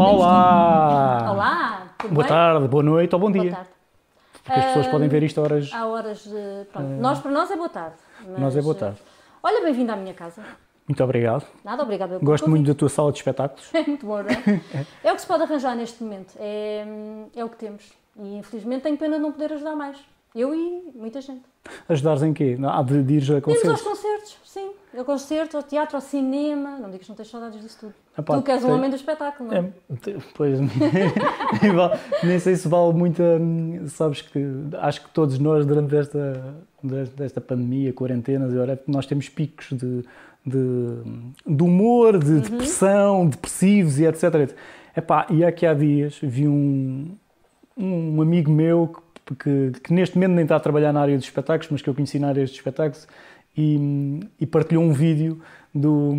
olá, olá! Olá! Boa bem? tarde, boa noite ou bom boa dia. Tarde. Porque as pessoas podem ver isto a horas. Há ah, horas de. Pronto, uh, nós, para nós é boa tarde. Mas... Nós é boa tarde. Eh, olha, bem-vindo à minha casa. Muito obrigado. Nada, obrigado. Eu Gosto muito da tua sala de espetáculos. É muito bom, não é? é o que se pode arranjar neste momento. É, é o que temos. E infelizmente tenho pena de não poder ajudar mais. Eu e muita gente. Ajudares em quê? Há de, de ir a concertos? Irmos aos concertos, sim. Ao concerto, ao teatro, ao cinema. Não digas que não tens saudades disso tudo. Ah, tu que és um homem do espetáculo, não é? é pois, nem sei se vale muito. Hum, sabes que acho que todos nós, durante esta, durante esta pandemia, quarentenas, nós temos picos de, de, de humor, de uhum. depressão, depressivos e etc. Epá, e aqui há dias vi um, um amigo meu que, que, que neste momento nem está a trabalhar na área dos espetáculos, mas que eu conheci na área dos espetáculos e, e partilhou um vídeo do,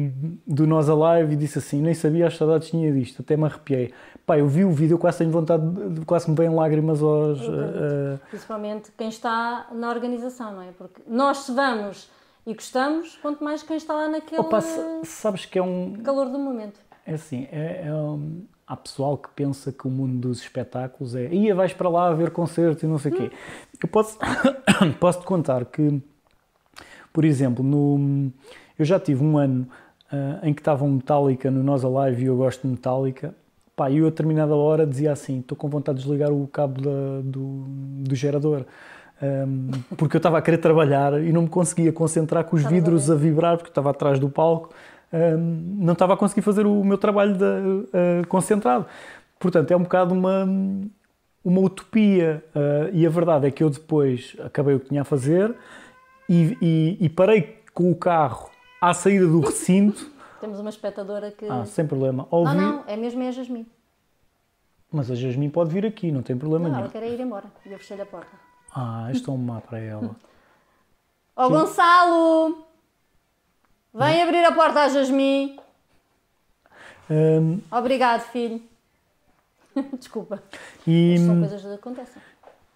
do Nós Alive e disse assim: Nem sabia as saudades tinha disto, até me arrepiei. Pá, eu vi o vídeo, eu quase tenho vontade, de, quase me vêm lágrimas aos. Uh, Principalmente quem está na organização, não é? Porque nós se vamos e gostamos, quanto mais quem está lá naquele. Opa, sabes que é um. calor do momento. É assim, é, é um há pessoal que pensa que o mundo dos espetáculos é ia vais para lá ver concertos e não sei o hum. quê. Eu posso, posso te contar que por exemplo, no, eu já tive um ano uh, em que estava um Metallica no Nos Alive e eu gosto de Metallica. Pá, e eu a determinada hora dizia assim: estou com vontade de desligar o cabo da, do, do gerador. Um, porque eu estava a querer trabalhar e não me conseguia concentrar com os estava vidros bem. a vibrar, porque estava atrás do palco, um, não estava a conseguir fazer o meu trabalho de, uh, ah, concentrado. Portanto, é um bocado uma, uma utopia. Uh, e a verdade é que eu depois acabei o que tinha a fazer, e, e, e parei com o carro à saída do recinto. Temos uma espectadora que. Ah, sem problema. Ouvi... Não, não, é mesmo é a Jasmine. Mas a Jasmine pode vir aqui, não tem problema não, nenhum. Ela quer ir embora e eu fechei-lhe a porta. Ah, estou é um má para ela. Ó oh, Gonçalo! Vem abrir a porta à Jasmine. Um... Obrigado, filho. Desculpa. E... são hum, coisas que acontecem.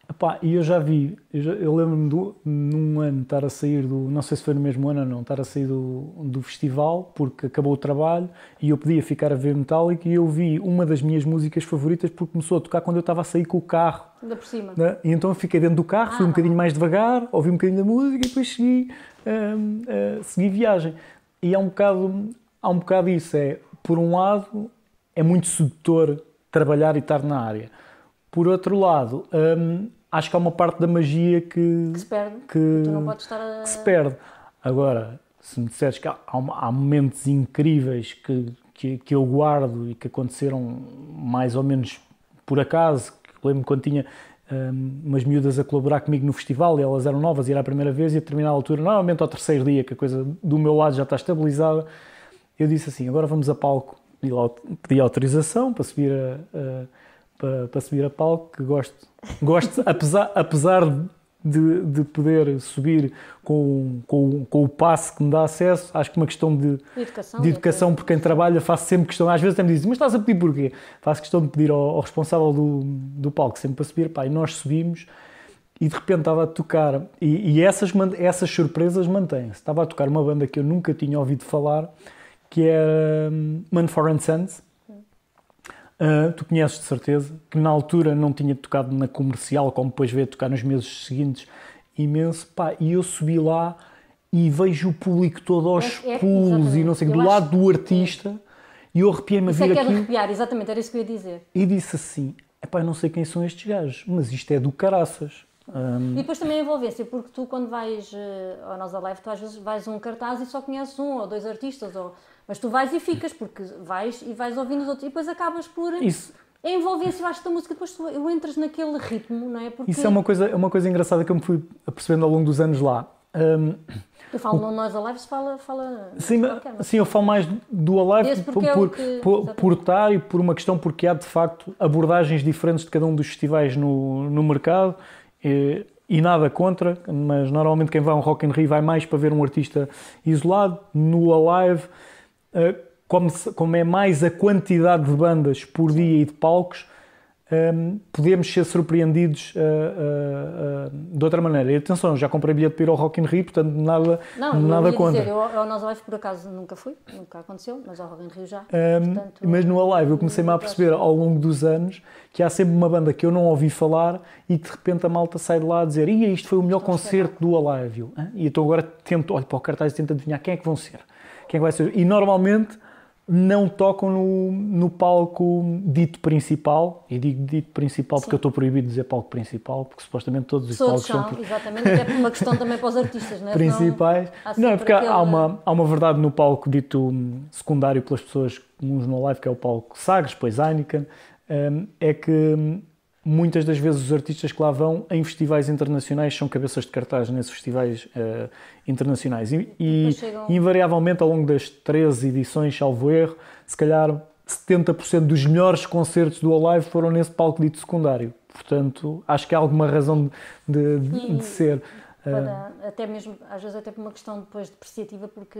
Epá, e eu já vi, eu, já, eu lembro-me num ano estar a sair do, não sei se foi no mesmo ano ou não, estar a sair do, do festival, porque acabou o trabalho e eu podia ficar a ver Metallica e eu vi uma das minhas músicas favoritas porque começou a tocar quando eu estava a sair com o carro. Da por cima. Né? E então eu fiquei dentro do carro, ah. fui um ah. bocadinho mais devagar, ouvi um bocadinho da música e depois segui, hum, eh, segui viagem. E há um bocado, há um bocado isso, é, por um lado, é muito sedutor trabalhar e estar na área. Por outro lado, hum, acho que há uma parte da magia que, que se perde. Que, tu não podes estar a... que se perde. Agora, se me disseres que há, há momentos incríveis que, que, que, eu guardo e que aconteceram mais ou menos por acaso, lembro-me quando tinha um, umas miúdas a colaborar comigo no festival e elas eram novas e era a primeira vez e a determinada altura, normalmente ao terceiro dia que a coisa do meu lado já está estabilizada, eu disse assim, agora vamos a palco. Pedi, lá, pedi autorização para subir a para, para subir a palco, que gosto. Gosto, apesar, apesar de, de poder subir com, com, com o passe que me dá acesso, acho que uma questão de educação, de educação por quem trabalha, faço sempre questão. Às vezes até me dizem, mas estás a pedir porquê? Faço questão de pedir ao, ao responsável do, do palco, sempre para subir, pá, e nós subimos e de repente estava a tocar, e, e essas, essas surpresas mantêm-se. Estava a tocar uma banda que eu nunca tinha ouvido falar, que é hum, Man for and Uh, tu conheces de certeza que na altura não tinha tocado na comercial, como depois veio tocar nos meses seguintes, imenso. Pá, e eu subi lá e vejo o público todo aos é, é, pulos e não sei do lado do é. artista. E eu arrepiei-me a vir é que é aqui. arrepiar, exatamente, era isso que eu ia dizer. E disse assim: é eu não sei quem são estes gajos, mas isto é do caraças. Um... E depois também a envolvência, porque tu quando vais uh, ao Nós Live, tu às vezes vais a um cartaz e só conheces um ou dois artistas, ou mas tu vais e ficas, porque vais e vais ouvindo os outros e depois acabas por. Isso. Envolver-se abaixo da música, depois tu entras naquele ritmo, não é? Porque... Isso é uma, coisa, é uma coisa engraçada que eu me fui apercebendo ao longo dos anos lá. Um, falas falo no Nós Alive, se fala. fala sim, mas sim, eu falo mais do Alive por, é por, que, por, por, estar e por uma questão, porque há de facto abordagens diferentes de cada um dos festivais no, no mercado e, e nada contra, mas normalmente quem vai a um Rock in Rio vai mais para ver um artista isolado. No Alive ah, como, como, é mais a quantidade de bandas por dia e de palcos, um, ah, podemos ser surpreendidos uh, uh, uh, de outra maneira. E atenção, já comprei bilhete para ir ao Rock in Rio, portanto nada, não, nada contra. Dizer, eu, ao Nós Live por acaso nunca fui, nunca aconteceu, mas ao Rock in Rio já. Um, portanto, mas no Alive eu comecei-me a perceber ao longo dos anos que há sempre uma banda que eu não ouvi falar e de repente a malta sai de lá a dizer isto foi o melhor Estou concerto do Alive. Hein? E então agora tento, olho para o cartaz e tento adivinhar quem é que vão ser quem é vai ser. E normalmente não tocam no, no palco dito principal, e digo dito principal porque eu estou proibido de dizer palco principal, porque supostamente todos os palcos são... são exatamente, é uma questão também para os artistas, não é? Principais. Não, é porque aquele... há, uma, há uma verdade no palco dito hum, secundário pelas pessoas comuns no live, que é o palco Sagres, pois Heineken, hum, é que hum, muitas das vezes os artistas que lá vão em festivais internacionais são cabeças de cartaz nesses festivais uh, internacionais. E, e chegam... invariavelmente, ao longo das 13 edições, salvo erro, se calhar 70% dos melhores concertos do Alive foram nesse palco dito secundário. Portanto, acho que há alguma razão de, de, de ser. Para, uh... até mesmo, às vezes, até por uma questão depois depreciativa, porque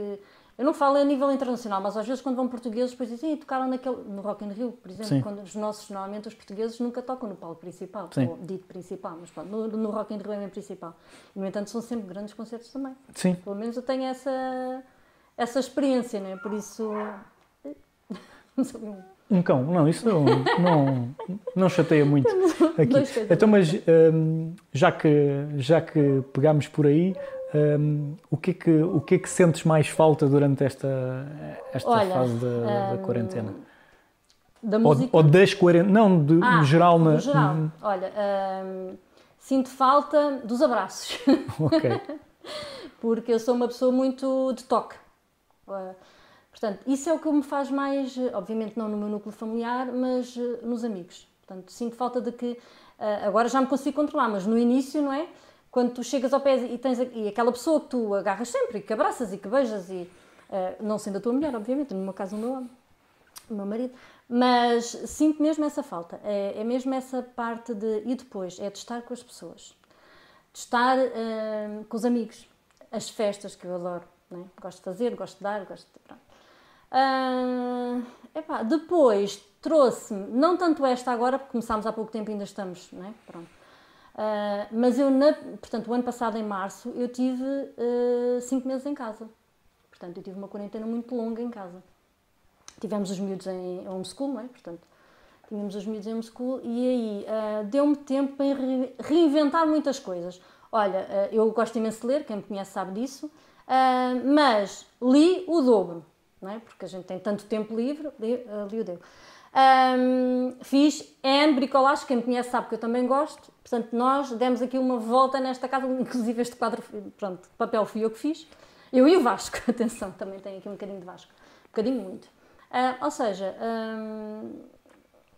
eu não falo a nível internacional, mas às vezes quando vão portugueses, depois dizem, e tocaram naquele, no Rock in Rio, por exemplo, Sim. quando os nossos, normalmente, os portugueses nunca tocam no palco principal, Sim. ou dito principal, mas pronto, no, no Rock in Rio é bem principal. E, no entanto, são sempre grandes concertos também. Sim. Pelo menos eu tenho essa, essa experiência, é? Por isso... Um cão, não, isso não, não, não chateia muito aqui. Então, mas hum, já que, já que pegámos por aí, um, o, que é que, o que é que sentes mais falta durante esta, esta Olha, fase da, um, da quarentena? Da música? Ou, ou das quarentenas? Não, de, ah, no geral. Na, no geral. Olha, um, sinto falta dos abraços. Ok. Porque eu sou uma pessoa muito de toque. Ah, portanto, isso é o que me faz mais, obviamente não no meu núcleo familiar, mas ah, nos amigos. Portanto, sinto falta de que. Ah, agora já me consigo controlar, mas no início, não é? quando tu chegas ao pé e tens e aquela pessoa que tu agarras sempre, e que abraças e que beijas, e, uh, não sendo a tua mulher, obviamente, no meu caso, o meu homem, o meu marido, mas sinto mesmo essa falta, é, é mesmo essa parte de. E depois? É de estar com as pessoas, de estar uh, com os amigos, as festas que eu adoro, né? gosto de fazer, gosto de dar, gosto de. Pronto. Uh, epá, depois trouxe-me, não tanto esta agora, porque começámos há pouco tempo e ainda estamos, né? Pronto. Uh, mas eu, na, portanto, o ano passado, em março, eu tive uh, cinco meses em casa. Portanto, eu tive uma quarentena muito longa em casa. Tivemos os miúdos em homeschool, não é? Portanto, tínhamos os miúdos em homeschool e aí uh, deu-me tempo para re reinventar muitas coisas. Olha, uh, eu gosto imenso de ler, quem me conhece sabe disso, mas li o dobro, não é? Porque a gente tem tanto tempo livre, li, li o dobro. Um, fiz N bricolage, quem me conhece sabe que eu também gosto. Portanto, nós demos aqui uma volta nesta casa, inclusive este quadro, pronto, papel fui eu que fiz. Eu e o Vasco, atenção, também tem aqui um bocadinho de Vasco. Um bocadinho muito. Uh, ou seja, um,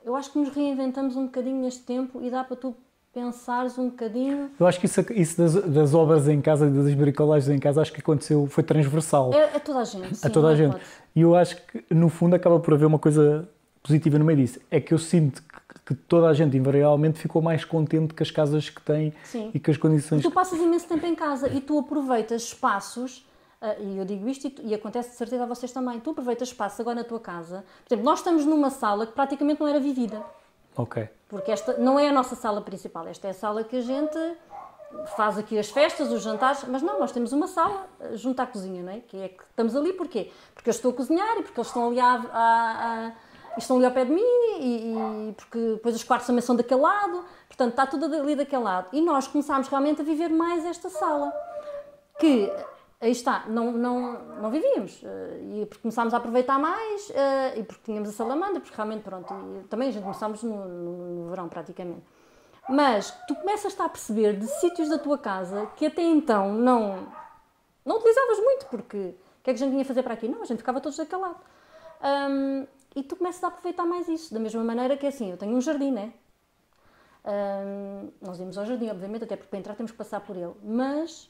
eu acho que nos reinventamos um bocadinho neste tempo e dá para tu pensares um bocadinho. Eu acho que isso, isso das, das, obras em casa, das bricolagens em casa, acho que aconteceu, foi transversal. É, a é toda a gente. Sim, a toda a é gente. Pode. E eu acho que, no fundo, acaba por haver uma coisa positiva no meio disso é que eu sinto que, toda a gente invariavelmente ficou mais contente com as casas que tem Sim. e com as condições. E tu passas imenso tempo em casa e tu aproveitas espaços. Uh, e eu digo isto e, tu, e, acontece de certeza a vocês também. Tu aproveitas espaço agora na tua casa. Por exemplo, nós estamos numa sala que praticamente não era vivida. Ok. Porque esta não é a nossa sala principal. Esta é a sala que a gente faz aqui as festas, os jantares, mas não, nós temos uma sala eh, junto à cozinha, não é? Que é que estamos ali porquê? Porque eu estou a cozinhar e porque eles estão ali a, a, a isto não ali ao pé de mim, e, e, porque depois os quartos também são daquele lado, portanto está tudo ali daquele lado. E nós começámos realmente a viver mais esta sala, que aí está, não, não, não vivíamos, eh, e porque começámos a aproveitar mais, eh, e porque tínhamos a salamandra, porque realmente, pronto, também a gente começámos no, no, no verão praticamente. Mas tu começas a perceber de sítios da tua casa que até então não, não utilizavas muito, porque o que é que a gente vinha fazer para aqui? Não, a gente ficava todos daquele lado. E tu começas a aproveitar mais isso, da mesma maneira que assim, eu tenho um jardim, né? Um, nós íamos ao jardim, obviamente, até porque para entrar temos que passar por ele, mas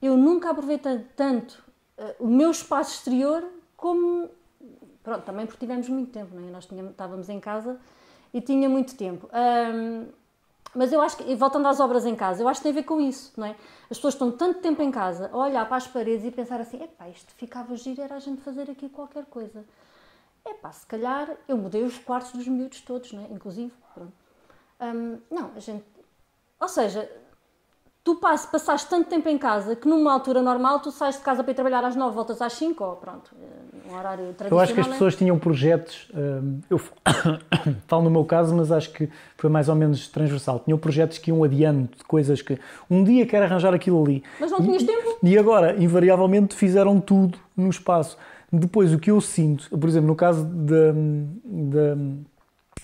eu nunca aproveitei tanto uh, o meu espaço exterior como. Pronto, também porque tivemos muito tempo, não é? Nós tínhamos, estávamos em casa e tinha muito tempo. Um, mas eu acho que, voltando às obras em casa, eu acho que tem a ver com isso, não é? As pessoas estão tanto tempo em casa a olhar para as paredes e pensar assim: epá, isto ficava giro, era a gente fazer aqui qualquer coisa é pá, se calhar eu mudei os quartos dos miúdos todos, né? inclusive. Um, não, a gente. Ou seja, tu passas passaste tanto tempo em casa que numa altura normal tu sais de casa para ir trabalhar às 9, voltas às 5, ou pronto, eh, um horário tradicional. Eu acho que as é- pessoas tinham projetos, hum, eu falo no meu caso, mas acho que foi mais ou menos transversal. Tinham projetos que iam adiando de coisas que um dia quero arranjar aquilo ali. Mas não tinhas tempo? E agora, invariavelmente, fizeram tudo no espaço. Depois, o que eu sinto, por exemplo, no caso da, da,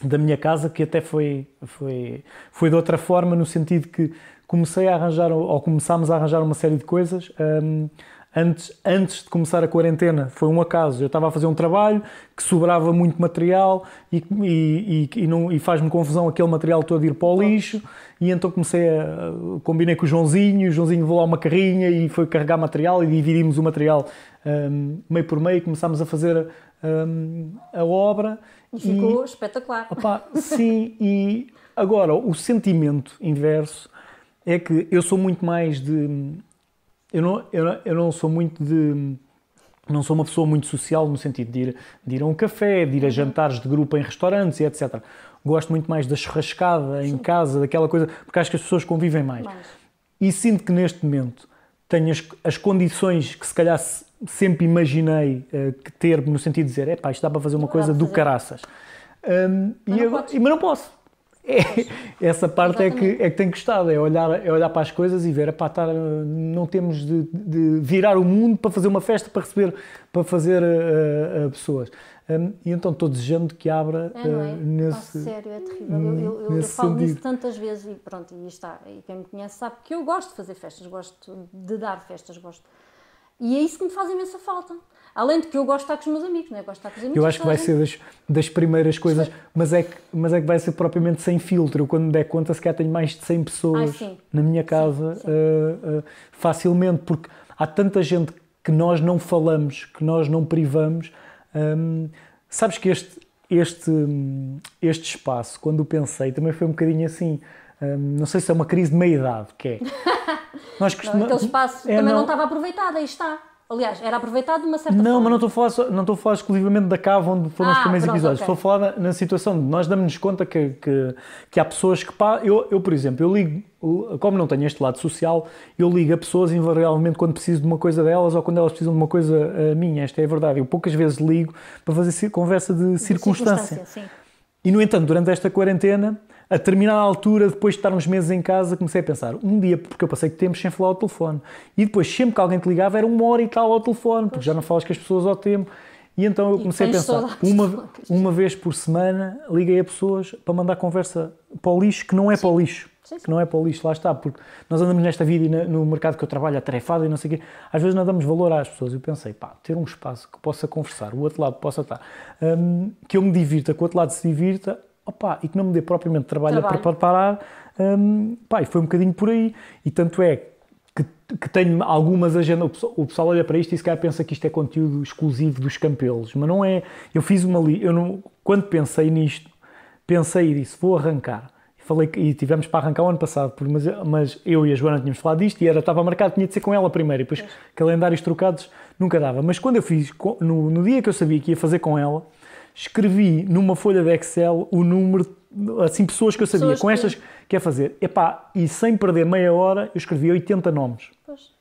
da minha casa, que até foi, foi, foi de outra forma, no sentido que comecei a arranjar, ou começámos a arranjar uma série de coisas. Um, antes, antes de começar a quarentena, foi um acaso. Eu estava a fazer um trabalho que sobrava muito material e, e, e, não, e faz-me confusão aquele material todo ir para o lixo. E então comecei a. combinei com o Joãozinho, o Joãozinho levou lá uma carrinha e foi carregar material e dividimos o material um, meio por meio, começámos a fazer um, a obra. E ficou e, espetacular. Opa, sim, e agora o sentimento inverso é que eu sou muito mais de. Eu não, eu não, eu não sou muito de. Não sou uma pessoa muito social no sentido de ir, de ir a um café, de ir a uhum. jantares de grupo em restaurantes e etc. Gosto muito mais da churrascada em sim. casa, daquela coisa, porque acho que as pessoas convivem mais. mais. E sinto que neste momento tenho as, as condições que se calhar se, sempre imaginei uh, que ter no sentido de dizer, é pá, isto dá para fazer uma não coisa do caraças. Um, mas, e não mas não posso. É, essa parte é que, é que tem gostado, é olhar, é olhar para as coisas e ver, epá, tá, não temos de, de, virar o mundo para fazer uma festa, para receber, para fazer uh, uh, pessoas. Um, e então estou desejando que abra é, é? Uh, nesse sério, é terrível. Hum, eu, eu, eu, eu falo sentido. nisso tantas vezes e pronto, e está. E quem me conhece sabe que eu gosto de fazer festas, gosto de dar festas, gosto e é isso que me faz imensa falta. Além de que eu gosto de estar com os meus amigos, não é? gosto de estar com os amigos. Eu acho que vai ser das, das primeiras coisas, mas é, que, mas é que vai ser propriamente sem filtro. Eu, quando me der conta, se calhar tenho mais de 100 pessoas Ai, ah, na minha casa sim, sim. Uh, eh, uh, eh, facilmente, porque há tanta gente que nós não falamos, que nós não privamos. Um, sabes que este, este, hum, este espaço, quando o pensei, também foi um bocadinho assim. Hum, não sei se é uma crise de meia-idade, que é. Nós costuma... Aquele espaço é, também não... não estava aproveitado, aí está. Aliás, era aproveitado de uma certa não, forma. Não, mas não estou, a falar exclusivamente da cava onde foram ah, os primeiros pronto, episódios. Okay. Estou a falar na, na situação de nós damos-nos conta que, que, que, há pessoas que. Pá, eu, eu, por exemplo, eu ligo, como não tenho este lado social, eu ligo a pessoas invariavelmente quando preciso de uma coisa delas ou quando elas precisam de uma coisa eh, minha. Esta é a verdade. Eu poucas vezes ligo para fazer conversa de, de circunstância. circunstância e, no entanto, durante esta quarentena a determinada altura, depois de estar uns meses em casa, comecei a pensar, um dia, porque eu passei tempos sem falar ao telefone. E depois, sempre que alguém te ligava, era uma hora e tal ao telefone, porque já não falas com as pessoas ao tempo. E então eu comecei a pensar, uma, uma vez por semana liguei a pessoas para mandar conversa para o lixo, que não é sim. para o lixo. Sim, sim. Que não é para o lixo, lá está, porque nós andamos nesta vida e no mercado que eu trabalho, atarefado e não sei o quê, às vezes não damos valor às pessoas. Eu pensei, pá, ter um espaço que possa conversar, o outro lado possa estar, hum, que eu me divirta, que o outro lado se divirta, opa, e que não me dê propriamente trabalho, trabalho. para preparar, um, pá, e foi um bocadinho por aí. E tanto é que, que tenho algumas agendas, o pessoal, olha para isto e se calhar pensa que isto é conteúdo exclusivo dos campelos, mas não é. Eu fiz uma li, eu não, quando pensei nisto, pensei e disse, vou arrancar falei e tivemos para arrancar o ano passado, mas, mas, eu e a Joana tínhamos falado disto e era, estava marcado, tinha de ser com ela primeiro, e depois é. calendários trocados nunca dava. Mas quando eu fiz, no, no, dia que eu sabia que ia fazer com ela, escrevi numa folha de Excel o número, assim, pessoas que eu sabia, pessoas com que... estas que é fazer. Epá, e sem perder meia hora, eu escrevi 80 nomes. Pois.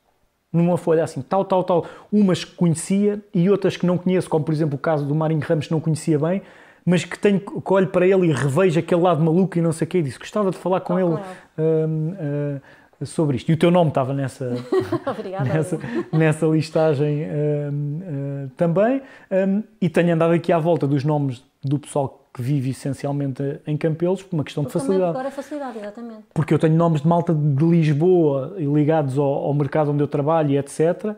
Numa folha assim, tal, tal, tal. Umas que conhecia e outras que não conheço, como por exemplo o caso do Marinho Ramos, que não conhecia bem, mas que, tenho, que olho para ele e revejo aquele lado maluco e não sei o quê, e disse gostava de falar com ele. Claro sobre isto. E o teu nome estava nessa, nessa, nessa, listagem uh, uh, também. Um, e tenho andado aqui à volta dos nomes do pessoal que vive essencialmente em Campelos por uma questão Porque de facilidade. Agora é facilidade, exatamente. Porque eu tenho nomes de malta de Lisboa ligados ao, ao mercado onde eu trabalho e etc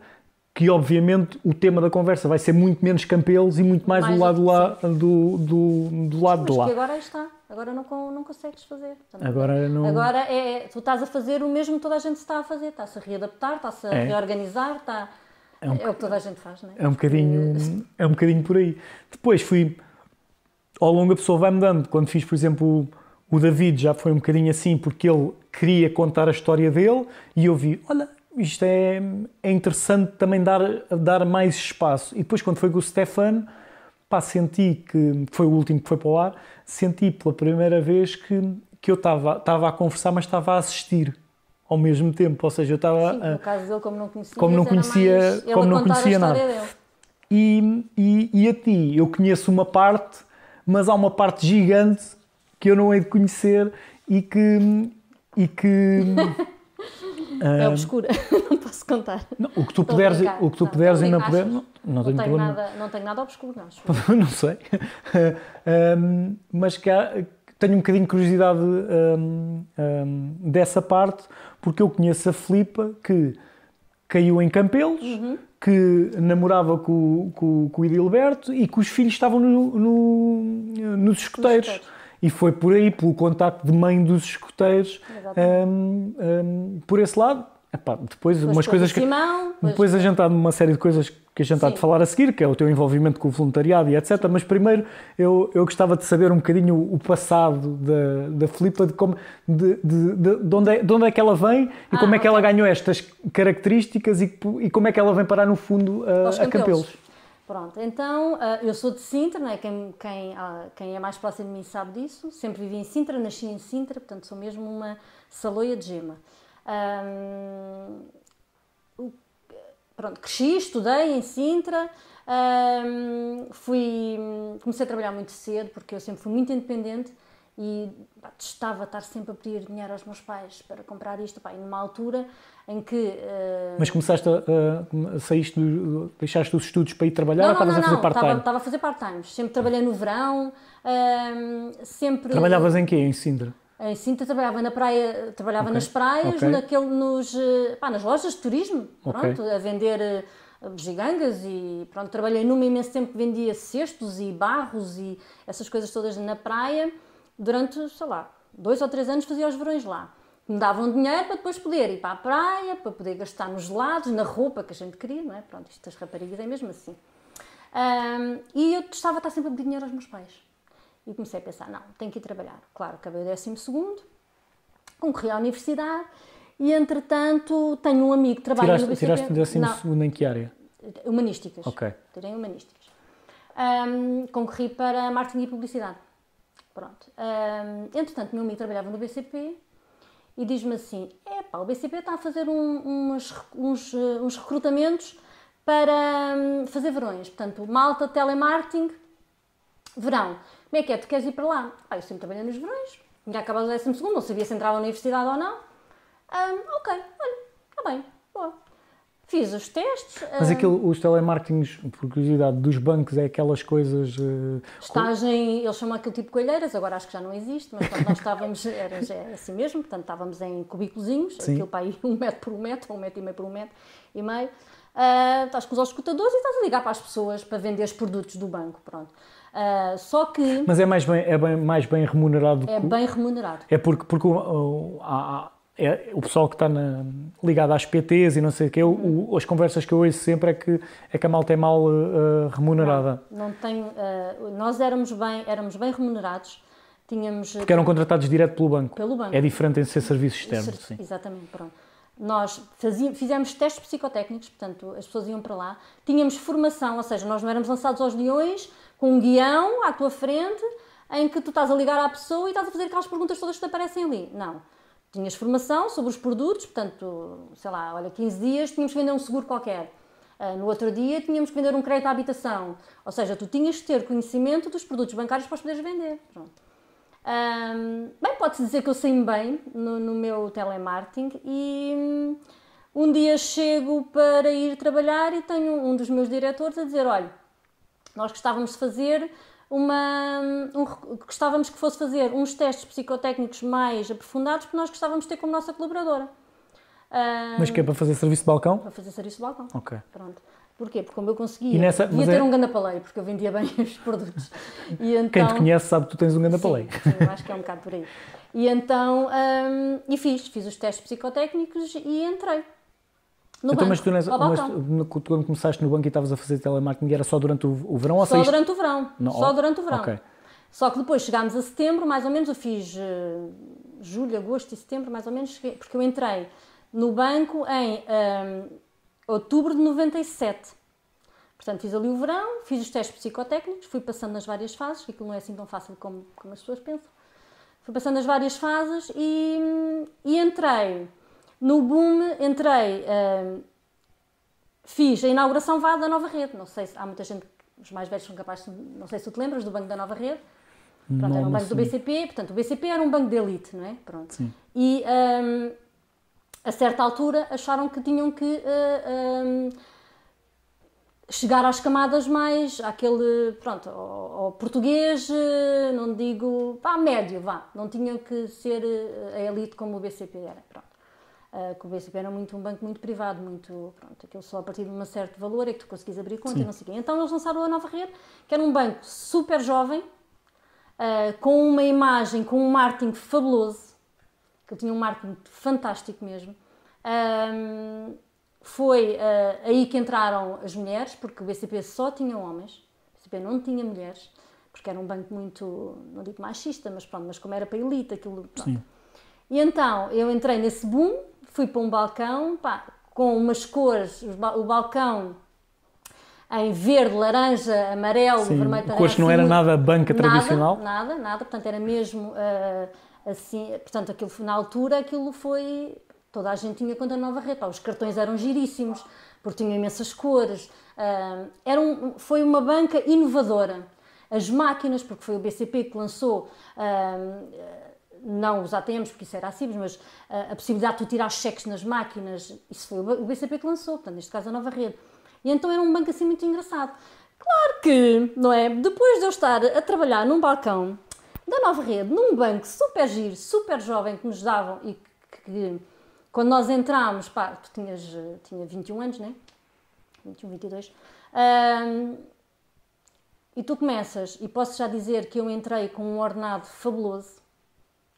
que obviamente o tema da conversa vai ser muito menos campelos e muito mais, mais do lado lá do, do, do lado Mas de lá. Que agora está. Agora não, não consegues fazer. Agora não. Agora é, é, tu estás a fazer o mesmo que toda a gente está a fazer. Está-se a readaptar, está-se a é. reorganizar, está. É, um, é, o que toda a gente faz, não é? É um bocadinho, é, assim. é um bocadinho por aí. Depois fui. Ao longo a pessoa vai mudando. Quando fiz, por exemplo, o, o David, já foi um bocadinho assim, porque ele queria contar a história dele e eu vi, olha, isto é, é interessante também dar, dar mais espaço. E depois, quando foi com o Stefan pá, senti que foi o último que foi para o ar, senti pela primeira vez que, que eu estava a conversar, mas estava a assistir ao mesmo tempo, ou seja, eu estava Sim, a, no caso dele como não conhecia, como não conhecia, como não conhecia nada. E, e, e a ti, eu conheço uma parte, mas há uma parte gigante que eu não hei de conhecer e que e que É obscura, não posso contar. Não, o que tu Estou puderes, o que tu puderes e não puder, não, não, não tenho, tenho Nada, não tenho nada obscuro, não. não sei. um, mas que há, tenho um bocadinho de curiosidade um, dessa parte, porque eu conheço a Filipa que caiu em Campelos, uhum. que namorava com, com, com o Idilberto e que os filhos estavam no, no, nos escoteiros. Nos escoteiros. E foi por aí, pelo contacto de mãe dos escuteiros, um, um, por esse lado. Epá, depois, depois umas coisas que. Simão, depois, depois a gente há uma série de coisas que a gente Sim. há de falar a seguir, que é o teu envolvimento com o voluntariado e etc. Mas primeiro eu, eu gostava de saber um bocadinho o passado da, da Filipa, de, como, de, de, de, de, onde é, de onde é que ela vem e ah, como é que okay. ela ganhou estas características e, e como é que ela vem parar no fundo a, a Campelos. Campelos. Pronto, então ah, eu sou de Sintra, né? quem, quem, ah, quem é mais próximo de mim sabe disso. Sempre vivi em Sintra, nasci em Sintra, portanto sou mesmo uma saloia de gema. pronto, cresci, estudei em Sintra, fui, comecei a trabalhar muito cedo porque eu sempre fui muito independente e pá, testava estar sempre a pedir dinheiro aos meus pais para comprar isto, pá, e numa altura em que... Uh... Mas começaste a... Uh, saíste, do, deixaste os estudos para ir trabalhar não, ou estavas a fazer part-time? Estava a fazer part-time, sempre trabalhei no verão, uh, sempre... Trabalhavas em quê, em Sintra? Em Sintra trabalhava na praia, trabalhava okay. nas praias, okay. naquele, nos, eh, pá, nas lojas de turismo, okay. a vender eh, gigangas e pronto, trabalhei numa imenso tempo que vendia cestos e barros e essas coisas todas na praia durante, sei lá, dois ou três anos fazia os verões lá. Me davam dinheiro para depois poder ir para a praia, para poder gastar nos gelados, na roupa que a gente queria, não é? Pronto, estas raparigas é mesmo assim. Um, e eu estava a estar sempre a pedir dinheiro aos meus pais. E comecei a pensar, não, tenho que ir trabalhar. Claro, acabei o décimo segundo, concorri à universidade e, entretanto, tenho um amigo que trabalha tiraste, no BCP. Tiraste o décimo segundo em que área? Humanísticas. Ok. Tirei humanísticas. Um, concorri para marketing e publicidade. Pronto. Um, entretanto, meu amigo trabalhava no BCP e diz-me assim: é pá, o BCP está a fazer um, uns, uns, eh, uns, recrutamentos para um, fazer verões. Portanto, malta, telemarketing, verão. Como é que é? Tu queres ir para lá? Ah, eu sempre trabalhei nos verões, tinha acabado o 12, não sabia se entrava na universidade ou não. Um, ok, olha, está bem, boa. Fiz os testes. Mas eh, aquele, os telemarketings, por curiosidade, dos bancos é aquelas coisas. Uh, eh, Estagem, eles chamam aquilo tipo colheiras, agora acho que já não existe, mas nós estávamos, era, é assim mesmo, portanto estávamos em cubiculozinhos, aquilo para aí um metro por um metro, um metro e meio por um metro e meio. Uh, estás com os escutadores e estás a ligar para as pessoas para vender os produtos do banco, pronto. Uh, só que. Mas é mais bem, é bem, mais bem remunerado. É bem remunerado. É porque, porque uh, há é, o pessoal que está na, ligado às PTs e não sei o quê, o, o, as conversas que eu ouço sempre é que, é que a malta é mal uh, remunerada. Não, não tem, uh, eh, nós éramos bem, éramos bem remunerados, tínhamos... Porque eram contratados direto pelo banco. Pelo banco. É diferente em ser serviço externo, sim. Exatamente, pronto. Nós fazíamos, fizemos testes psicotécnicos, portanto, as pessoas iam para lá. Tínhamos formação, ou seja, nós não éramos lançados aos leões, com um guião à tua frente, em que tu estás a ligar à pessoa e estás a fazer aquelas perguntas todas que te aparecem ali. Não tinhas formação sobre os produtos, portanto, sei lá, olha, 15 dias tínhamos que vender um seguro qualquer. Ah, no outro dia tínhamos que vender um crédito à habitação. Ou seja, tu tinhas de ter conhecimento dos produtos bancários para os poderes vender. Pronto. bem, pode-se dizer que eu saí bem no, no, meu telemarketing e hum, um dia chego para ir trabalhar e tenho um dos meus diretores a dizer, olha, nós gostávamos de fazer uma, um, gostávamos que fosse fazer uns testes psicotécnicos mais aprofundados, porque nós gostávamos de ter como nossa colaboradora. Ah, mas que é para fazer serviço de balcão? Para fazer serviço de balcão. Ok. Pronto. Porquê? Porque como eu conseguia, nessa, devia ter é... um gandapaleio, porque eu vendia bem os produtos. E então, Quem te então- conhece sabe que tu tens um ganda Sim, sim, eu acho que é um bocado por aí. E então, um, ah, e fiz, fiz os testes psicotécnicos e entrei. No então, banco, mas tu, mas tu, quando começaste no banco e estavas a fazer telemarketing, era só durante o, o verão ou Só saíste? durante o verão. Não, só durante o verão. Okay. Só que depois chegámos a setembro, mais ou menos, eu fiz uh, julho, agosto e setembro, mais ou menos, porque eu entrei no banco em ehm, outubro de 97. Portanto, fiz ali o verão, fiz os testes psicotécnicos, fui passando nas várias fases, que aquilo não é assim tão fácil como, como as pessoas pensam. Fui passando nas várias fases e, e entrei no boom entrei, uh, fiz a inauguração vá da nova rede. Não sei se há muita gente, os mais velhos são capazes, não sei se tu te lembras do Banco da Nova Rede. Pronto, não, era um banco sim. do BCP, portanto, o BCP era um banco de elite, não é? Pronto. Sim. E um, ehm, a certa altura acharam que tinham que uh, eh, um, ehm, chegar às camadas mais àquele, pronto, ao, ao português, eh, não digo, pá, médio, vá, não tinham que ser eh, a elite como o BCP era, pronto. Ah, que o BCP era muito um banco muito privado, muito, pronto, aquilo só a partir de um certo valor é que tu conseguis abrir conta Sim. e não sei quê. Então eles lançaram a nova rede, que era um banco super jovem, uh, com uma imagem, com um marketing fabuloso, que tinha um marketing fantástico mesmo. Um, foi uh, aí que entraram as mulheres, porque o BCP só tinha homens, o BCP não tinha mulheres, porque era um banco muito, não digo machista, mas pronto, mas como era para a elite, aquilo, Sim. E então eu entrei nesse boom, fui para um balcão pá, com umas cores, o balcão em verde, laranja, amarelo, Sim, vermelho, laranja. que não assim, era nada banca nada, tradicional? Nada, nada, portanto era mesmo uh, assim, portanto aquilo na altura aquilo foi, toda a gente tinha conta nova rede, os cartões eram giríssimos, porque tinham imensas cores, uh, era um, foi uma banca inovadora. As máquinas, porque foi o BCP que lançou uh, não os ATMs, porque isso era acíveis, assim, mas a, ah, a possibilidade de tu tirar cheques nas máquinas, isso foi o BCP que lançou, portanto, neste caso a Nova Rede. E então era um banco assim muito engraçado. Claro que, não é? Depois de eu estar a trabalhar num balcão da Nova Rede, num banco super giro, super jovem que nos davam e que, que quando nós entrámos, pá, tu tinhas, tinha 21 anos, né? 21, 22. Um, e tu começas, e posso já dizer que eu entrei com um ordenado fabuloso,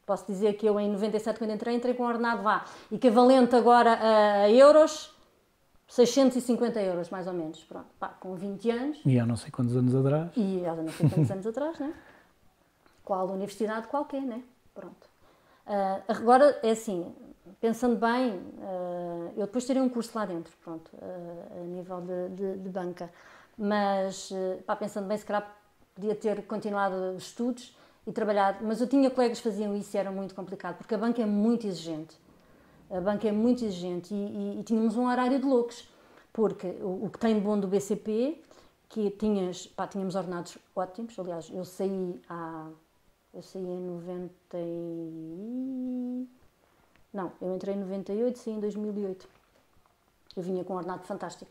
Posso dizer que eu em 97, quando entrei, entrei com um ordenado vá, equivalente agora a euros, 650 euros, mais ou menos, pronto, pá, com 20 anos. E há não sei quantos anos atrás. E há não sei quantos anos atrás, né? Qual universidade qualquer, né? Pronto. Uh, agora, é assim, pensando bem, uh, eu depois teria um curso lá dentro, pronto, uh, a nível de, de, de banca. Mas, pá, pensando bem, se calhar podia ter continuado estudos, e trabalhar. Mas eu tinha colegas que faziam isso e era muito complicado, porque a banca é muito exigente. A banca é muito exigente e, e, e tínhamos um horário de loucos, porque o, o, que tem de bom do BCP, que tinhas, pá, tínhamos ordenados ótimos, aliás, eu saí a eu saí em 90 Não, eu entrei em 98, saí em 2008. Eu vinha com um ordenado fantástico.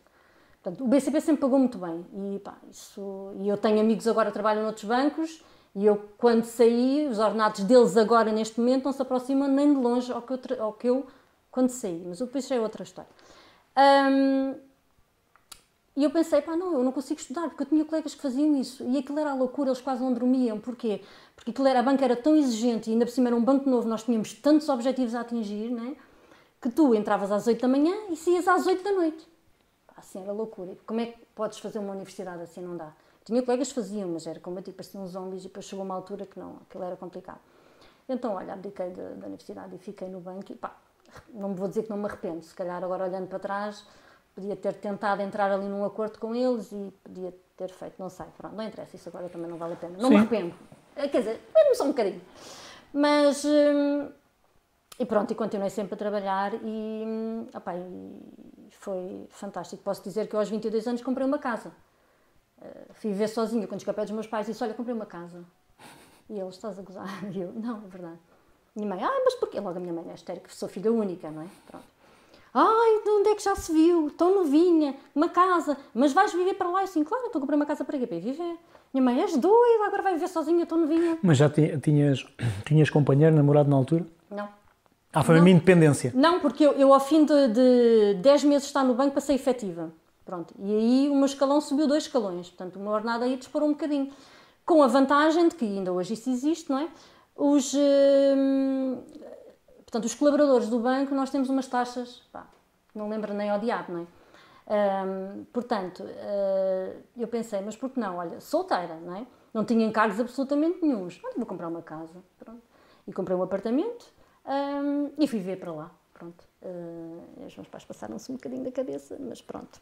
Portanto, o BCP sempre pagou muito bem e pá, isso, e eu tenho amigos agora que trabalham noutros bancos e eu, quando saí, os ordenados deles agora, neste momento, não se aproximam nem de longe ao que eu, ao que eu quando saí. Mas depois é outra história. Um, e eu pensei, pá, não, eu não consigo estudar, porque eu tinha colegas que faziam isso. E aquilo era a loucura, eles quase não dormiam. Porquê? Porque aquilo era, a banca era tão exigente, e ainda por cima era um banco novo, nós tínhamos tantos objetivos a atingir, né? que tu entravas às oito da manhã e saías às oito da noite. Assim era loucura. Como é que podes fazer uma universidade assim? Não dá. Tinha colegas que faziam, mas era combatido, pareciam zombies e depois chegou uma altura que não, aquilo era complicado. Então, olha, abdiquei da, da universidade e fiquei no banco e pá, não me vou dizer que não me arrependo, se calhar agora olhando para trás, podia ter tentado entrar ali num acordo com eles e podia ter feito, não sei, pronto, não interessa, isso agora também não vale a pena, não Sim. me arrependo, eh, quer dizer, mesmo só um bocadinho, mas, hum, e pronto, e continuei sempre a trabalhar e, hum, opa, e foi fantástico, posso dizer que aos 22 anos comprei uma casa, eh, fui viver sozinha quando escapei dos meus pais e disse: Olha, comprei uma casa. E eles: Estás a gozar? E eu: Não, é verdade. Minha mãe: Ah, mas porquê? Logo a minha mãe é estéril, que sou filha única, não é? Pronto. Ai, de onde é que já se viu? Tão novinha, uma casa, mas vais viver para lá? assim, claro, estou a comprar uma casa para quê? Para viver. Minha mãe, és doida, agora vai viver sozinha, tão novinha. Mas já tinhas, tinhas companheiro, namorado na altura? Não. Ah, foi não. a minha independência? Não, porque eu, eu ao fim de, de 10 meses de estar no banco, passei efetiva. Pronto, e aí o meu escalão subiu dois escalões, portanto o meu ordenado aí disparou um bocadinho. Com a vantagem de que ainda hoje isso existe, não é? Os, hum, portanto, os colaboradores do banco, nós temos umas taxas, pá, não lembro nem ao diabo, não é? Hum, portanto, hum, eu pensei, mas por que não? Olha, solteira, não é? Não tinha encargos absolutamente nenhums. Olha, vou comprar uma casa, pronto. E comprei um apartamento hum, e fui ver para lá, pronto. Uh, os meus pais passaram-se um bocadinho da cabeça, mas pronto.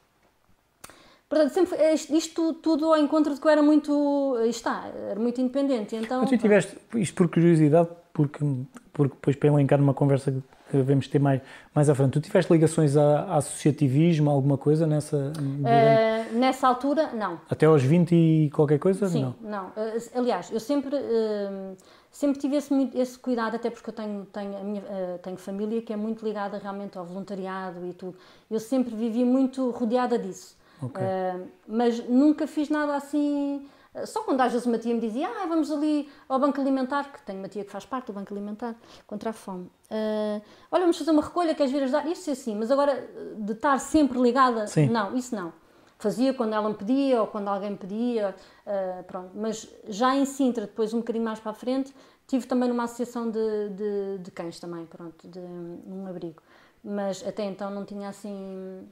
Portanto, sempre, isto tudo ao encontro de que eu era muito, está, era muito independente. Então, tu tiveste, isto por curiosidade, porque, porque depois para elencar numa conversa que devemos ter mais, mais à frente, tu tiveste ligações a, a associativismo, alguma coisa nessa? Uh, nessa altura, não. Até aos 20 e qualquer coisa? Sim, não. não. Eh, aliás, eu sempre, eh, sempre tive esse, esse cuidado, até porque eu tenho, tenho, a minha, tenho família que é muito ligada realmente ao voluntariado e tudo. Eu sempre vivi muito rodeada disso. Okay. Uh, mas nunca fiz nada assim. Só quando às vezes uma tia me dizia, ah, vamos ali ao Banco Alimentar, que tenho uma tia que faz parte do Banco Alimentar, contra a fome. Uh, olha, vamos fazer uma recolha, queres vir ajudar? Isso é assim, mas agora de estar sempre ligada, Sim. não, isso não. Fazia quando ela me pedia ou quando alguém me pedia, uh, pronto. Mas já em Sintra, depois um bocadinho mais para a frente, tive também numa associação de, de, de cães também, pronto, de um abrigo. Mas até então não tinha assim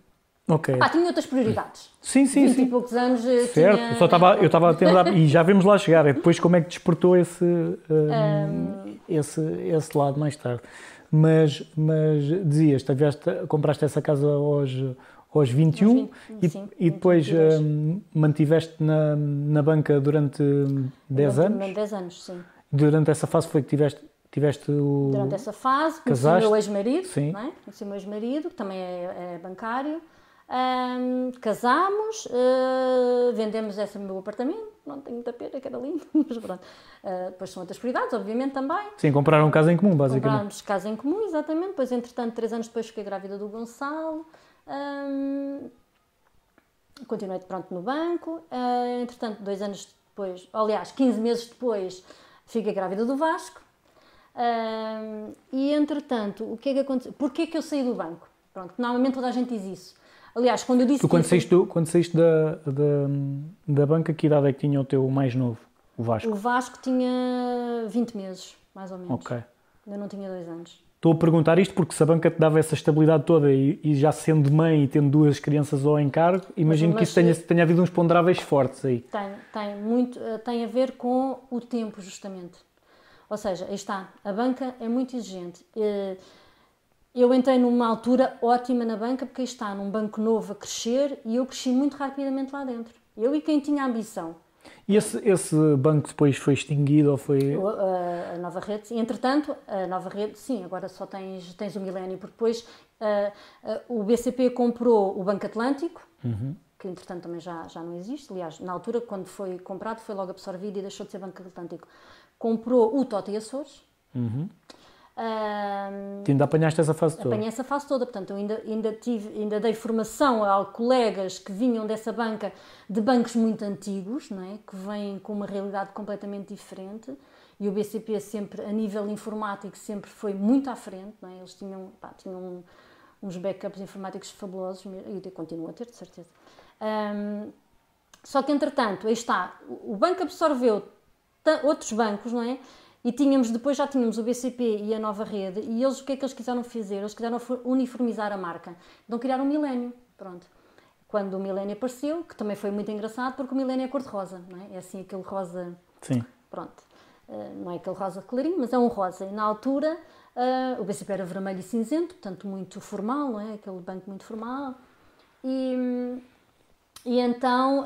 Ok. Pá, tinha outras prioridades. Sim, sim, 20 sim. e poucos anos. Eh, certo, tinha... só tava, eu estava a tentar. e já vimos lá chegar. E é depois, como é que despertou esse, um, um... Eh, esse, esse lado mais tarde? Mas, mas dizias, tiveste, compraste essa casa aos, aos 21 aos 20, sim, e, depois um, mantiveste na, na banca durante 10 durante, anos? 10 anos, sim. Durante essa fase foi que tiveste Tiveste o... Durante essa fase, conheci o meu ex-marido, não é? Conheci o meu ex-marido, que também é, é bancário. Um, casámos, uh, eh, vendemos esse meu apartamento, não tenho muita pena, que era lindo, mas pronto. Uh, depois são outras prioridades, obviamente, também. Sim, compraram um casa em comum, basicamente. Comprámos casa em comum, exatamente. Depois, entretanto, três anos depois fiquei grávida do Gonçalo. Um, continuei, pronto, no banco. Uh, entretanto, dois anos depois, aliás, 15 meses depois, fiquei grávida do Vasco. e, entretanto, o que é que aconteceu? Porquê que eu saí do banco? Pronto, normalmente toda a gente diz isso. Aliás, quando eu disse. Tu quando tipo, saíste, quando saíste da, da, da banca, que idade é que tinha o teu mais novo, o Vasco? O Vasco tinha 20 meses, mais ou menos. Ok. Ainda não tinha dois anos. Estou a perguntar isto porque se a banca te dava essa estabilidade toda e, e já sendo mãe e tendo duas crianças ao encargo, imagino mas, mas, que isso tenha, tenha havido uns ponderáveis fortes aí. Tem, tem, muito, eh, tem a ver com o tempo, justamente. Ou seja, aí está, a banca é muito exigente. Eh, eu entrei numa altura ótima na banca, porque está num banco novo a crescer e eu cresci muito rapidamente lá dentro. Eu e quem tinha ambição. E esse, esse banco depois foi extinguido ou foi. A, nova rede, entretanto, a nova rede, sim, agora só tens, tens o milénio, porque depois o BCP comprou o Banco Atlântico, uhum. que entretanto também já, já não existe. Aliás, na altura, quando foi comprado, foi logo absorvido e deixou de ser Banco Atlântico. Comprou o Tota e Açores. Uhum. Um, tu ainda apanhaste essa fase toda? Apanhei essa fase toda, portanto, eu ainda, ainda, tive, ainda dei formação a colegas que vinham dessa banca, de bancos muito antigos, não é? que vêm com uma realidade completamente diferente. E o BCP sempre, a nível informático, sempre foi muito à frente, não é? eles tinham, pá, tinham uns backups informáticos fabulosos, e continuam a ter, de certeza. Um, só que, entretanto, aí está, o banco absorveu outros bancos, não é? E tínhamos, depois já tínhamos o BCP e a nova rede, e eles o que é que eles quiseram fazer? Eles quiseram uniformizar a marca. Então criaram um milénio, pronto. Quando o milénio apareceu, que também foi muito engraçado, porque o milénio é cor-de-rosa, não é? É assim aquele rosa... Sim. Pronto. Eh, não é aquele rosa clarinho, mas é um rosa. E na altura, eh, o BCP era vermelho e cinzento, portanto muito formal, não é? Aquele banco muito formal. E hum, e então,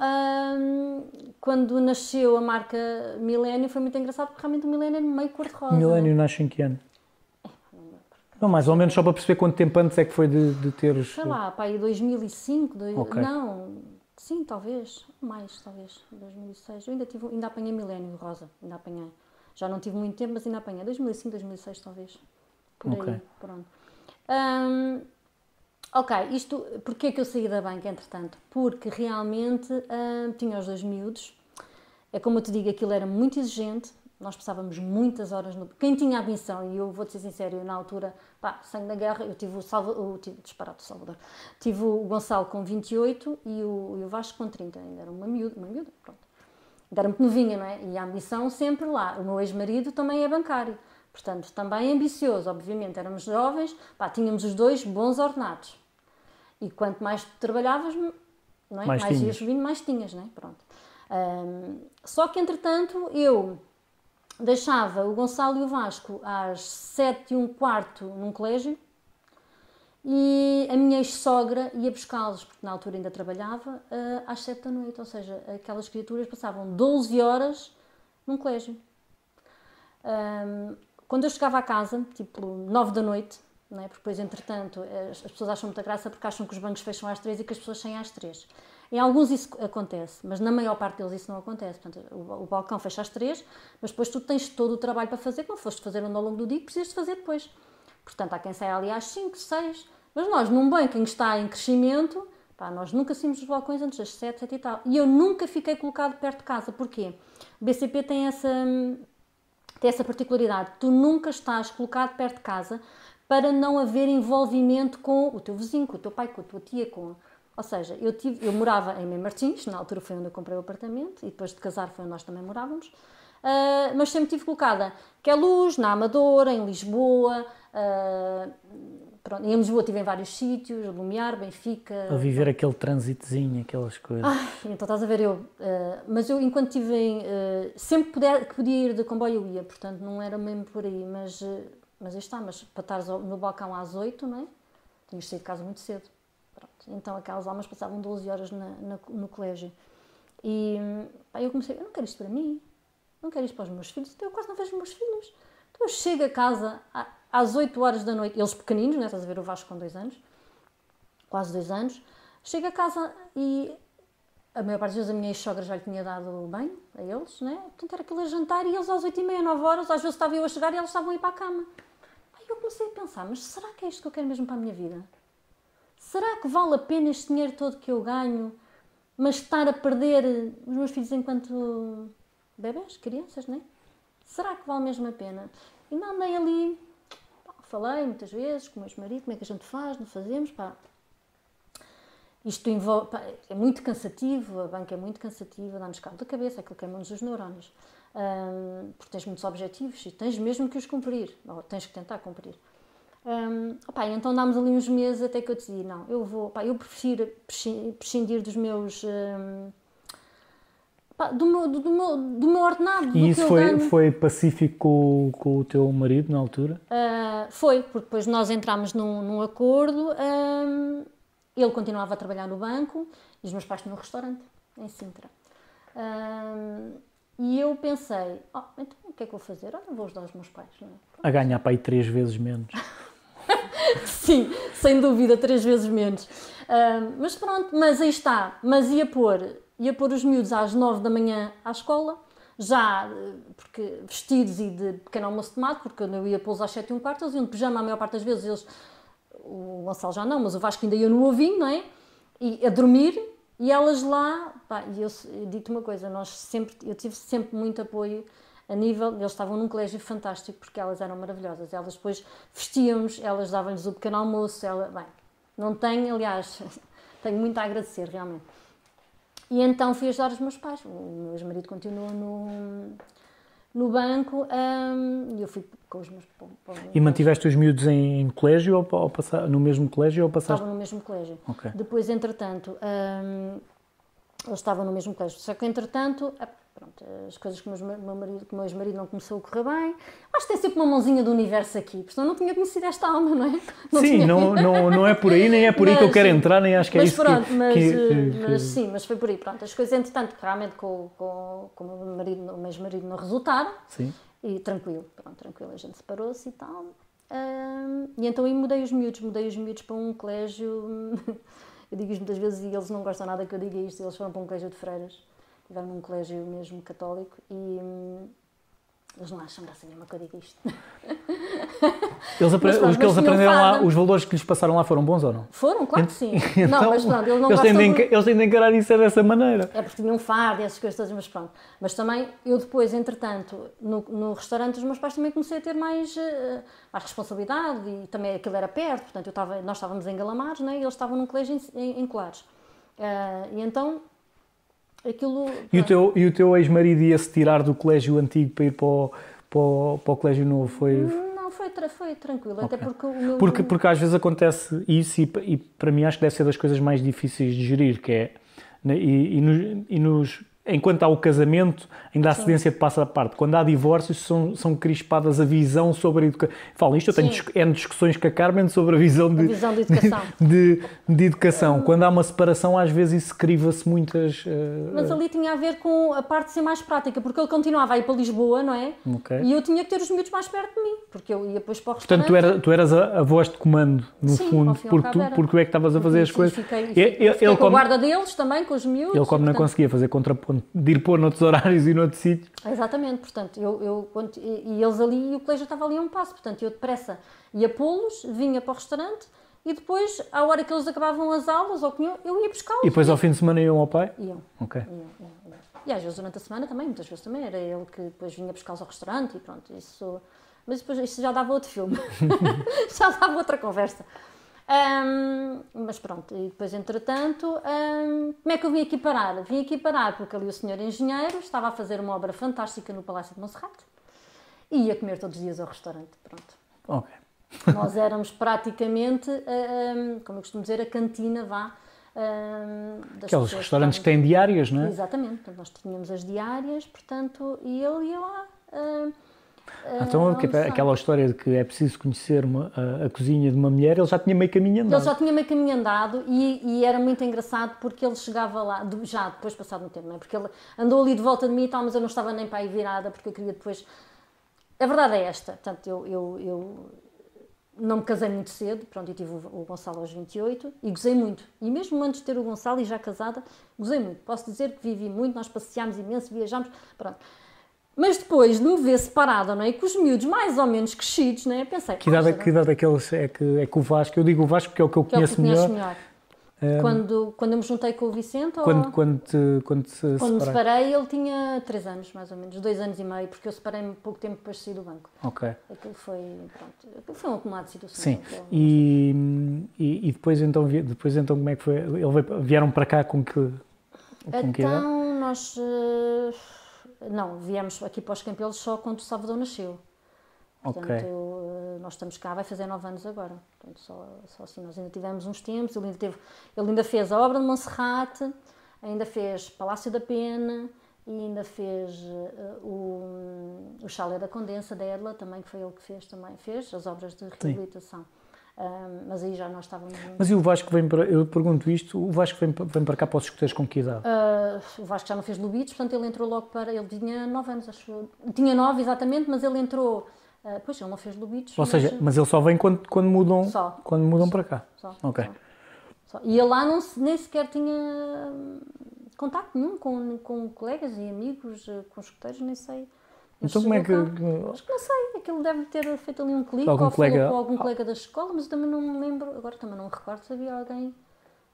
um, quando nasceu a marca Milênio, foi muito engraçado porque realmente o Milênio é meio cor-de-rosa. É? Milênio nasce em que ano? É, não, mais ou menos só para perceber quanto tempo antes é que foi de, de teres. Sei lá, pá, 2005, dois... okay. não, sim, talvez, mais, talvez, 2006. Eu ainda, tive, ainda apanhei Milênio Rosa, ainda apanhei. Já não tive muito tempo, mas ainda apanhei. 2005, 2006, talvez. Por okay. aí, pronto. Um, Ok, isto, porquê é que eu saí da banca, entretanto? Porque realmente hum, tinha os dois miúdos, é como eu te digo, aquilo era muito exigente, nós passávamos muitas horas no... Quem tinha a missão, e eu vou-te ser sincero, eu na altura, pá, sangue da guerra, eu tive o Salvador, tive, disparado o Salvador, tive o Gonçalo com 28 e o, e o Vasco com 30, ainda era uma miúda, uma miúda, pronto. Ainda era muito novinha, não é? E a ambição sempre lá. O meu ex-marido também é bancário, portanto, também ambicioso, obviamente, éramos jovens, pá, tínhamos os dois bons ordenados. E quanto mais trabalhavas, é? mais, mais ias subindo, mais tinhas, não é? Pronto. Um, só que, entretanto, eu deixava o Gonçalo e o Vasco às sete e um quarto num colégio e a minha ex-sogra ia buscá-los, porque na altura ainda trabalhava, ah, às sete da noite. Ou seja, aquelas criaturas passavam 12 horas num colégio. Um, quando eu chegava à casa, tipo nove da noite, não é? Porque depois, entretanto, as, pessoas acham muita graça porque acham que os bancos fecham às três e que as pessoas saem às três. Em alguns isso acontece, mas na maior parte deles isso não acontece. Portanto, o, o balcão fecha às três, mas depois tu tens todo o trabalho para fazer como foste fazer ao longo do dia que precisas de fazer depois. Portanto, há quem saia ali às cinco, seis, mas nós, num banco em que está em crescimento, pá, nós nunca saímos dos balcões antes das sete, sete e tal. E eu nunca fiquei colocado perto de casa. Porquê? O BCP tem essa tem essa particularidade, tu nunca estás colocado perto de casa, para não haver envolvimento com o teu vizinho, com o teu pai, com a tua tia, com... Ou seja, eu, tive, eu morava em Mem Martins, na altura foi onde eu comprei o apartamento, e depois de casar foi onde nós também morávamos, uh, mas sempre tive colocada quer é luz, na Amadora, em Lisboa, uh, pronto, em Lisboa estive em vários sítios, Lumiar, Benfica... A viver aquele transitozinho, aquelas coisas. Ai, então estás a ver, eu... Uh, mas eu, enquanto estive em... sempre que podia, que podia ir de comboio eu ia, portanto não era mesmo por aí, mas mas está, mas para estares no balcão às 8, não é? Tinhas saído de casa muito cedo. Pronto. Então aquelas almas passavam 12 horas na, na, no colégio. E eu comecei, eu não quero isto para mim, não quero isto para os meus filhos, então eu quase não vejo os meus filhos. Então eu chego a casa às 8 horas da noite, eles pequeninos, né, Estás a ver o Vasco com 2 anos, quase 2 anos. Chego a casa e a maior parte das vezes a minha ex-sogra já lhe tinha dado bem a eles, né? Portanto, era aquele jantar e eles às 8 e meia, 9 horas, às vezes estava eu a chegar e eles estavam a ir para a cama eu comecei a pensar, mas será que é isto que eu quero mesmo para a minha vida? Será que vale a pena este dinheiro todo que eu ganho, mas estar a perder os meus filhos enquanto bebés, crianças, não é? Será que vale mesmo a pena? E não andei ali, pá, falei muitas vezes com o meu marido, como é que a gente faz, não fazemos, pá. Isto envolve, pá, é muito cansativo, a banca é muito cansativa, dá-nos cabo da cabeça, aquilo queima-nos é os neurónios um, porque tens muitos objetivos e tens mesmo que os cumprir, ou tens que tentar cumprir. Um, opa, então damos ali uns meses até que eu decidi, não, eu vou, opa, eu prefiro prescindir dos meus... Um, do, meu, do, meu, do meu ordenado. E isso foi, ganho. foi pacífico com, com, o teu marido na altura? Uh, foi, porque depois nós entramos num, num acordo, um, ele continuava a trabalhar no banco e os meus pais no restaurante em Sintra. Um, e eu pensei, oh, então o que é que eu vou fazer? Olha, vou ajudar os meus pais. É? A ganhar para aí três vezes menos. Sim, sem dúvida, três vezes menos. Uh, mas pronto, mas aí está. Mas ia pôr, ia pôr os miúdos às nove da manhã à escola, já ah, porque vestidos e de pequeno almoço de porque eu ia pô-los às sete e um quarto, eles iam de pijama a maior parte das vezes. Eles, o Gonçalo já não, mas o Vasco ainda ia no ovinho, não é? E a dormir, e elas lá, pá, eu, eu digo-te uma coisa, nós sempre, eu tive sempre muito apoio a nível, eles estavam num colégio fantástico porque elas eram maravilhosas. Elas depois vestiam-nos, elas davam-lhes o pequeno almoço, ela, bem, não tenho, aliás, tenho muito a agradecer realmente. E então fui ajudar os meus pais. O meu ex-marido continua no, no banco hum, e um, eu fui com os meus. e mantiveste os miúdos em, em colégio ou, ou passa, no mesmo colégio ou passaste? estavam no mesmo colégio. Okay. Depois, entretanto, um, eles estavam no mesmo colégio. Só que, entretanto, pronto, as coisas com o meu, marido, com o meu ex-marido não começou a correr bem, acho que tem sempre uma mãozinha do universo aqui, porque senão não tinha conhecido esta alma, não é? Não sim, tinha... não, não, não é por aí, nem é por mas, aí que eu quero entrar, nem acho que é isso pronto, que, mas, pronto eh, mas sim, mas foi por aí, pronto. As coisas, entretanto, realmente com, com, com o meu marido, o meu ex-marido não resultaram, sim. e tranquilo, pronto, tranquilo, a gente separou-se e tal. e então aí mudei os miúdos, mudei os miúdos para um colégio... Hum, eu digo isto muitas vezes e eles não gostam nada que eu diga isto. Eles foram para um colégio de freiras, tiveram num colégio mesmo católico e. Hum, eles não acham graça nenhuma que eu digo isto. Eles apre... pronto, os que eles aprenderam lá, os valores que lhes passaram lá foram bons ou não? Foram, claro que sim. então, não, mas então, pronto, não eles, têm de... eles têm de encarar isso é dessa maneira. É porque tinham fardo e essas coisas todas, mas pronto. Mas também, eu depois, entretanto, no, no restaurante os meus pais também comecei a ter mais, uh, mais responsabilidade e também aquilo era perto, portanto, eu tava, nós estávamos em Galamares né, e eles estavam num colégio em, em, em Colares. Uh, e então Aquilo, e, o teu, e o teu ex-marido ia se tirar do colégio antigo para ir para o, para o, para o colégio novo? Foi... Não, foi, tra foi tranquilo, okay. até porque o meu... Porque, porque às vezes acontece isso e, e, para mim acho que deve ser das coisas mais difíceis de gerir, que é... Né, e, e, nos, e nos Enquanto há o casamento, ainda há Sim. cedência de passo a parte. Quando há divórcios, são, são crispadas a visão sobre a educação. Falo isto, eu tenho dis é discussões com a Carmen sobre a visão de, a visão de educação. De, de, de educação. Hum. Quando há uma separação, às vezes isso criva-se muitas. Uh, Mas ali tinha a ver com a parte de ser mais prática, porque ele continuava a ir para Lisboa, não é? Okay. E eu tinha que ter os miúdos mais perto de mim, porque eu ia depois para o Portanto, tu, era, tu eras a, a, voz de comando, no Sim, fundo, porque tu, porque é que estavas a fazer as coisas. Fiquei, fiquei, ele, fiquei ele com como, a guarda deles também, com os miúdos. Ele, como não portanto... conseguia fazer contraponto de ir pôr noutros horários e noutros sítios. Exatamente, portanto, eu, eu quando, e, eles ali, e o colégio estava ali a um passo, portanto, eu depressa ia pô-los, vinha para o restaurante e depois, à hora que eles acabavam as aulas, ou eu, eu ia buscá-los. E depois ao fim de semana iam ao pai? Iam. Ok. Iam, iam, iam. E às vezes durante a semana também, muitas vezes também, era ele que depois vinha buscá-los ao restaurante e pronto, isso... Mas depois isso já dava outro filme, já dava outra conversa. Um, mas pronto, e depois entretanto, um, como é que eu vim aqui parar? Vim aqui parar porque ali o senhor engenheiro estava a fazer uma obra fantástica no Palácio de Monserrate e ia comer todos os dias ao restaurante, pronto. Ok. Nós éramos praticamente, um, como eu costumo dizer, a cantina vá um, Aqueles restaurantes que têm diárias, não é? Exatamente. Nós tínhamos as diárias, portanto, e ele ia lá. Um, então, ah, é aquela história de que é preciso conhecer uma, a, a, cozinha de uma mulher, ele já tinha meio caminho andado. Ele já tinha meio caminho andado e, e era muito engraçado porque ele chegava lá, já depois passado um tempo, não é? Porque ele andou ali de volta de mim e tal, mas eu não estava nem para aí virada porque eu queria depois. A verdade é esta, portanto, eu, eu, eu não me casei muito cedo, pronto, eu tive o Gonçalo aos 28 e gozei muito. E mesmo antes de ter o Gonçalo e já casada, gozei muito. Posso dizer que vivi muito, nós passeámos imenso, viajámos, pronto. Mas depois de me ver separada, não é? E com os miúdos mais ou menos crescidos, não é? Pensei... Que idade, é que idade é, que eles, é, que, é que o Vasco... Eu digo o Vasco porque é o que eu, que é conheço, é que melhor. Um, quando, quando eu me juntei com o Vicente? Quando, ou... quando, te, quando, te quando separei. me separei, ele tinha 3 anos, mais ou menos. 2 anos e meio, porque eu separei-me pouco tempo depois de sair do banco. Ok. Aquilo foi, pronto, aquilo foi um acumulado de situações. Sim. É? e, e, e, depois, então, depois então, como é que foi? Ele veio, vieram para cá com que... Com então, que nós... Uh não, viemos aqui para os Campelos só quando o Salvador nasceu. Portanto, okay. Eh, nós estamos cá, vai fazer nove anos agora. Portanto, só, só assim, nós ainda tivemos uns tempos. Ele ainda, teve, ele ainda fez a obra de Monserrate, ainda fez Palácio da Pena e ainda fez uh, o, o Chalé da Condensa da Edla também, que foi ele que fez também, fez as obras de reabilitação. Sim mas aí já nós estávamos. Mas e o Vasco vem para. Eu pergunto isto: o Vasco vem, vem para cá para os escuteiros com que idade? Uh, o Vasco já não fez Lubitos, portanto ele entrou logo para. Ele tinha 9 anos, acho. Tinha 9 exatamente, mas ele entrou. Uh, pois ele não fez Lubitos. Ou mas... seja, mas ele só vem quando, quando mudam, só. Quando mudam só. para cá. Só. Ok. Só. E ele lá não, nem sequer tinha hum, contato nenhum com, com colegas e amigos, eh, com escuteiros, nem sei. Mas então como é que. acho que não sei, ele deve ter feito ali um clique algum ou colega... com algum ah. colega da escola, mas eu também não me lembro, agora também não me recordo se havia alguém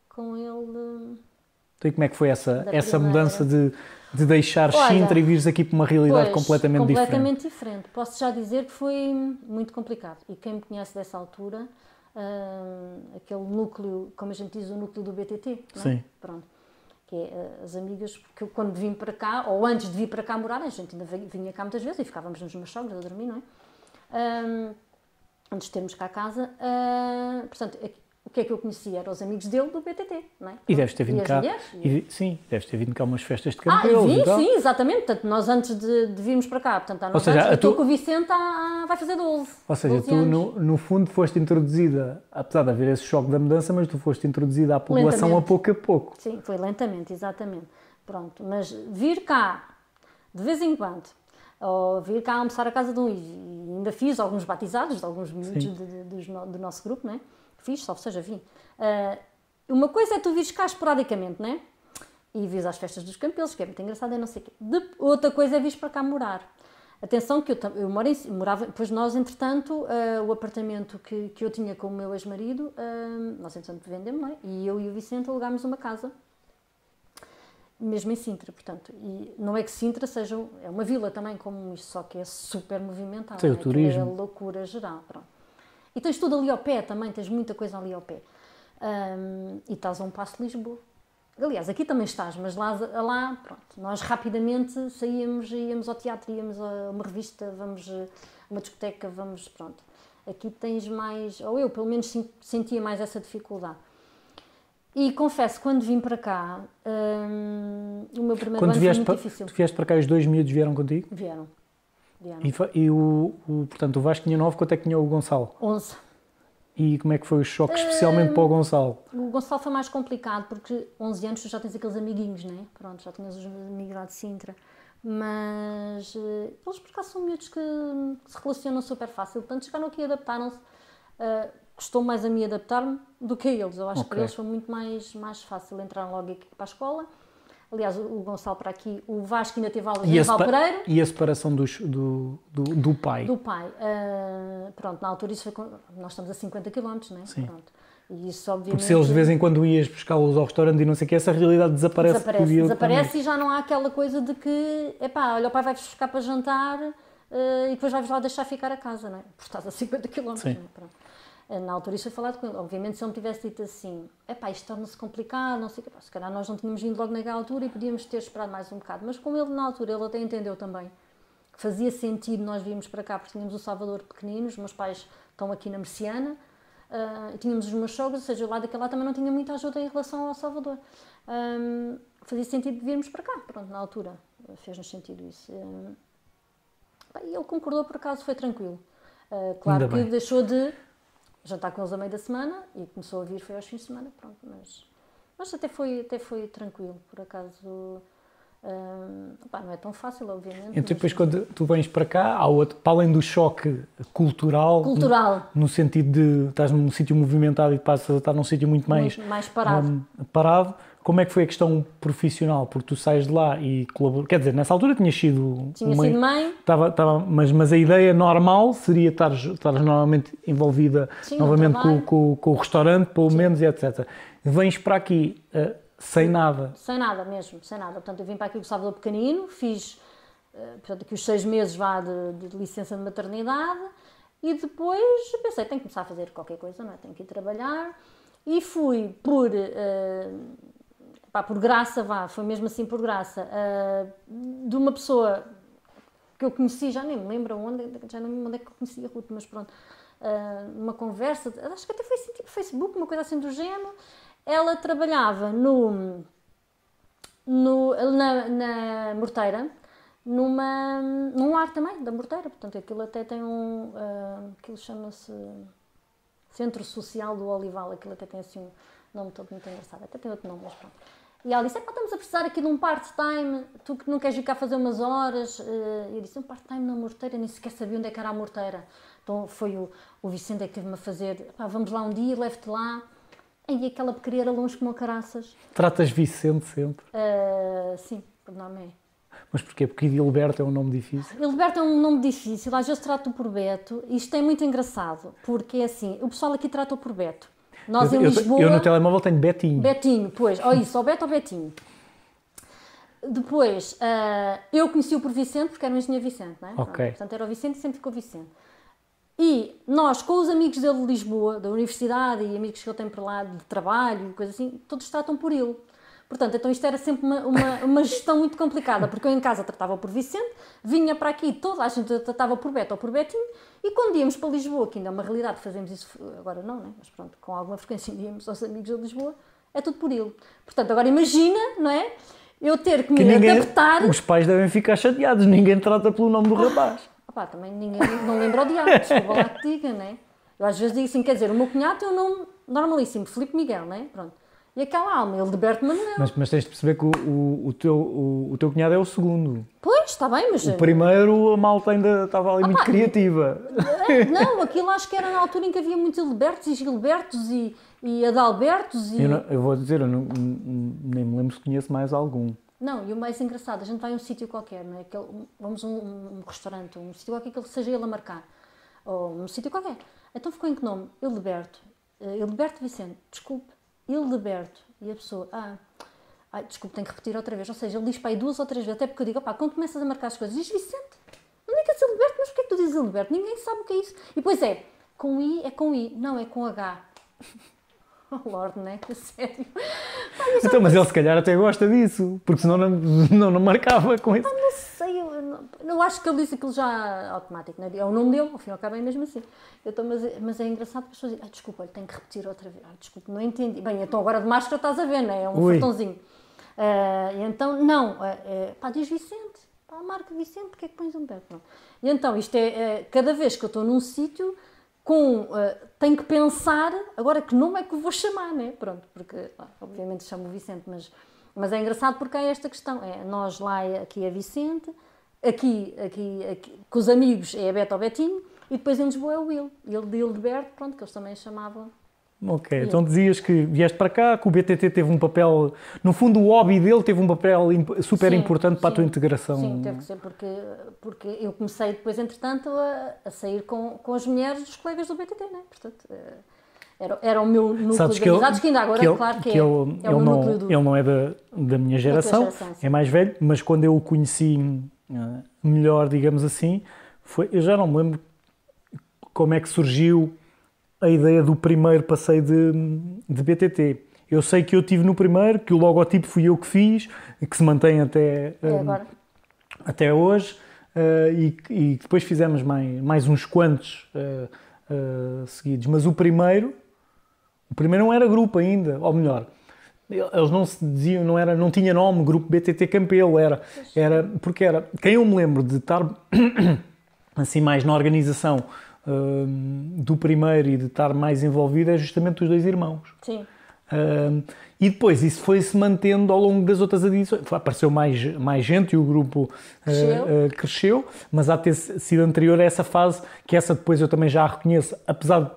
com ele. Hum, então, e como é que foi essa, essa mudança de, de deixar Olha, Sintra e vires aqui para uma realidade pois, completamente, completamente diferente? Completamente diferente. Posso já dizer que foi muito complicado. E quem me conhece dessa altura, hum, aquele núcleo, como a gente diz, o núcleo do BTT, não é? Sim. Pronto que é eh, as amigas, que eu quando vim para cá, ou antes de vir para cá morar, a gente ainda vinha cá muitas vezes e ficávamos nos meus sogros a dormir, não é? Um, antes de termos cá a casa. Uh, portanto, o que é que eu conhecia? Eram os amigos dele do BTT, não é? E deves ter vindo e cá. Mulheres, e... sim, deves ter vindo cá umas festas de campeão. Ah, vi, então. sim, exatamente. Portanto, nós antes de, de virmos para cá, portanto, Ou seja, antes, tu... com o Vicente há, vai fazer 12. Ou seja, 12 tu no, no, fundo foste introduzida, apesar de haver esse choque da mudança, mas tu foste introduzida à população lentamente. a pouco a pouco. Sim, foi lentamente, exatamente. Pronto, mas vir cá de vez em quando, ou vir cá almoçar à casa de um, e ainda fiz alguns batizados de alguns miúdos do, do nosso grupo, não é? fiz, salvo seja, vim. Uh, uma coisa é tu vires cá esporadicamente, né? E vis às festas dos campeões, que é muito engraçado, é não sei o quê. De, outra coisa é vires para cá morar. Atenção que eu, eu moro em, morava, pois nós, entretanto, uh, o apartamento que, que eu tinha com o meu ex-marido, uh, nós entretanto vendemos, não é? E eu e o Vicente alugámos uma casa, mesmo em Sintra, portanto. E não é que Sintra seja, é uma vila também como isso, só que é super movimentada. Tem o né? é turismo. É loucura geral, pronto. E tens tudo ali ao pé também, tens muita coisa ali ao pé. Um, e estás a um passo de Lisboa. Aliás, aqui também estás, mas lá, lá pronto, nós rapidamente saíamos, íamos ao teatro, íamos a uma revista, vamos a uma discoteca, vamos, pronto. Aqui tens mais, ou eu pelo menos sentia mais essa dificuldade. E confesso, quando vim para cá, um, o meu primeiro quando ano foi muito para, difícil. Quando vieste para cá, os dois miúdos vieram contigo? Vieram. E, e o, o, portanto, o Vasco tinha 9, quanto é que tinha o Gonçalo? 11. E como é que foi o choque, especialmente um, para o hum, Gonçalo? O Gonçalo foi mais complicado, porque 11 anos tu já tens aqueles amiguinhos, né? Pronto, já tinhas os amigos lá de Sintra. Mas eh, eles por cá são miúdos que se relacionam super fácil, portanto chegaram aqui e adaptaram-se. Uh, custou mais a mim adaptar-me do que a eles. Eu acho okay. que para eles foi muito mais, mais fácil entrar logo aqui para a escola Aliás, o Gonçalo para aqui, o Vasco ainda teve aulas de Val Pereira. E a separação dos, do, do, do, pai. Do pai. Uh, pronto, na altura isso foi. Nós estamos a 50 km, não é? Sim. Pronto. E isso, obviamente... Porque se eles de vez em quando ias buscá-los ao restaurante e não sei o que, essa realidade desaparece. Desaparece, desaparece e já não há aquela coisa de que, epá, olha, o pai vai-vos ficar para jantar uh, e depois vai-vos lá deixar ficar a casa, não é? Porque estás a 50 km, Sim. não é? Pronto. Eh, na altura isso foi falado com ele. Obviamente, se ele me tivesse dito assim, é pá, isto torna-se complicado, não sei o que, se calhar nós não tínhamos vindo logo naquela altura e podíamos ter esperado mais um bocado. Mas como ele, na altura, ele até entendeu também que fazia sentido nós virmos para cá, porque tínhamos o Salvador pequenino, os meus pais estão aqui na Merciana, uh, tínhamos os meus sogros, ou seja, lá daquela lá também não tinha muita ajuda em relação ao Salvador. Um, ehm, fazia sentido virmos para cá, pronto, na altura fez-nos sentido isso. Um, ehm, e ele concordou, por acaso foi tranquilo. Uh, claro Ainda que bem. deixou de jantar com eles a meio da semana e começou a vir foi aos fins de semana, pronto, mas, mas até, foi, até foi tranquilo, por acaso. Hum, pá, não é tão fácil, obviamente. Então, depois, quando tu vens para cá, há outro, para além do choque cultural, cultural. No, no sentido de estás num sítio movimentado e passas a estar num sítio muito mais, muito mais parado. Um, parado, como é que foi a questão profissional? Porque tu sais de lá e colaboras. Quer dizer, nessa altura tinhas sido. Tinha sido mãe. Tava, tava, mas, mas a ideia normal seria estar normalmente envolvida novamente com, com, com, o restaurante, pelo Sim. menos, e etc. Vens para aqui uh, sem nada. Sem nada mesmo, sem nada. Portanto, eu vim para aqui com o Salvador Pequenino, fiz uh, portanto, aqui os seis meses vá de, de licença de maternidade e depois pensei, tenho que começar a fazer qualquer coisa, não é? Tenho que ir trabalhar. E fui por. Uh, pá, por graça, vá, foi mesmo assim por graça, uh, de uma pessoa que eu conheci, já nem me lembro onde, já nem me lembro onde é que eu conheci a Ruth, mas pronto, uh, ah, uma conversa, acho que até foi assim, tipo Facebook, uma coisa assim do género, ela trabalhava no, no na, na morteira, numa, num ar também, da morteira, portanto aquilo até tem um, uh, aquilo chama-se Centro Social do Olival, aquilo até tem assim um nome todo muito engraçado, até tem outro nome, mas pronto. E ela disse: estamos a precisar aqui de um part-time, tu que não queres ficar a fazer umas horas. Eh, e eu disse: um part-time na morteira, nem sequer sabia onde é que era a morteira. Então foi o, o Vicente é que teve-me a fazer: vamos lá um dia, levo-te lá. E aquela porcaria longe como caraças. Tratas Vicente sempre? Uh, sim, por nome é. Mas porquê? Porque Hiliberto é um nome difícil? Hiliberto é um nome difícil, às vezes trato por Beto. Isto é muito engraçado, porque é assim: o pessoal aqui trata por Beto. Nós eu, em Lisboa. Eu, eu no telemóvel tenho Betinho. Betinho, pois. Ou oh, isso, ou Beto ou Betinho. Depois, uh, eu conheci o por Vicente, porque era um engenheiro Vicente, não é? Ok. Pronto, portanto, era o Vicente e sempre ficou Vicente. E nós, com os amigos dele de Lisboa, da universidade e amigos que ele tem por lá de trabalho, coisa assim, todos tratam por ele. Portanto, então isto era sempre uma, uma, uma gestão muito complicada, porque eu em casa tratava por Vicente, vinha para aqui, toda a gente tratava por Beto ou por Betinho, e quando íamos para Lisboa, que ainda é uma realidade, fazemos isso, agora não, né? mas pronto, com alguma frequência íamos aos amigos de Lisboa, é tudo por ele. Portanto, agora imagina, não é? Eu ter que, que me ninguém, adaptar. Os pais devem ficar chateados, ninguém trata pelo nome do ah, rapaz. Ah, pá, também ninguém não lembra o diabo, desculpa lá que diga, não é? Eu às vezes digo assim, quer dizer, o meu cunhado tem um nome normalíssimo, Filipe Miguel, não é? Pronto e aquela alma, ele liberta-me Mas, mas tens de perceber que o, o, o teu, o, o, teu cunhado é o segundo. Pois, está bem, mas... O primeiro, a malta ainda estava ali ah, muito pá, criativa. É, não, aquilo acho que era na altura em que havia muitos Gilbertos e Gilbertos e, e Adalbertos e... Eu, não, eu vou dizer, eu não, nem me lembro se conheço mais algum. Não, e o mais engraçado, a gente vai a um sítio qualquer, não é? Aquele, vamos a um, um, restaurante, um sítio qualquer que ele seja ele a marcar, ou um sítio qualquer. Então ficou em que nome? Eliberto. Eliberto eh, Vicente, desculpe liberto E a pessoa, ah, ai, desculpe, tenho que repetir outra vez. Ou seja, ele diz para aí duas ou três vezes, até porque eu digo, opá, quando começas a marcar as coisas, diz Vicente, não é que é Hildeberto? Mas porquê é que tu dizes Hildeberto? Ninguém sabe o que é isso. E pois é, com I é com I, não é com H. Oh Lord, né? A sério. Ai, então, mas ele se calhar até gosta disso, porque senão não, não, não marcava com isso. Ah, não, acho que ele disse aquilo já automático, não é? é o nome dele, ao fim e ao cabo é mesmo assim. Eu tô, mas, mas é engraçado que as pessoas dizem, ah, desculpa, tenho que repetir outra vez, ah, desculpa, não entendi. Bem, então agora de máscara estás a ver, não é? É um fotãozinho. cartãozinho. Uh, então, não, uh, uh, pá, diz Vicente, pá, marca Vicente, porque é que pões um Não. E então, isto é, ah, cada vez que eu estou num sítio, com uh, tenho que pensar agora que nome é que vou chamar, né? Pronto, porque obviamente chamo Vicente, mas mas é engraçado porque há esta questão é nós lá aqui é Vicente Aqui, aqui, aqui, com os amigos é a Beto ou Betinho, e depois em Lisboa é o Will. Ele de Hildeberto, pronto, que eles também chamavam. Ok, então dizias que vieste para cá, que o BTT teve um papel, no fundo o hobby dele teve um papel super sim, importante para sim, a tua integração. Sim, teve que ser, porque, porque eu comecei depois, entretanto, a, a sair com, com as mulheres dos colegas do BTT, né? Portanto, eh, era, era o meu núcleo Sabes de amizades, que, ainda agora, que ele, claro que, que é, é ele, não, do, Ele não é da, da minha geração, geração é mais velho, mas quando eu o conheci ah, melhor, digamos assim, foi. Eu já não me lembro como é que surgiu a ideia do primeiro passeio de, de BTT. Eu sei que eu tive no primeiro, que o logotipo fui eu que fiz, que se mantém até, um, é ah, até hoje, uh, e, e, depois fizemos mais, mais uns quantos uh, uh, seguidos. Mas o primeiro, o primeiro não era grupo ainda, ou melhor, eles não se diziam, não era, não tinha nome, grupo BTT Campelo, era, era porque era, quem eu me lembro de estar assim mais na organização uh, do primeiro e de estar mais envolvido é justamente os dois irmãos. Sim. Uh, e depois isso foi-se mantendo ao longo das outras edições. Apareceu mais, mais gente e o grupo hum, cresceu. Uh, cresceu, mas há ter sido anterior a essa fase, que essa depois eu também já a reconheço, apesar de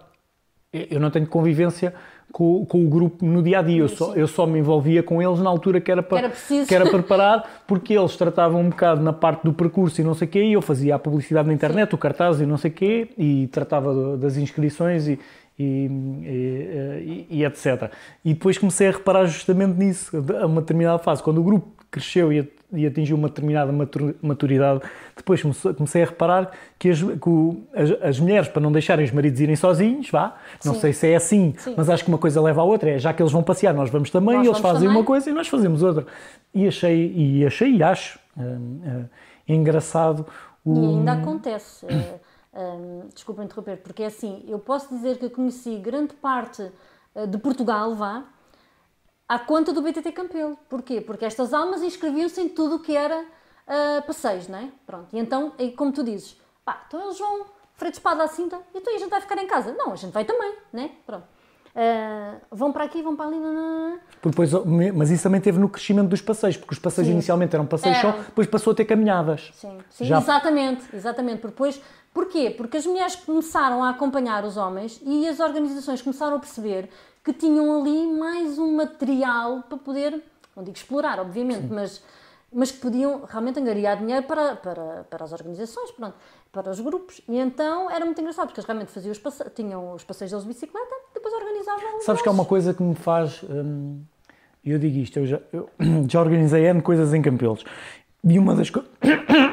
eu não tenho convivência com, com, o grupo no dia a dia. Eu só, eu só me envolvia com eles na altura que era para, que era, que era preparar, porque eles tratavam um bocado na parte do percurso e não sei o quê, e eu fazia a publicidade na internet, Sim. o cartaz e não sei o quê, e tratava das inscrições e, e, e, e, etc. E depois comecei a reparar justamente nisso, a uma determinada fase, quando o grupo cresceu e e atingiu uma determinada maturidade, depois comecei a reparar que, as, que o, as, as, mulheres, para não deixarem os maridos irem sozinhos, vá, não Sim. sei se é assim, Sim. mas acho que uma coisa leva à outra, é já que eles vão passear, nós vamos também, nós eles vamos fazem também. uma coisa e nós fazemos outra. E achei, e achei e acho hum, hum, engraçado o... E ainda acontece, eh, hum, desculpa interromper, porque é assim, eu posso dizer que conheci grande parte eh, de Portugal, vá, à conta do BTT Campelo. Porquê? Porque estas almas inscreviam-se em tudo o que era uh, passeios, não é? Pronto, e então, e como tu dizes, pá, então eles é vão, freio de espada à assim, cinta, então, e então a gente vai ficar em casa. Não, a gente vai também, não é? Pronto. Uh, vão para aqui, vão para ali. Não, não, Depois, oh, mas isso também teve no crescimento dos passeios, porque os passeios sim. inicialmente eram passeios é. só, depois passou a ter caminhadas. Sim, sim Já... exatamente, exatamente. depois, porquê? Porque as mulheres começaram a acompanhar os homens e as organizações começaram a perceber que tinham ali mais um material para poder, não digo explorar, obviamente, Sim. mas mas que podiam realmente angariar dinheiro para, para, para as organizações, pronto, para os grupos. E então era muito engraçado, porque eles realmente faziam os tinham os passeios deles de bicicleta, depois organizavam. Sabes que há é uma coisa que me faz. Hum, eu digo isto, eu já, eu já organizei N coisas em Campelos. E uma das,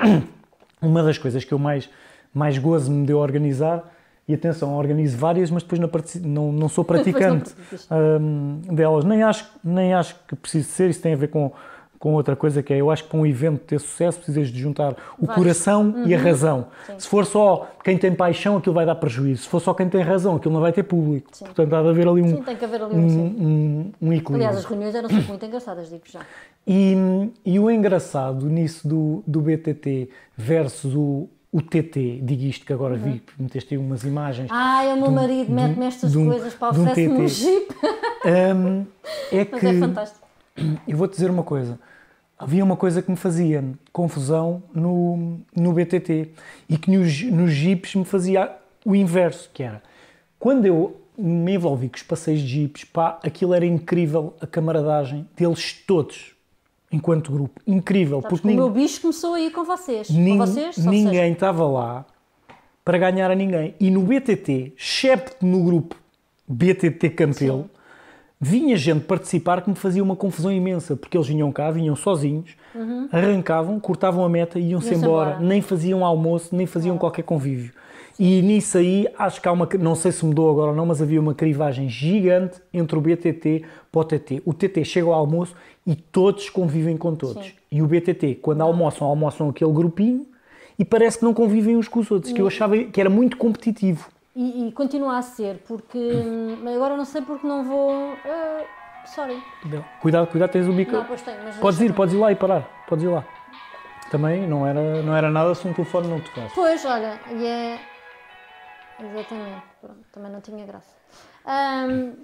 uma das coisas que eu mais, mais gozo me deu a organizar e atenção, organizo várias, mas depois não, não, não sou praticante não um, delas. Nem acho, nem acho que precise ser, isso tem a ver com, com outra coisa que é, eu acho que para um evento ter sucesso precisas de juntar o coração uhum. e a uhum. razão. Sim. Se for só quem tem paixão, aquilo vai dar prejuízo. Se for só quem tem razão, aquilo não vai ter público. Sim. Portanto, há de haver ali um, sim, tem que haver ali um, um, um, um equilíbrio. Aliás, as reuniões eram sempre muito engraçadas, digo já. E, e o engraçado nisso do, do BTT versus o, o TT, digo isto que agora uhum. vi, meteste aí umas imagens. Ah, é o meu marido mete-me estas de um, coisas para oferecer um jeep. Um, é Mas é que, é fantástico. Eu vou-te dizer uma coisa. Havia uma coisa que me fazia confusão no, no BTT e que nos, nos jeeps me fazia o inverso, que era quando eu me envolvi com os passeios de jeeps, pá, aquilo era incrível, a camaradagem deles todos, enquanto grupo. Incrível. porque o meu bicho começou aí com vocês. Nin, com vocês ninguém estava lá para ganhar a ninguém. E no BTT, excepto no grupo BTT Campelo, Sim. vinha gente participar que me fazia uma confusão imensa, porque eles vinham cá, vinham sozinhos, uhum. arrancavam, cortavam a meta e iam-se iam embora. embora. Nem faziam almoço, nem faziam ah. qualquer convívio. E nisso aí acho que há uma, não sei se mudou agora ou não, mas havia uma crivagem gigante entre o BTT para o TT. O TT chega ao almoço e todos convivem com todos. Sim. E o BTT, quando almoçam, almoçam aquele grupinho e parece que não convivem uns com os outros, que eu hum. achava que era muito competitivo. E, e continua a ser, porque hum, agora não sei porque não vou. Uh, sorry. Não. Cuidado, cuidado, tens o bico. Não, pois tenho, mas podes ir, podes ir lá e parar, podes ir lá. Também não era, não era nada se um telefone não tocasse. Pois, olha, e yeah. é. Exatamente, pronto, também não tinha graça. Hum,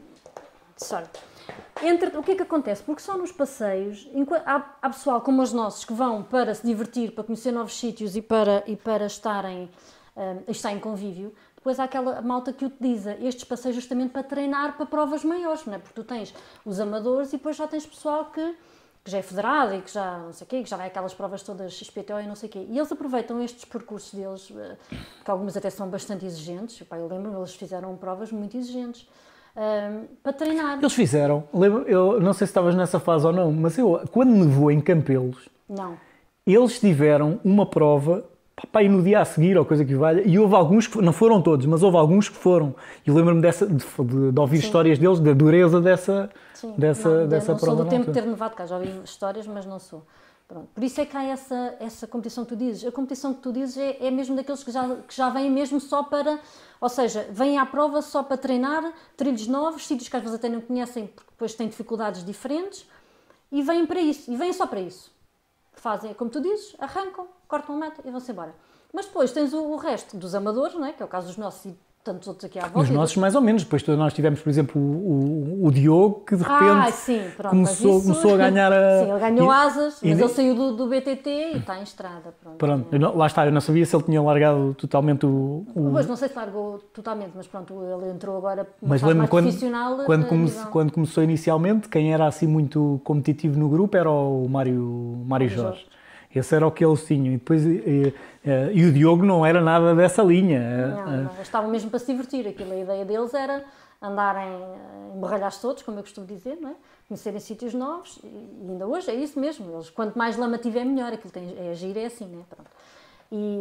sorte. Entre, o que é que acontece? Porque só nos passeios, enquanto, há, há, pessoal como os nossos que vão para se divertir, para conhecer novos sítios e para, e para estarem, um, estar em convívio, depois há aquela malta que utiliza estes passeios justamente para treinar para provas maiores, não é? Porque tu tens os amadores e depois já tens pessoal que que já é federado e que já não sei quê, que já vai aquelas provas todas XPTO e não sei o quê. E eles aproveitam estes percursos deles, eh, que algumas até são bastante exigentes. eu lembro-me, eles fizeram provas muito exigentes. Um, ehm, para treinar. Eles fizeram, lembro, eu não sei se estavas nessa fase ou não, mas eu, quando vou em Campelos, não. eles tiveram uma prova Pá, e no dia a seguir, ou coisa que valha, e houve alguns que não foram todos, mas houve alguns que foram. E lembro-me dessa, de, de, de ouvir Sim. histórias deles, da dureza dessa, Sim. dessa, não, dessa não prova. Sou do tempo de ter nevado cá, já ouvi histórias, mas não sou. Pronto. Por isso é que há essa, essa competição que tu dizes. A competição que tu dizes é, é mesmo daqueles que já, que já vêm mesmo só para, ou seja, vêm à prova só para treinar trilhos novos, sítios que às vezes até não conhecem porque depois têm dificuldades diferentes, e vêm para isso, e vêm só para isso. Fazem, como tu dizes, arrancam, cortam um mata e vão-se embora. Mas depois tens o, o resto dos amadores, não é? que é o caso dos nossos e tantos outros aqui à volta. Os nossos mais ou menos, depois nós tivemos, por exemplo, o, o, o Diogo, que de ah, repente ah, sim, pronto, começou, isso... começou a ganhar... A... Sim, ele ganhou e, asas, mas e... ele saiu do, do, BTT e está em estrada. Pronto, pronto. Não, lá está, eu não sabia se ele tinha largado totalmente o... o... Pois, não sei se largou totalmente, mas pronto, ele entrou agora mas lembro quando, profissional. Quando, come, quando começou inicialmente, quem era assim muito competitivo no grupo era o Mário, Mário Jorge. Jorge. Esse era o que eles tinham E, depois, e, eh, eh, e, o Diogo não era nada dessa linha. Não, eh, não, estavam mesmo para se divertir. Aquilo, a ideia deles era andarem em barralhares todos, como eu costumo dizer, não é? conhecerem sítios novos. E ainda hoje é isso mesmo. Eles, quanto mais lama tiver, melhor. Aquilo tem, é agir, é assim. Não é? Pronto. E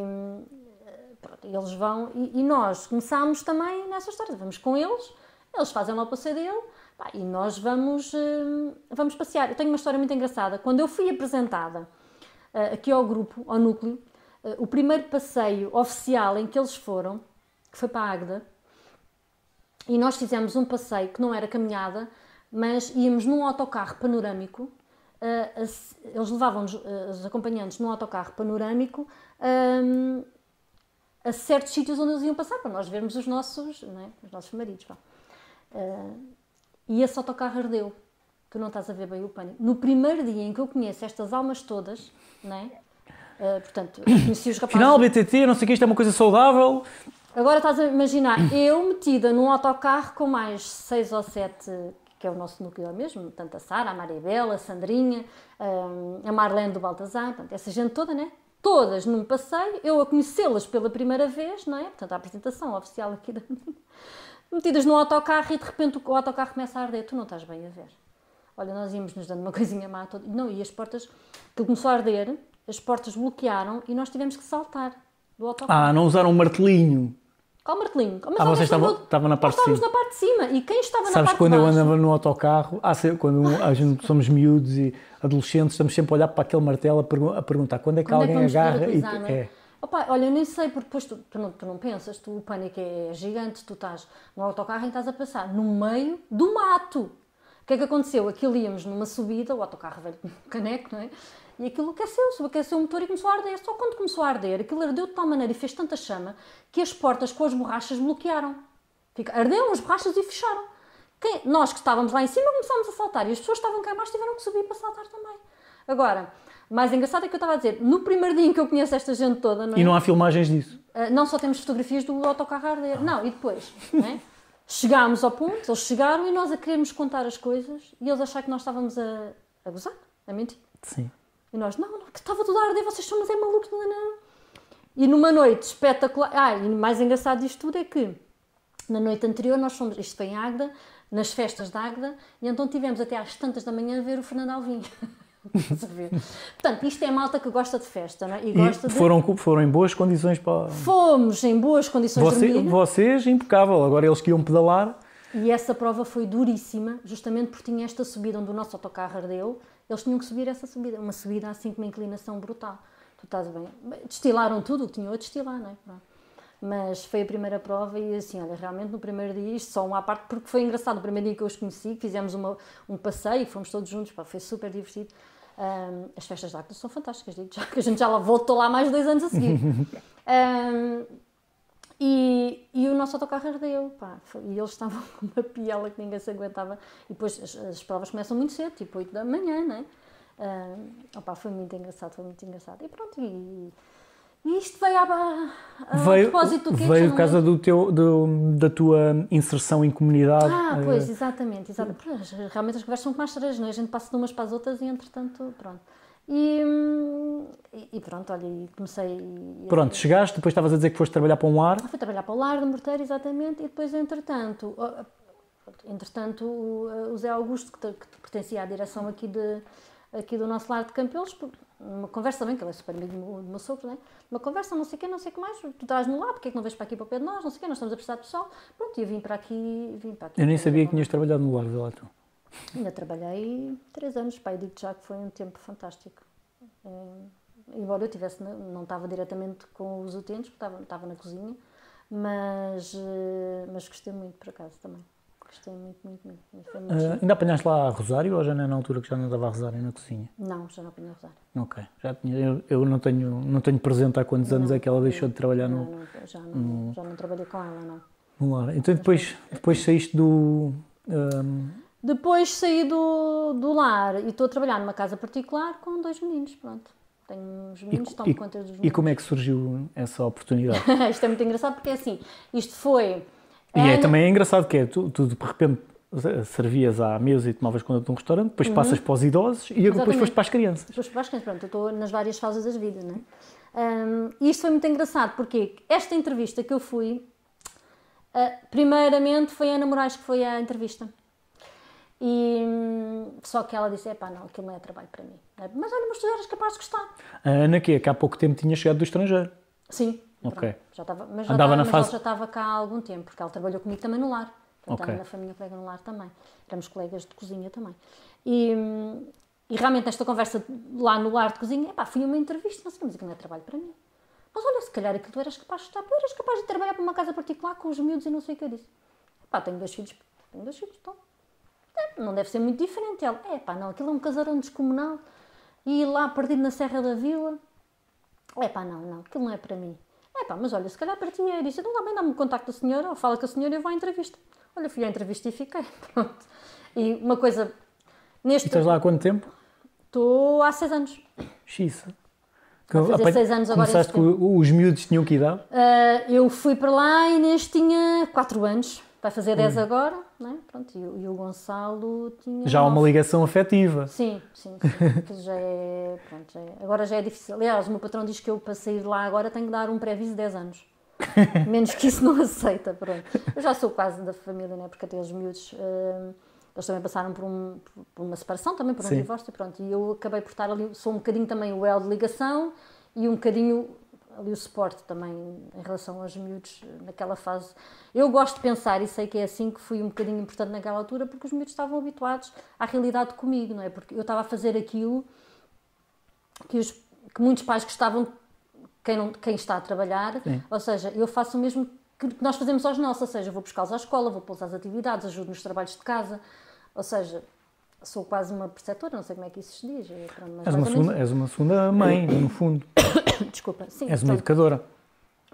pronto, eles vão. E, e nós começámos também nessa história. Vamos com eles, eles fazem uma o passeio dele. Pá, e nós vamos, vamos passear. Eu tenho uma história muito engraçada. Quando eu fui apresentada eh, aqui ao grupo, ao núcleo, eh, o primeiro passeio oficial em que eles foram, que foi para a Águeda, e nós fizemos um passeio que não era caminhada, mas íamos num autocarro panorâmico. Eh, eles levavam-nos, os acompanhantes, num autocarro panorâmico a certos sítios onde eles iam passar, para nós vermos os nossos, é? os nossos maridos. Pá. e esse autocarro ardeu tu não estás a ver bem o pânico. No primeiro dia em que eu conheço estas almas todas, não é? Uh, portanto, conheci os rapazes. Final, BTT, não sei o que, isto é uma coisa saudável. Agora estás a imaginar, eu metida num autocarro com mais seis ou sete, que é o nosso núcleo mesmo, tanto a Sara, a Maribela, a Sandrinha, eh, a Marlene do Baltazar, portanto, essa gente toda, né? Todas num passeio, eu a conhecê-las pela primeira vez, não é? Portanto, a apresentação oficial aqui da metidas num autocarro e de repente o autocarro começa a arder, tu não estás bem a ver olha, nós íamos nos dando uma coisinha má. Todo... Não, e as portas, que começou a arder, as portas bloquearam e nós tivemos que saltar do autocarro. Ah, não usaram um martelinho. Qual martelinho? Mas ah, vocês estavam, estava na parte de cima. Estávamos na parte de cima e quem estava Sabes na parte de cima? Sabes quando eu andava no autocarro, ah, sei, quando a gente, somos miúdos e adolescentes, estamos sempre a olhar para aquele martelo a, pergun a perguntar quando é que quando alguém é que agarra e. Não? É? é. Opa, olha, eu nem sei, porque depois tu, tu, não, tu não pensas, tu, o pânico é gigante, tu estás no autocarro e estás a passar no meio do mato. O que é que aconteceu? Aquilo íamos numa subida, o autocarro um caneco, não é? E aquilo aqueceu, é subaqueceu é o motor e começou a arder. Só quando começou a arder, aquilo ardeu de tal maneira e fez tanta chama que as portas com as borrachas bloquearam. Fica, arderam as borrachas e fecharam. Quem, nós que estávamos lá em cima começámos a saltar e as pessoas que estavam cá embaixo tiveram que subir para saltar também. Agora, mais engraçado é que eu estava a dizer, no primeiro dia em que eu conheço esta gente toda. Não é? E não há filmagens disso? Uh, não só temos fotografias do autocarro a arder. Ah. Não, e depois? Não é? chegámos ao ponto, eles chegaram e nós a queremos contar as coisas e eles acharam que nós estávamos a, a gozar, a mentir. Sim. E nós, não, não, que estava tudo a arder, vocês são, mas é maluco, não, não. E numa noite espetacular. Ah, e o mais engraçado disto tudo é que na noite anterior nós fomos, isto foi em Águeda, nas festas de Águeda, e então tivemos até às tantas da manhã a ver o Fernando Alvim. Portanto, isto é malta que gosta de festa, não é? E, e gosta de... foram, foram em boas condições para. Fomos em boas condições Você, de Vocês, impecável. Agora eles que iam pedalar. E essa prova foi duríssima, justamente porque tinha esta subida onde o nosso autocarro ardeu. Eles tinham que subir essa subida, uma subida assim com uma inclinação brutal. Tu estás bem. Destilaram tudo o que tinham a destilar, não é? Pronto mas foi a primeira prova e assim, olha, realmente no primeiro dia, isto só uma parte, porque foi engraçado, o primeiro dia que eu os conheci, fizemos uma, um passeio, fomos todos juntos, pá, foi super divertido. Um, as festas da Acta são fantásticas, digo já, que a gente já voltou lá mais dois anos a seguir. Um, e, e, o nosso autocarro ardeu, pá, e eles estavam com uma piela que ninguém se aguentava. E depois as, as provas começam muito cedo, tipo 8 da manhã, né? Um, opa, foi muito engraçado, foi muito engraçado. E pronto, e, e isto veio a, a veio, propósito do quê? Veio por causa do teu, do, da tua inserção em comunidade. Ah, eh, pois, exatamente. exatamente. Realmente as conversas são mais estranhas, não é? A gente passa de umas para as outras e, entretanto, pronto. E, hum, e pronto, olha, e comecei. Assim. Pronto, chegaste, depois estavas a dizer que foste trabalhar para um lar. Ah, fui trabalhar para o lar de morteiro, exatamente, e depois, entretanto, entretanto eh, o Zé Augusto, que, que pertencia à direção aqui, de, aqui do nosso lar de Campelos, uma conversa também, que ele é super amigo do meu sogro, né? uma conversa, não sei o quê, não sei o que mais, tu traz-me lá, porque é que não vês para aqui para o pé de nós, não sei o quê, nós estamos a precisar de pessoal. Pronto, e eu vim para aqui. Vim para aqui eu nem sabia que tinhas trabalhado no lado de lá tu. Ainda trabalhei três anos, pai, digo já que foi um tempo fantástico. É, embora eu tivesse, não estava diretamente com os utentes, estava, estava na cozinha, mas, eh, mas gostei muito, por acaso, também. Gostei muito, muito, muito. muito uh, ainda apanhaste lá Rosário ou já não é na altura que já não dava Rosário na cozinha? Não, já não apanhei Rosário. Ok. Já tinha, eu, eu não, tenho, não tenho presente há quantos não, anos é que ela deixou de trabalhar não, no, não, já, não, no, já não trabalhei com ela, não. No lar. Então depois, depois saíste do. Um... Depois saí do, do lar e estou a trabalhar numa casa particular com dois meninos, pronto. Tenho os meninos, estão tomo e, conta dos meninos. E como é que surgiu essa oportunidade? isto é muito engraçado porque é assim, isto foi e é, ah, também é engraçado que é, tu, tu de repente eh, servias à mesa e tomavas conta de um restaurante, depois uhum. passas para os idosos e Exatamente. depois foste para as crianças. Depois para as crianças, pronto, eu estou nas várias fases das vidas, não é? Um, e isto foi muito engraçado, porque esta entrevista que eu fui, uh, primeiramente foi a Ana Moraes que foi à entrevista. E, hum, só que ela disse: é pá, não, aquilo não é trabalho para mim. Mas olha, mas tu eras capaz de gostar. A Ana, que é há pouco tempo tinha chegado do estrangeiro. Sim, Ok. Já tava, mas já Andava na fase... já estava cá há algum tempo, porque ela trabalhou comigo também no lar. Então, okay. Estava na família colega no lar também. Éramos colegas de cozinha também. E, e realmente nesta conversa lá no lar de cozinha, epá, fui uma entrevista, não sei mas aquilo não é trabalho para mim. Mas olha, se calhar aquilo tu eras capaz de estar, eras capaz de trabalhar para uma casa particular com os miúdos e não sei o que eu disse. Epá, tenho dois filhos, tenho dois filhos, então. É, não deve ser muito diferente. Ela, é pá, não, aquilo é um casarão descomunal e lá perdido na Serra da Vila. É pá, não, não, aquilo não é para mim. Epá, mas olha, se calhar para ti é isso. Então também dá-me o contacto da senhora, ou fala com a senhora e eu vou à entrevista. Olha, fui à entrevista e fiquei. Pronto. E uma coisa. Neste... E estás lá há quanto tempo? Estou há seis anos. Xiça. Que apanho, seis anos agora. Começaste que os miúdos tinham que idade? Uh, eu fui para lá e neste tinha quatro anos. Vai fazer dez agora não é? Pronto, e, e o Gonçalo tinha. Já há uma ligação afetiva. Sim, sim, sim já é, pronto, já é, Agora já é difícil. Aliás, o meu patrão diz que eu, para sair de lá agora, tenho que dar um pré-aviso de 10 anos. Menos que isso não aceita, pronto. Eu já sou quase da família, não é? Porque até os miúdos. Hum, eles também passaram por, um, por, uma separação, também por um Sim. divórcio, pronto. E eu acabei por estar ali, sou um bocadinho também o L de ligação e um bocadinho ali o suporte também em relação aos miúdos eh, naquela fase. Eu gosto de pensar e sei que é assim que fui um bocadinho importante naquela altura porque os miúdos estavam habituados à realidade comigo, não é? Porque eu estava a fazer aquilo que, os, que muitos pais gostavam quem, não, quem está a trabalhar, Sim. ou seja, eu faço o mesmo que nós fazemos aos nossos, ou seja, vou buscá-los à escola, vou pô-los às atividades, ajudo nos trabalhos de casa, ou seja, sou quase uma preceptora, não sei como é que isso se diz. Eh, pronto, és, uma segunda, menos... és uma segunda mãe, no fundo. Desculpa, sim. És uma então, educadora.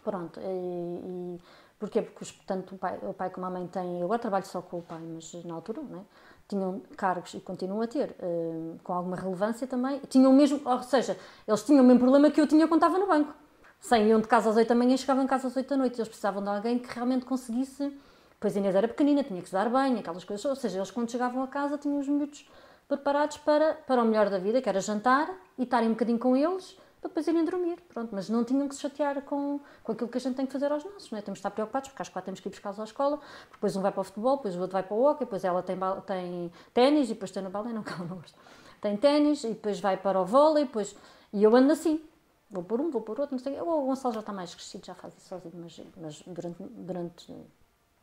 Pronto, e, e porquê? Porque tanto o pai, o pai como a mãe têm, eu agora trabalho só com o pai, mas na altura, não é? tinham cargos e continuam a ter, uh, com alguma relevância também, tinham mesmo, ou seja, eles tinham o mesmo problema que eu tinha quando estava no banco. Saiam de casa às oito da manhã e chegavam em casa às oito da noite. Eles precisavam de alguém que realmente conseguisse Pois a Inês era pequenina, tinha que se dar bem, aquelas coisas. Ou seja, eles quando chegavam a casa tinham os miúdos preparados para, para o melhor da vida, que era jantar e estarem um bocadinho com eles para depois irem dormir. Pronto, mas não tinham que se chatear com, com aquilo que a gente tem que fazer aos nossos, não é? Temos de estar preocupados, porque às quatro temos que ir buscar los à escola, depois um vai para o futebol, depois o outro vai para o hockey, depois ela tem, tem ténis e depois tem no balé, não, ela não gosta, Tem ténis e depois vai para o vôlei, depois... E eu ando assim, vou por um, vou por outro, não sei. O Gonçalo já está mais crescido, já faz isso sozinho, mas, mas durante, durante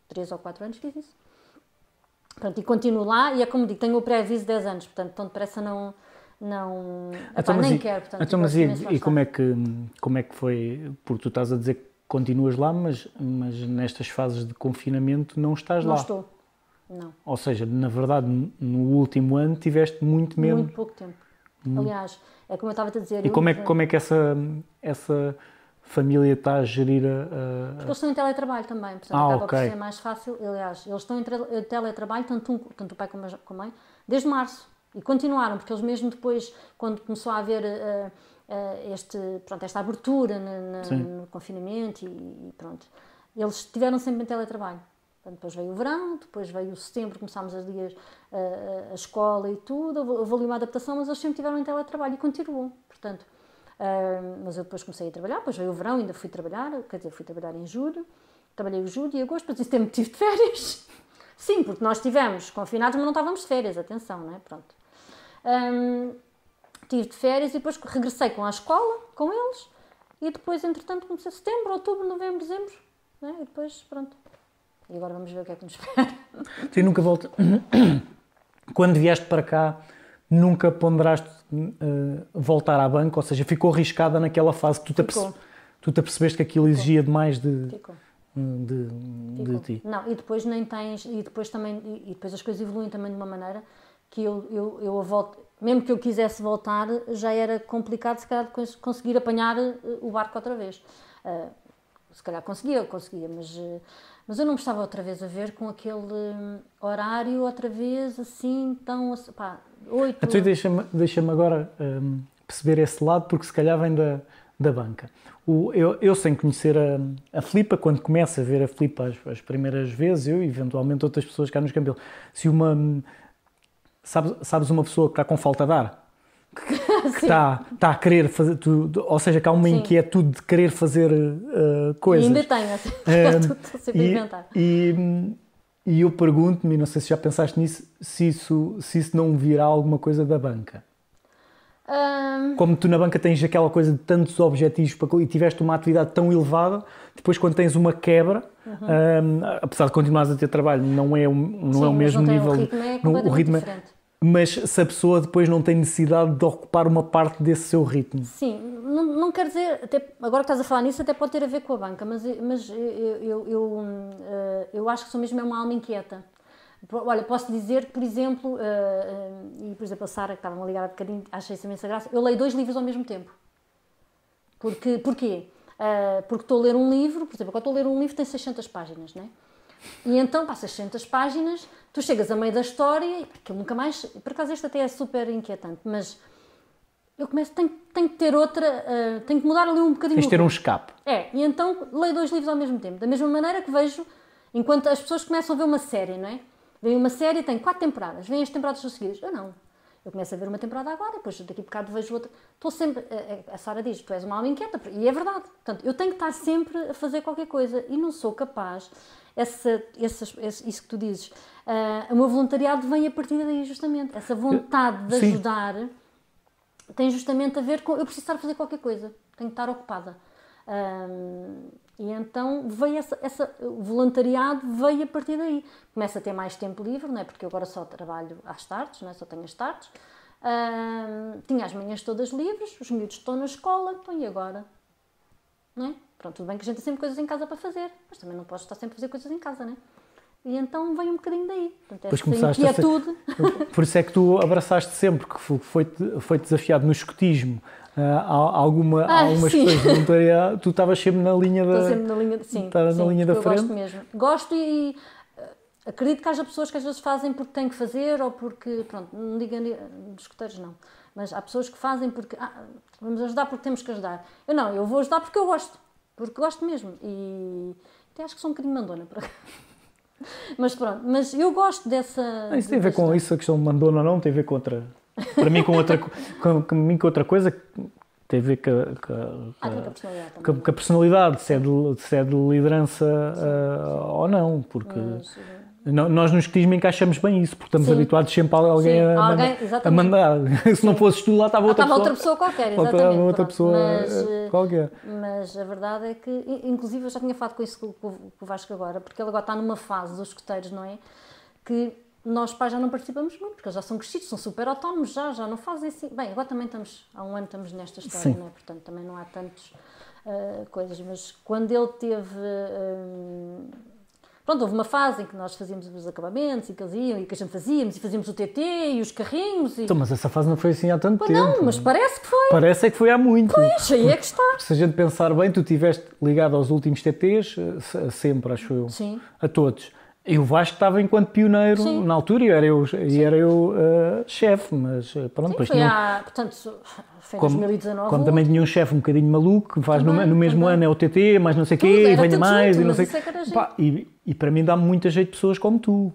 3 ou 4 anos fiz isso. Pronto, e continuo lá e é como digo, tenho o pré-aviso de 10 anos, portanto, tão depressa não. não epá, então, nem e, quero. Portanto, então, mas e, e assim como, é que, como é que foi? Porque tu estás a dizer que continuas lá, mas, mas nestas fases de confinamento não estás não lá. Não estou. Não. Ou seja, na verdade, no último ano tiveste muito menos. Muito pouco tempo. Hum. Aliás, é como eu estava a dizer. E como, é, que, como é que essa, essa família está a gerir a, a... Porque eles estão em teletrabalho também, portanto ah, acaba okay. por ser mais fácil. Aliás, eles estão em teletrabalho, tanto, um, tanto o pai como a mãe, desde março. E continuaram, porque eles mesmo depois, quando começou a haver uh, este, pronto, esta abertura no confinamento e, e, pronto, eles tiveram sempre em teletrabalho. Portanto, depois veio o verão, depois veio o setembro, começámos as dias uh, a escola e tudo, houve ali uma adaptação, mas eles sempre tiveram em teletrabalho e continuam. Portanto, mas eu depois comecei a trabalhar, depois veio o verão, ainda fui trabalhar, quer dizer, fui trabalhar em julho, trabalhei em julho e agosto, mas isso tem motivo de férias. Sim, porque nós estivemos confinados, mas não estávamos de férias, atenção, é? Pronto. Um, tive de férias e depois regressei com a escola, com eles, e depois, entretanto, comecei setembro, outubro, novembro, dezembro, né? E depois, pronto. E agora vamos ver o que é que nos espera. Tu nunca volta. Quando vieste para cá, nunca ponderaste uh, voltar à banca, ou seja, ficou arriscada naquela fase que tu te, aperce, tu te apercebeste que aquilo ficou. exigia demais de, hum, de, de, ti. Não, e depois nem tens, e depois também, e depois as coisas evoluem também de uma maneira que eu, eu, eu a volto, mesmo que eu quisesse voltar, já era complicado se calhar conseguir apanhar eh, o barco outra vez. Uh, se calhar conseguia, conseguia, mas, mas eu não me estava outra vez a ver com aquele hum, horário outra vez assim tão. Pá, 8. Então deixa-me deixa agora um, perceber esse lado, porque se calhar vem da, da banca. O, eu, eu, sem conhecer a, a Flipa, quando começo a ver a Flipa as, as primeiras vezes, eu e eventualmente outras pessoas cá nos Escambelo, se uma. Sabes, sabes uma pessoa que está com falta de ar? que está, está a querer fazer tudo, ou seja, que há uma Sim. inquietude de querer fazer uh, coisas. E ainda tenho, assim, um, a inventar. E, e eu pergunto-me, não sei se já pensaste nisso, se isso, se isso não virá alguma coisa da banca. Um... Como tu na banca tens aquela coisa de tantos objetivos para, e tiveste uma atividade tão elevada, depois quando tens uma quebra, uhum. um, apesar de continuares a ter trabalho, não é, é um, não Sim, é o mesmo nível. O ritmo é, não, o ritmo é, mas se a pessoa depois não tem necessidade de ocupar uma parte desse seu ritmo. Sim, não, não quer dizer, até, agora que estás a falar nisso, até pode ter a ver com a banca, mas, mas eu, eu, eu, eh, eu acho que sou mesmo é uma alma inquieta. Olha, posso dizer que, por exemplo, eh, eh, e por exemplo a Sara, que estava-me a ligar há bocadinho, achei isso imensa graça, eu leio dois livros ao mesmo tempo. Porque, porquê? porque estou a ler um livro, por exemplo, quando estou a ler um livro tem 600 páginas, não é? E então, passas 600 páginas, tu chegas a meio da história e eu nunca mais. Por acaso, este até é super inquietante, mas eu começo, tenho, tenho que ter outra, uh, tenho que mudar ali um bocadinho. Tens de ter um escape. É, e então leio dois livros ao mesmo tempo. Da mesma maneira que vejo, enquanto as pessoas começam a ver uma série, não é? Vem uma série, tem quatro temporadas, vem as temporadas seguidas. Eu não. Eu começo a ver uma temporada agora, depois daqui a bocado vejo outra. Estou sempre. A, eh, eh, a Sara diz: tu és uma alma inquieta, e é verdade. Portanto, eu tenho que estar sempre a fazer qualquer coisa e não sou capaz essa, isso que tu dizes. Uh, o meu voluntariado vem a partir daí, justamente. Essa vontade de Sim. ajudar tem justamente a ver com eu precisar fazer qualquer coisa, tenho que estar ocupada. Um, ah, e então veio essa, essa, o voluntariado veio a partir daí. Começa a ter mais tempo livre, não é? Porque eu agora só trabalho às tardes, não é? só tenho as tardes. Um, ah, tinha as manhãs todas livres, os miúdos estão na escola, então e agora? não é? Pronto, tudo bem que a gente tem sempre coisas em casa para fazer, mas também não posso estar sempre a fazer coisas em casa, não é? E então vem um bocadinho daí. Portanto, é essa começaste inquietude. Ser... Por isso é que tu abraçaste sempre, que foi, foi desafiado no escotismo. Uh, alguma, ah, algumas sim. pessoas voluntária tu estavas sempre na linha da. Estou sempre na linha, sim, sim, na linha da frente. Gosto mesmo. Gosto e ah, acredito que haja pessoas que às vezes fazem porque têm que fazer ou porque. Pronto, não digam Escuteiros não mas há pessoas que fazem porque ah, vamos ajudar porque temos que ajudar. Eu não, eu vou ajudar porque eu gosto, porque gosto mesmo. E até acho que sou um bocadinho mandona para cá. Mas pronto, mas eu gosto dessa. Não, isso tem a ver com isso, a questão de mandona ou não, tem a ver com outra. Para mim, com outra, com, com, mim, com outra coisa, tem a ver com, com, ah, com, a, personalidade com, com a personalidade, se é de, se é de liderança Uh, ou não, porque. Mas, nós no escritismo encaixamos bem isso, porque estamos Sim. habituados sempre a alguém, Sim, a, alguém a, mandar. Se não fosses tu, lá estava ah, outra pessoa. Estava outra pessoa qualquer, exatamente. outra pronto. pessoa mas, eh, eh, qualquer. Mas a verdade é que, inclusive eu já tinha falado com isso com, com o Vasco agora, porque ele agora está numa fase dos escuteiros, não é? Que nós pais já não participamos muito, porque eles já são crescidos, são super autónomos, já, já não fazem assim. Bem, agora também estamos, há um ano estamos nesta história, Sim. não é? Portanto, também não há tantas uh, eh, coisas, mas quando ele teve. Uh, Pronto, houve uma fase em que nós fazíamos os acabamentos e que iam e que a gente fazíamos e fazíamos o TT e os carrinhos. E... Então, mas essa fase não foi assim há tanto Pô, tempo. Não, mas parece que foi. Parece é que foi há muito. Pois, aí é que está. Se a gente pensar bem, tu estiveste ligado aos últimos TTs eh, sempre, acho eu. Sim. A todos. E o Vasco estava enquanto pioneiro Sim. na altura e era eu, e era eu uh, chefe, mas eh, pronto. Sim, depois foi tinha, há, portanto, foi como, 2019. Quando também tinha um chefe um bocadinho maluco, que faz também, no, no, mesmo também. ano é o TT, mais não sei o quê, e venha mais, junto, e não sei é pá, e, e para mim dá muita jeito pessoas como tu.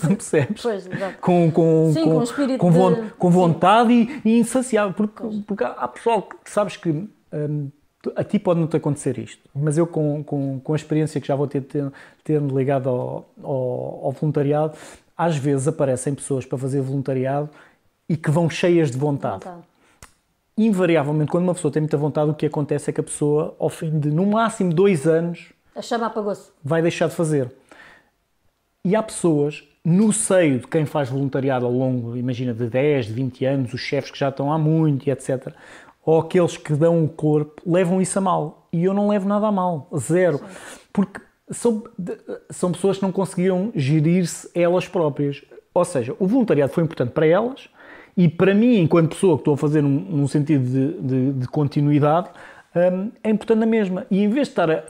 não percebes? Pois, com, com, Sim, com, com, com, de... com vontade e, e, insaciável. Porque, porque há, há pessoal que sabes que. Hum, a ti pode não te acontecer isto, mas eu com, com, com a experiência que já vou ter, ter, ligado ao, ao, ao voluntariado, às vezes aparecem pessoas para fazer voluntariado e que vão cheias de vontade. Invariavelmente, quando uma pessoa tem muita vontade, o que acontece é que a pessoa, ao fim de no máximo dois anos, a chama apagou-se. Vai deixar de fazer. E há pessoas no seio de quem faz voluntariado ao longo, imagina, de 10, de 20 anos, os chefes que já estão há muito e etc ou aqueles que dão o corpo, levam isso a mal. E eu não levo nada a mal, zero. Sim. Porque são, são pessoas que não conseguiram gerir-se elas próprias. Ou seja, o voluntariado foi importante para elas e para mim, enquanto pessoa que estou a fazer num, num sentido de, de, de continuidade, um, é importante a mesma. E em vez de estar a, a,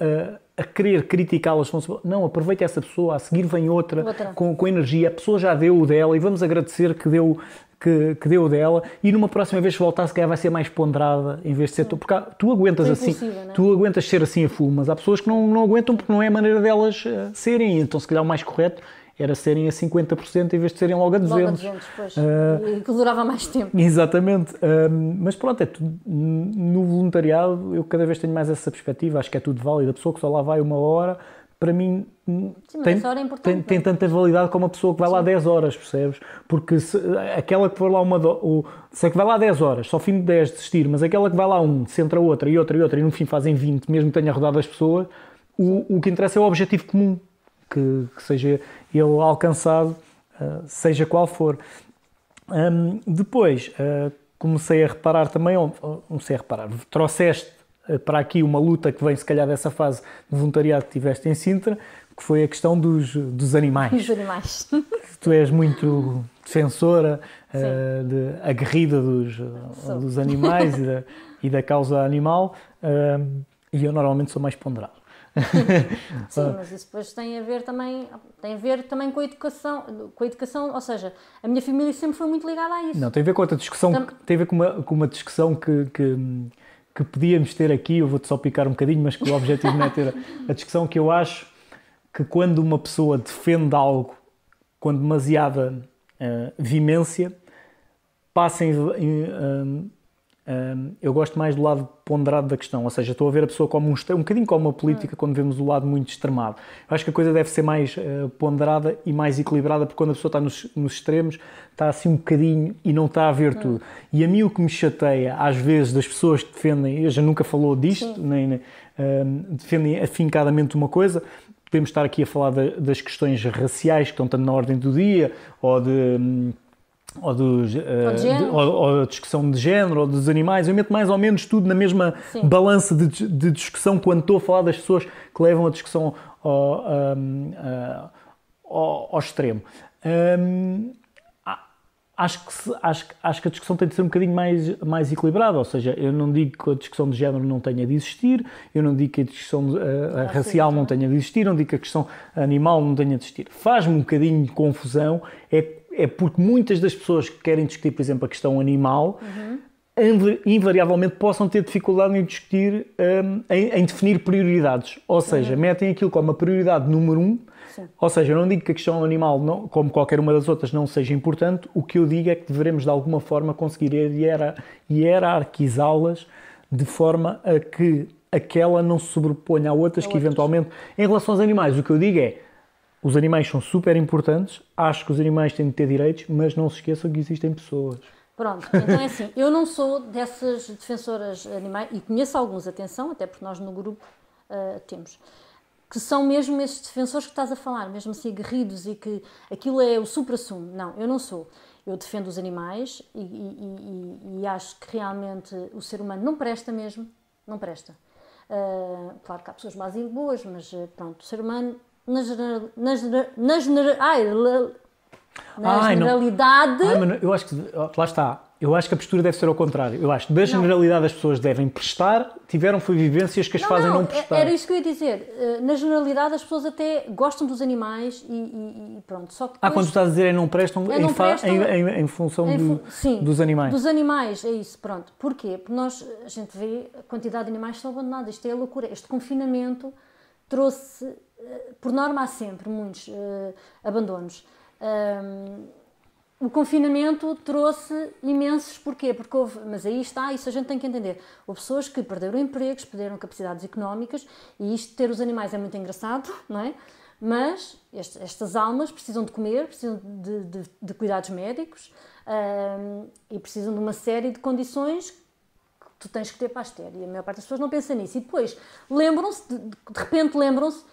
a querer criticá-las, não, aproveita essa pessoa, a seguir vem outra, outra. Com, com energia, a pessoa já deu o dela e vamos agradecer que deu que, que, deu dela e numa próxima vez que voltar se calhar vai ser mais ponderada em vez de ser tu, porque tu aguentas assim, é? tu aguentas ser assim a full, mas há pessoas que não, não aguentam porque não é a maneira delas uh, serem, então se calhar o mais correto era serem a 50% em vez de serem logo a 200. Logo a 200, pois. Uh, que durava mais tempo. Exatamente. Uh, mas pronto, é tudo, no voluntariado eu cada vez tenho mais essa perspectiva, acho que é tudo válido. A pessoa que só lá vai uma hora, para mim hum, Sim, tem, é tem, tem, é? tanta validade como uma pessoa que vai Sim. lá 10 horas, percebes? Porque se, aquela que for lá uma. O, se é que vai lá 10 horas, só fim de 10 desistir, mas aquela que vai lá um, se entra outra e outra e outra e no fim fazem 20, mesmo que tenha rodado as pessoas, o, o que interessa é o objetivo comum, que, que seja ele alcançado, ah, seja qual for. Um, depois. Uh, comecei a reparar também, comecei a reparar, trouxeste eh, para aqui uma luta que vem, se calhar, dessa fase de voluntariado que tiveste em Sintra, que foi a questão dos, dos animais. Os animais. Tu és muito defensora, uh, de, aguerrida dos, dos animais e da, e da causa animal, uh, e eu normalmente sou mais ponderado. Sim, ah. mas isso depois tem a ver também tem a ver também com a educação com a educação, ou seja, a minha família sempre foi muito ligada a isso. Não tem a ver com outra discussão, tem a ver com uma, com uma discussão que, que que podíamos ter aqui, eu vou-te só picar um bocadinho, mas que o objetivo não é ter a discussão, que eu acho que quando uma pessoa defende algo com demasiada uh, vimência, passa em, em, eh, um, eu gosto mais do lado ponderado da questão, ou seja, estou a ver a pessoa como um, um bocadinho como uma política hum. quando vemos o lado muito extremado. Eu acho que a coisa deve ser mais uh, ponderada e mais equilibrada, porque quando a pessoa está nos, nos, extremos, está assim um bocadinho e não está a ver hum. tudo. E a mim o que me chateia, às vezes, das pessoas que defendem, eu já nunca falou disto, Sim. nem, nem um, defendem afincadamente uma coisa, podemos estar aqui a falar de, das questões raciais que estão tanto na ordem do dia, ou de hum, ou, dos, uh, de, ou, ou, a discussão de género, ou dos animais, eu meto mais ou menos tudo na mesma Sim. balança de, de, discussão quando estou a falar das pessoas que levam a discussão ao, um, uh, eh, ao, ao extremo. Um, acho, que se, acho, acho que a discussão tem de ser um bocadinho mais, mais equilibrada, ou seja, eu não digo que a discussão de género não tenha de existir, eu não digo que a discussão uh, ah, racial sim, não tenha de existir, não digo que a questão animal não tenha de existir. Faz-me um bocadinho de confusão, é é porque muitas das pessoas que querem discutir, por exemplo, a questão animal, uhum. invariavelmente possam ter dificuldade em discutir, um, em, em, definir prioridades. Ou seja, uhum. metem aquilo como a prioridade número um. Sim. Ou seja, eu não digo que a questão animal, não, como qualquer uma das outras, não seja importante. O que eu digo é que devemos de alguma forma, conseguir hierarquizá-las de forma a que aquela não se sobreponha a outras a que, outras. eventualmente, em relação aos animais, o que eu digo é os animais são super importantes, acho que os animais têm de ter direitos, mas não se esqueçam que existem pessoas. Pronto, então é assim, eu não sou dessas defensoras animais, e conheço alguns, atenção, até porque nós no grupo uh, temos, que são mesmo esses defensores que estás a falar, mesmo assim aguerridos e que aquilo é o supra-sumo. Não, eu não sou. Eu defendo os animais e, e, e, e, acho que realmente o ser humano não presta mesmo, não presta. Uh, claro que há pessoas mais boas, mas eh, pronto, o ser humano na, generalidade. eu acho que. Lá está. Eu acho que a postura deve ser ao contrário. Eu acho que da generalidade não. as pessoas devem prestar, tiveram foi vivências que as não, fazem não, não é, prestar. Era isso que eu ia dizer. Eh, na generalidade as pessoas até gostam dos animais e, e, e pronto. Só que ah, quando estás a dizer é não prestam, é em, não prestam em, em, em função do, sim, dos animais. Dos animais, é isso, pronto. Porquê? Porque nós, a gente vê a quantidade de animais que são abandonados. Isto é a loucura. Este confinamento trouxe por norma há sempre muitos uh, abandonos. Um, o confinamento trouxe imensos, porquê? Porque houve, mas aí está, isso a gente tem que entender. Houve pessoas que perderam empregos, perderam capacidades económicas, e isto ter os animais é muito engraçado, não é? Mas este, estas almas precisam de comer, precisam de, de, de cuidados médicos um, e precisam de uma série de condições que tu tens que ter para as ter. E a maior parte das pessoas não pensa nisso. E depois lembram-se, de, de repente lembram-se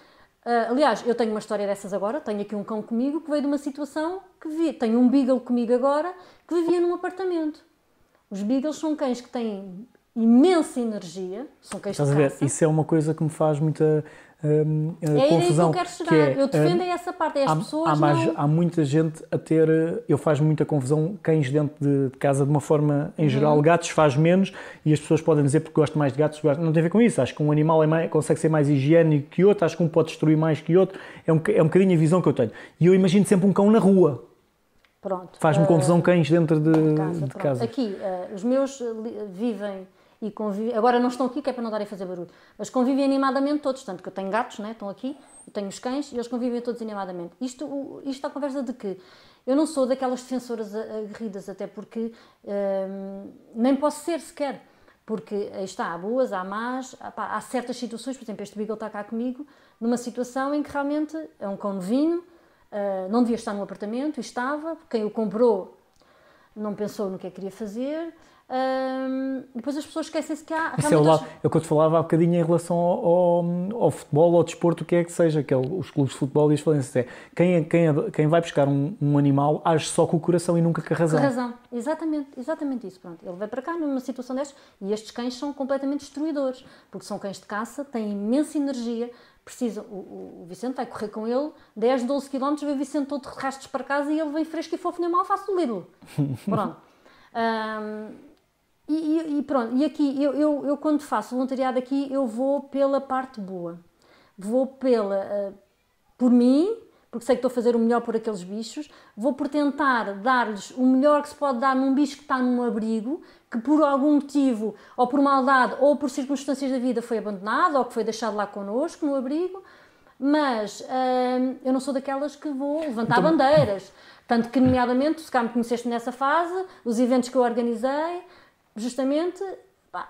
Uh, aliás, eu tenho uma história dessas agora. Tenho aqui um cão comigo que veio de uma situação que vi. Tenho um beagle comigo agora que vivia num apartamento. Os beagles são cães que têm imensa energia, são cães Estás de caça. Isso é uma coisa que me faz muita hum, é confusão. Que eu quero chegar. Que é, eu defendo hum, essa parte. É as há, pessoas há, mais, não... há muita gente a ter. Eu faço muita confusão cães dentro de, de casa de uma forma em geral. Uhum. Gatos faz menos e as pessoas podem dizer porque gosto mais de gatos. Gosto. Não tem a ver com isso. Acho que um animal é mais, consegue ser mais higiênico que outro. Acho que um pode destruir mais que outro. É um, é um bocadinho a visão que eu tenho. E eu imagino sempre um cão na rua. Pronto. Faz-me eh, confusão cães dentro de, de casa. De casa. Aqui, uh, os meus eh, vivem e convivem. Agora não estão aqui, que é para não darem a fazer barulho, mas convivem animadamente todos. Tanto que eu tenho gatos, né? estão aqui, eu tenho os cães e eles convivem todos animadamente. Isto, isto é a conversa de que eu não sou daquelas defensoras aguerridas, até porque hum, nem posso ser sequer. Porque aí está, há boas, há más, há, pá, há certas situações, por exemplo, este Beagle está cá comigo, numa situação em que realmente é um cão novinho, Uh, não devia estar no apartamento e estava. Quem o comprou não pensou no que é que queria fazer depois as pessoas esquecem-se que há. Isso é o lado, é o que eu te falava há bocadinho em relação ao, ao, ao futebol, ao desporto, o que é que seja, que é os clubes de futebol e as falências. É quem, é- quem, é quem vai buscar um, um, animal age só com o coração e nunca com a razão. Com a razão, exatamente, exatamente isso. Pronto. Ele vai para cá numa situação destas e estes cães são completamente destruidores, porque são cães de caça, têm imensa energia, precisa, o, o, Vicente vai correr com ele 10, 12 km, vê o Vicente todo de rastros para casa e ele vem fresco e fofo nem mal faço do Lidl. Pronto. E, e, pronto, e aqui, eu, eu, eu, quando faço voluntariado aqui, eu vou pela parte boa. Vou pela, uh, por mim, porque sei que estou a fazer o melhor por aqueles bichos, vou por tentar dar-lhes o melhor que se pode dar num bicho que está num abrigo, que por algum motivo, ou por maldade, ou por circunstâncias da vida foi abandonado, ou que foi deixado lá connosco no abrigo, mas ehm, eu não sou daquelas que vou levantar então... bandeiras. Tanto que, nomeadamente, se cá me conheceste nessa fase, os eventos que eu organizei, justamente pá,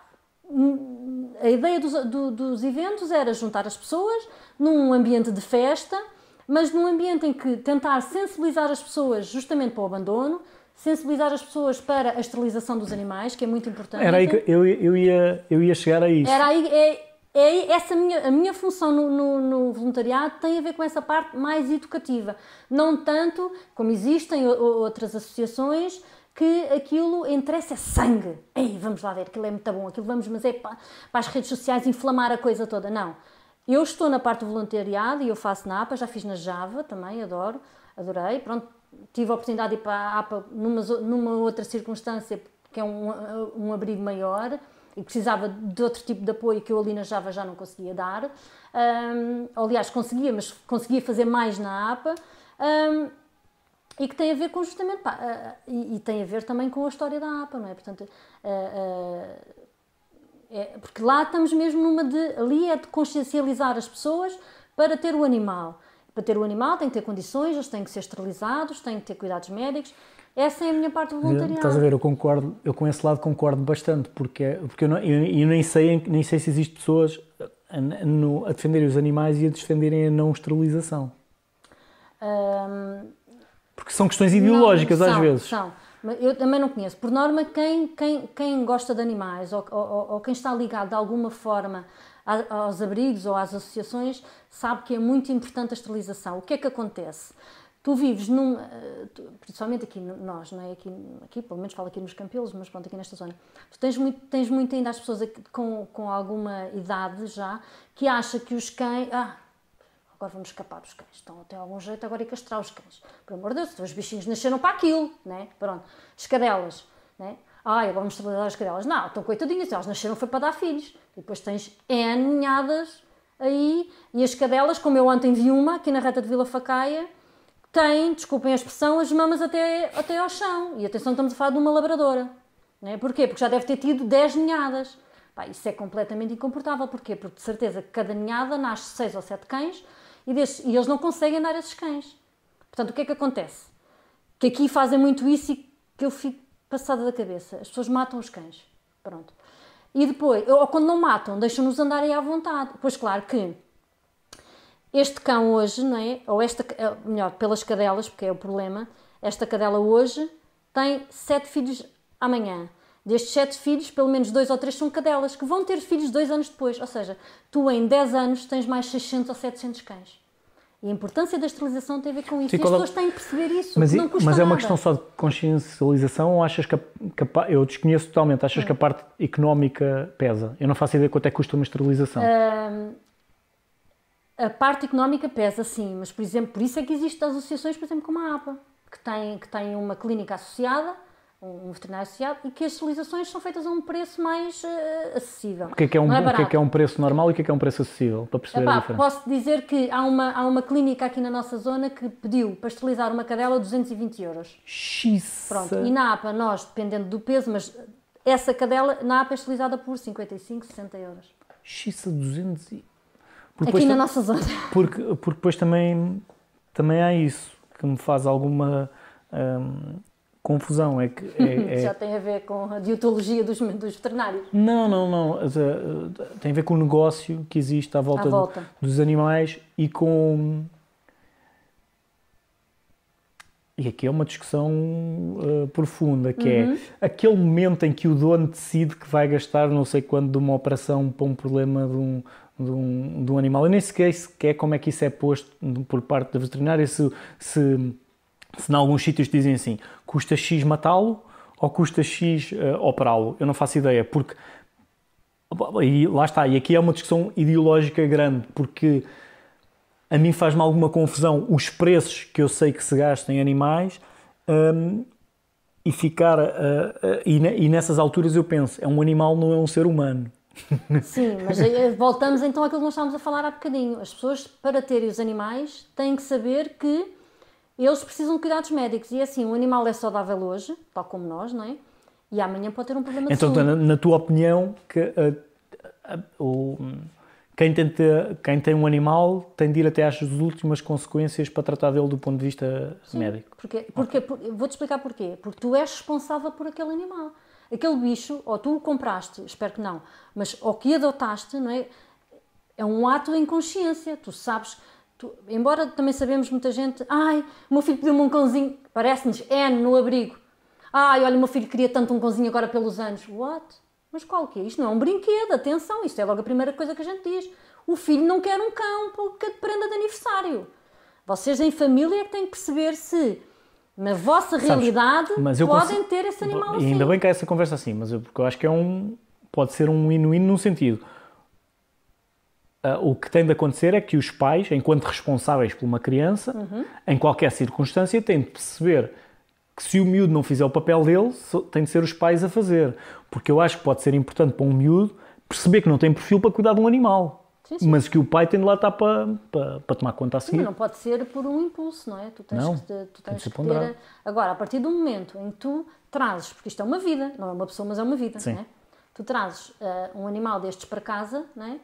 a ideia dos, do, dos eventos era juntar as pessoas num ambiente de festa, mas num ambiente em que tentar sensibilizar as pessoas justamente para o abandono, sensibilizar as pessoas para a esterilização dos animais, que é muito importante. Era aí que eu, eu, ia, eu ia chegar a isso. Era aí, é, é essa minha, a minha função no, no, no, voluntariado tem a ver com essa parte mais educativa. Não tanto como existem outras associações que aquilo interessa é sangue. Ei, vamos lá ver, aquilo é muito bom, aquilo vamos, mas é para, para as redes sociais inflamar a coisa toda. Não. Eu estou na parte do voluntariado e eu faço na APA, já fiz na Java também, adoro, adorei. Pronto, tive a oportunidade de ir para a APA numa, numa outra circunstância, que é um, um abrigo maior e precisava de outro tipo de apoio que eu ali na Java já não conseguia dar. Um, aliás, conseguia, mas conseguia fazer mais na APA. Um, e que tem a ver com justamente, pá, e, e, tem a ver também com a história da APA, não é? Portanto, é, porque lá estamos mesmo numa de, ali é de consciencializar as pessoas para ter o animal. Para ter o animal tem que ter condições, eles têm que ser esterilizados, têm que ter cuidados médicos, essa é a minha parte voluntariada. Estás a ver, eu concordo, eu com esse lado concordo bastante, porque, porque eu, não, eu, eu nem, sei, nem sei se existem pessoas a, a, defenderem os animais e a defenderem a não esterilização. Hum, porque são questões ideológicas não, são, às vezes. São. Eu também não conheço. Por norma, quem, quem, quem gosta de animais ou, ou, ou quem está ligado de alguma forma a, aos abrigos ou às associações sabe que é muito importante a esterilização. O que é que acontece? Tu vives num. Eh, principalmente aqui nós, não é? Aqui, aqui pelo menos falo aqui nos Campelos, mas pronto, aqui nesta zona. Tu tens muito, tens muito ainda as pessoas com, com alguma idade já que acha que os cães. Ah, agora vamos escapar dos cães. Então, tem algum jeito agora e castrar os cães. Por amor de Deus, os bichinhos nasceram para aquilo, né? Pronto. escadelas, né? Ah, agora vamos trabalhar as cadelas. Não, estão coitadinhas, elas nasceram foi para dar filhos. E depois tens N ninhadas aí. E as cadelas, como eu ontem vi uma, aqui na reta de Vila Facaia, tem, desculpem a expressão, as mamas até, até ao chão. E atenção, estamos a falar de uma labradora. Né? Porquê? Porque já deve ter tido 10 ninhadas. Pá, isso é completamente incomportável. Porquê? Porque de certeza que cada ninhada nasce 6 ou 7 cães, e, deixo, e eles não conseguem dar esses cães. Portanto, o que é que acontece? Que aqui fazem muito isso e que eu fico passada da cabeça. As pessoas matam os cães. Pronto. E depois, ou quando não matam, deixam-nos andarem à vontade. Pois claro que este cão hoje, não é? Ou esta, eh, melhor, pelas cadelas, porque é o problema, esta cadela hoje tem sete filhos amanhã. Destes sete filhos, pelo menos dois ou três são cadelas, que vão ter filhos dois anos depois. Ou seja, tu em 10 anos tens mais 600 ou 700 cães. E a importância da esterilização tem a ver com isso. Sim, e as é pessoas têm que perceber isso. Mas, não custa mas é uma nada. questão só de consciencialização ou achas que, a, que a, eu desconheço totalmente, achas hum. que a parte económica pesa? Eu não faço ideia quanto é que custa uma esterilização. a parte económica pesa, sim, mas por exemplo, por isso é que existem associações, por exemplo, como a APA, que tem, que tem uma clínica associada um veterinário associado e que as estilizações são feitas a um preço mais uh, acessível. O que é que é, um, é o que é que é um preço normal e o que é que é um preço acessível? Para perceber Epá, a diferença. Posso dizer que há uma, há uma clínica aqui na nossa zona que pediu para esterilizar uma cadela 220 euros. Xiça. Pronto, e na APA nós, dependendo do peso, mas essa cadela na APA é esterilizada por 55, 60 euros. Xiça, 200 e... Porque aqui na nossa zona. Porque, porque depois também, também há isso que me faz alguma... Hum, confusão. É que, é, é... Já tem a ver com a dietologia dos, dos veterinários? Não, não, não. Eh, eh, tem a ver com o negócio que existe à volta, à volta. Do, dos animais e com. E aqui é uma discussão uh, profunda, que é uhum. é aquele momento em que o dono decide que vai gastar não sei quanto de uma operação para um problema de um, de um, de um animal. Eu nem sequer, sequer como é que isso é posto por parte da veterinária, se, se se em alguns sítios dizem assim, custa X matá-lo ou custa X uh, operá-lo. Eu não faço ideia, porque e lá está, e aqui é uma discussão ideológica grande, porque a mim faz-me alguma confusão os preços que eu sei que se gastam em animais um, e ficar uh, uh, e, ne, e, nessas alturas eu penso, é um animal, não é um ser humano. Sim, mas voltamos então àquilo que nós estávamos a falar há bocadinho. As pessoas, para terem os animais, têm que saber que eles precisam de cuidados médicos. E é assim, o animal é saudável hoje, tal como nós, não é? E amanhã pode ter um problema de então, saúde. Então, na, tua opinião, que, uh, uh, quem, tem ter, quem tem um animal tem de ir até às últimas consequências para tratar dele do ponto de vista Sim, médico? Porque, porque, okay. vou-te explicar porquê. Porque tu és responsável por aquele animal. Aquele bicho, ou tu o compraste, espero que não, mas ou que adotaste, não é? É um ato em consciência. Tu sabes Tu, embora também sabemos muita gente, ai, o meu filho pediu-me um cãozinho, parece-nos N no abrigo. Ai, olha, o meu filho queria tanto um cãozinho agora pelos anos. What? Mas qual que é? Isto não é um brinquedo, atenção, isto é logo a primeira coisa que a gente diz. O filho não quer um cão porque de prenda de aniversário. Vocês em família é que têm que perceber se na vossa Sabes, realidade podem consigo, ter esse animal assim. Ainda bem que há essa conversa assim, mas eu, porque eu acho que é um pode ser um inuíno num sentido. Uh, o que tem de acontecer é que os pais, enquanto responsáveis por uma criança, uhum. em qualquer circunstância, têm de perceber que se o miúdo não fizer o papel dele, tem de ser os pais a fazer. Porque eu acho que pode ser importante para um miúdo perceber que não tem perfil para cuidar de um animal. Sim, sim. Mas que o pai tem de lá estar para, para, para tomar conta a seguir. Sim, não pode ser por um impulso, não é? Tu tens não, que, tu tens que ter. Agora, a partir do momento em que tu trazes, porque isto é uma vida, não é uma pessoa, mas é uma vida, não é? Tu trazes uh, um animal destes para casa, não é?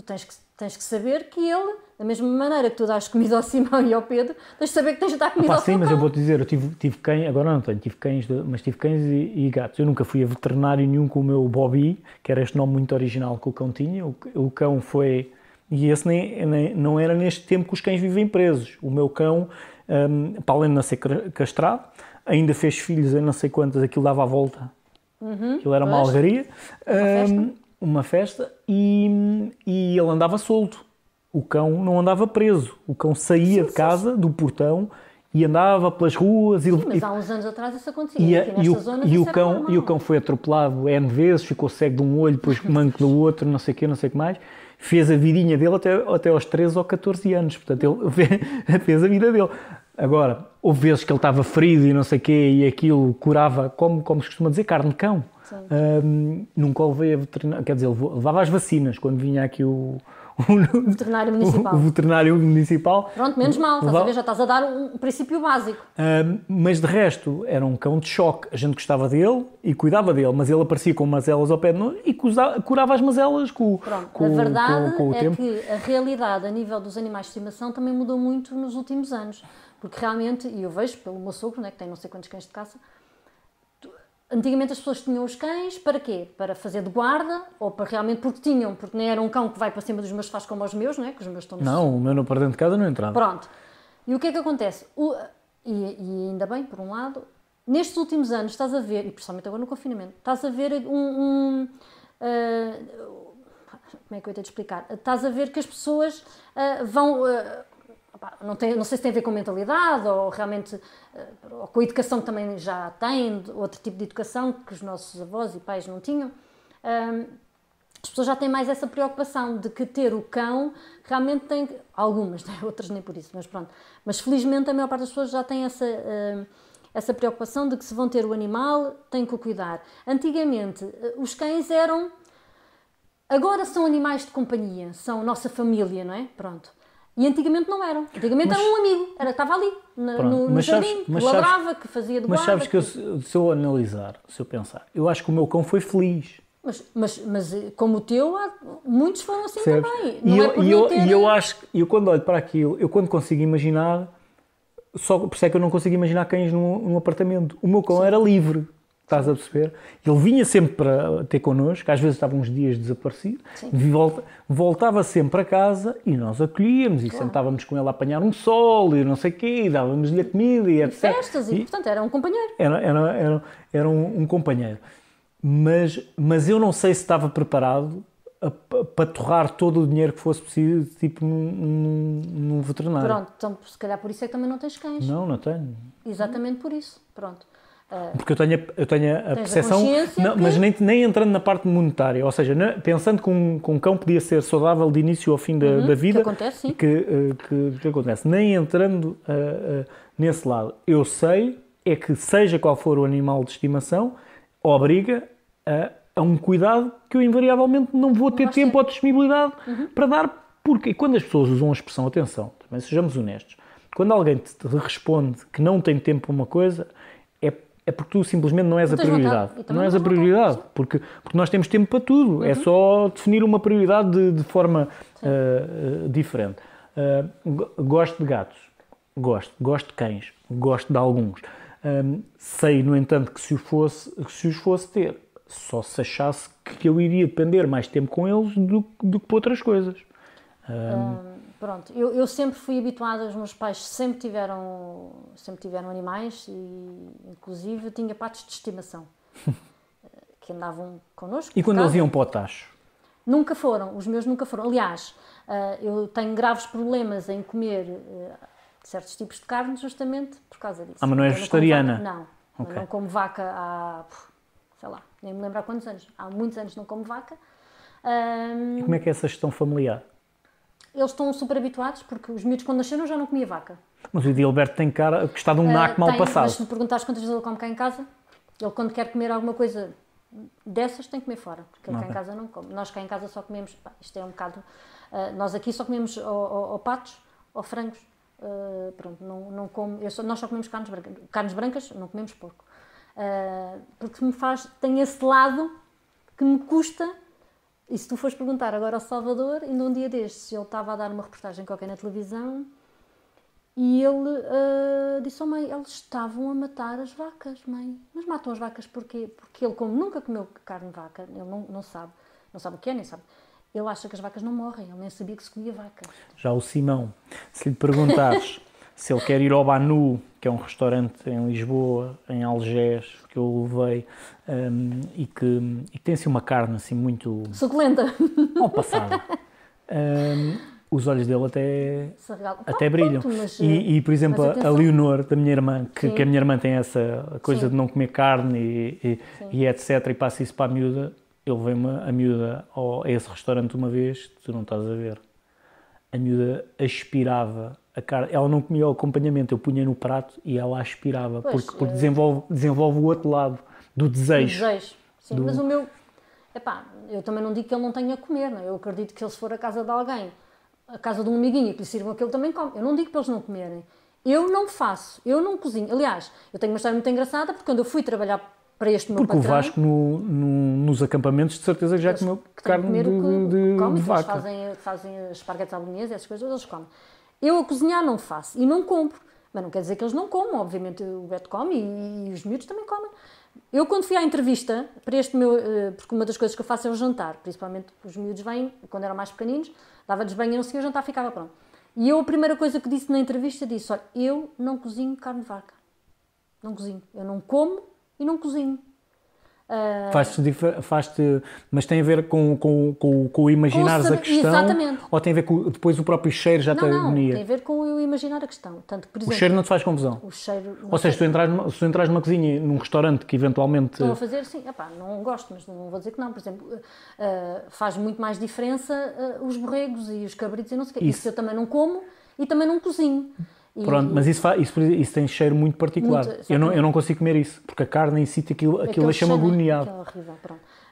tu tens que, tens que saber que ele, da mesma maneira que tu dás comida ao Simão e ao Pedro, tens de saber que tens de dar comida ah, pá, Sim, mas eu vou-te dizer, eu tive, tive cães, agora não tenho, tive cães, mas tive cães e, e, gatos. Eu nunca fui a veterinário nenhum com o meu Bobby, que era este nome muito original que o cão tinha. O, o cão foi. E esse nem, nem, não era neste tempo que os cães vivem presos. O meu cão, um, para além de não ser castrado, ainda fez filhos em não sei quantas, aquilo dava a volta. Uhum, aquilo era uma algaria. Um, uma festa e, e ele andava solto. O cão não andava preso. O cão saía sim, de casa, sim. do portão, e andava pelas ruas. Sim, e, mas há uns anos atrás isso acontecia. E, e, o, zona e, o cão, e o cão foi atropelado N vezes, ficou cego de um olho, depois manco do outro, não sei o quê, não sei o que mais. Fez a vidinha dele até, até aos 13 ou 14 anos. Portanto, ele fez a vida dele. Agora, houve vezes que ele estava ferido e não sei o quê, e aquilo curava, como, como se costuma dizer, carne de cão. Um, nunca levei a veterinária, quer dizer, levava as vacinas quando vinha aqui o, o veterinário municipal. O, veterinário municipal. Pronto, menos mal, estás a ver, já estás a dar um, princípio básico. mas de resto, era um cão de choque. A gente gostava dele e cuidava dele, mas ele aparecia com mazelas ao pé de e curava as mazelas com, Pronto, com, a verdade com, com o é tempo. que a realidade a nível dos animais de estimação também mudou muito nos últimos anos. Porque realmente, e eu vejo pelo meu sogro, né, que tem não sei quantos cães de caça, Antigamente as pessoas tinham os cães para quê? Para fazer de guarda ou para realmente porque tinham, porque nem era um cão que vai para cima dos meus faz como os meus, não é? Que os meus estão Não, o meu não para dentro de casa não entrava. Pronto. E o que é que acontece? O, e, e, ainda bem, por um lado, nestes últimos anos estás a ver, e principalmente agora no confinamento, estás a ver um. um uh, como é que eu tenho de explicar? Estás a ver que as pessoas uh, vão. Uh, opa, não, tem, não sei se tem a ver com mentalidade ou realmente eh, ou com a educação que também já tem, outro tipo de educação que os nossos avós e pais não tinham. as pessoas já têm mais essa preocupação de que ter o cão realmente tem. Algumas, né? outras nem por isso, mas pronto. Mas felizmente a maior parte das pessoas já tem essa essa preocupação de que se vão ter o animal, têm que o cuidar. Antigamente, eh, os cães eram. Agora são animais de companhia, são nossa família, não é? Pronto. E antigamente não eram. Antigamente mas, era um amigo, era, estava ali, na, pronto, no, no jardim, sabes, que ladrava, sabes, que fazia de guarda. Mas sabes que, que... Eu, se eu analisar, se eu pensar, eu acho que o meu cão foi feliz. Mas, mas, mas como o teu, há, muitos foram assim sabes? também. Não e é eu, e eu, terem... e eu acho, eu quando olho para aquilo, eu quando consigo imaginar, só por isso é que eu não consigo imaginar cães num, num apartamento. O meu cão Sim. era livre. Estás a perceber? Ele vinha sempre para ter connosco, às vezes estava uns dias desaparecido, volta, voltava sempre para casa e nós acolhíamos claro. e sentávamos com ele a apanhar um sol e não sei o quê, dávamos-lhe a comida e, e etc. festas, e, e, portanto era um companheiro. Era, era, era, era um, um, companheiro. Mas, mas eu não sei se estava preparado para torrar todo o dinheiro que fosse possível, tipo num, num veterinário. Pronto, então se calhar por isso é que também não tens cães. Não, não tenho. Exatamente por isso, pronto. Ah. Porque eu tenho a, eu tenho a percepção, não, que... mas nem, nem entrando na parte monetária, ou seja, não, pensando que um, que um, cão podia ser saudável de início ao fim da, uhum, da vida, que acontece, sim. Que, eh, que, que acontece. Nem entrando uh, uh, nesse lado, eu sei é que, seja qual for o animal de estimação, obriga a, a um cuidado que eu invariavelmente não vou ter tempo ou disponibilidade uhum. para dar, porque quando as pessoas usam a expressão atenção, também sejamos honestos, quando alguém te responde que não tem tempo para uma coisa, é porque tu simplesmente não és não a prioridade. Não és a prioridade, vontade. porque, porque nós temos tempo para tudo. É uhum. É só definir uma prioridade de, de forma uh, uh, diferente. Uh, gosto de gatos, gosto. Gosto de cães, gosto de alguns. Ehm, sei, no entanto, que se os fosse, se os fosse ter, só se achasse que eu iria depender mais tempo com eles do, do que para outras coisas. Ehm, ehm, Pronto, eu, eu, sempre fui habituada, os meus pais sempre tiveram, sempre tiveram animais e, inclusive, eu tinha patos de estimação que andavam connosco. E quando eles iam para o tacho? Nunca foram, os meus nunca foram. Aliás, ah, eu tenho graves problemas em comer ah, certos tipos de carne justamente por causa disso. Ah, mas não és vegetariana? Não, okay. não como vaca há, sei lá, nem me lembro há quantos anos. Há muitos anos não como vaca. Um... E como é que é essa gestão familiar? eles estão super habituados, porque os miúdos quando nasceram já não comia vaca. Mas o Dilberto tem cara que está de um ah, naco mal passado. Mas se perguntares quantas vezes ele come cá em casa, ele quando quer comer alguma coisa dessas tem que comer fora, porque ele okay. cá em casa não come. Nós cá em casa só comemos, pá, isto é um bocado, uh, nós aqui só comemos ou, patos ou frangos, uh, pronto, não, não como, só, nós só comemos carnes brancas, carnes brancas não comemos porco. Uh, porque me faz, tem esse lado que me custa e se tu fores perguntar agora ao Salvador, ainda um dia destes, ele estava a dar uma reportagem qualquer na televisão e ele uh, disse: oh, mãe, eles estavam a matar as vacas, mãe. Mas matam as vacas porquê? Porque ele, como nunca comeu carne de vaca, ele não, não sabe, não sabe o que é, nem sabe. Ele acha que as vacas não morrem, ele nem sabia que se comia vaca. Já o Simão, se lhe perguntares se ele quer ir ao Banu, que é um restaurante em Lisboa, em Algés, que eu levei, um, e, que, e que tem assim uma carne assim muito... Suculenta! Ao passado. Um, os olhos dele até, até ah, brilham. Pronto, mas, e, eh, e, por exemplo, a Leonor, da minha irmã, que, que, a minha irmã tem essa coisa Sim. de não comer carne e, e, e, etc, e passa isso para a miúda, ele veio a miúda ao, a esse restaurante uma vez, tu não estás a ver, a miúda aspirava ela não comia o acompanhamento, eu punha no prato e ela aspirava, pois, porque, porque é... desenvolve, desenvolve o outro lado do desejo. Do desejo, sim, do... mas o meu. Epá, eu também não digo que ele não tenha a comer, não. É? eu acredito que ele se for à casa de alguém, à casa de um amiguinho que lhe sirvam aquilo também come. Eu não digo para eles não comerem. Eu não faço, eu não cozinho. Aliás, eu tenho uma história muito engraçada porque quando eu fui trabalhar para este meu Porque o Vasco no, no, nos acampamentos de certeza que já comeu carne de, de, de, de vaca. Eles fazem, fazem esparguetes à bolonhesa, essas coisas, eles comem. Eu a cozinhar não faço e não compro. Mas não quer dizer que eles não comam, obviamente o Beto come e, e os miúdos também comem. Eu quando fui à entrevista, para este meu, eh, porque uma das coisas que eu faço é o jantar, principalmente os miúdos vêm, quando eram mais pequeninos, dava-lhes e não sei, o jantar ficava pronto. E eu a primeira coisa que disse na entrevista, disse, olha, eu não cozinho carne de vaca. Não cozinho. Eu não como e não cozinho. Ah, faz-te, faz mas tem a ver com, com, com, com o imaginares com o, a questão? Exatamente. Ou tem a ver com depois o próprio cheiro já não, te não, tem a ver com o imaginar a questão. Tanto, por exemplo, o cheiro não te faz confusão? O cheiro... Ou seja, se tu, entras, se tu entras numa cozinha, num restaurante que eventualmente... Estou a fazer, sim. Epá, não gosto, mas não vou dizer que não. Por exemplo, uh, faz muito mais diferença uh, os borregos e os cabritos e não sei o quê. Isso. Isso eu também não como e também não cozinho. Pronto, mas isso, isso, isso, tem cheiro muito particular. Muito, eu, não, eu não consigo comer isso, porque a carne em si, aquilo, aquilo chama é agoniado.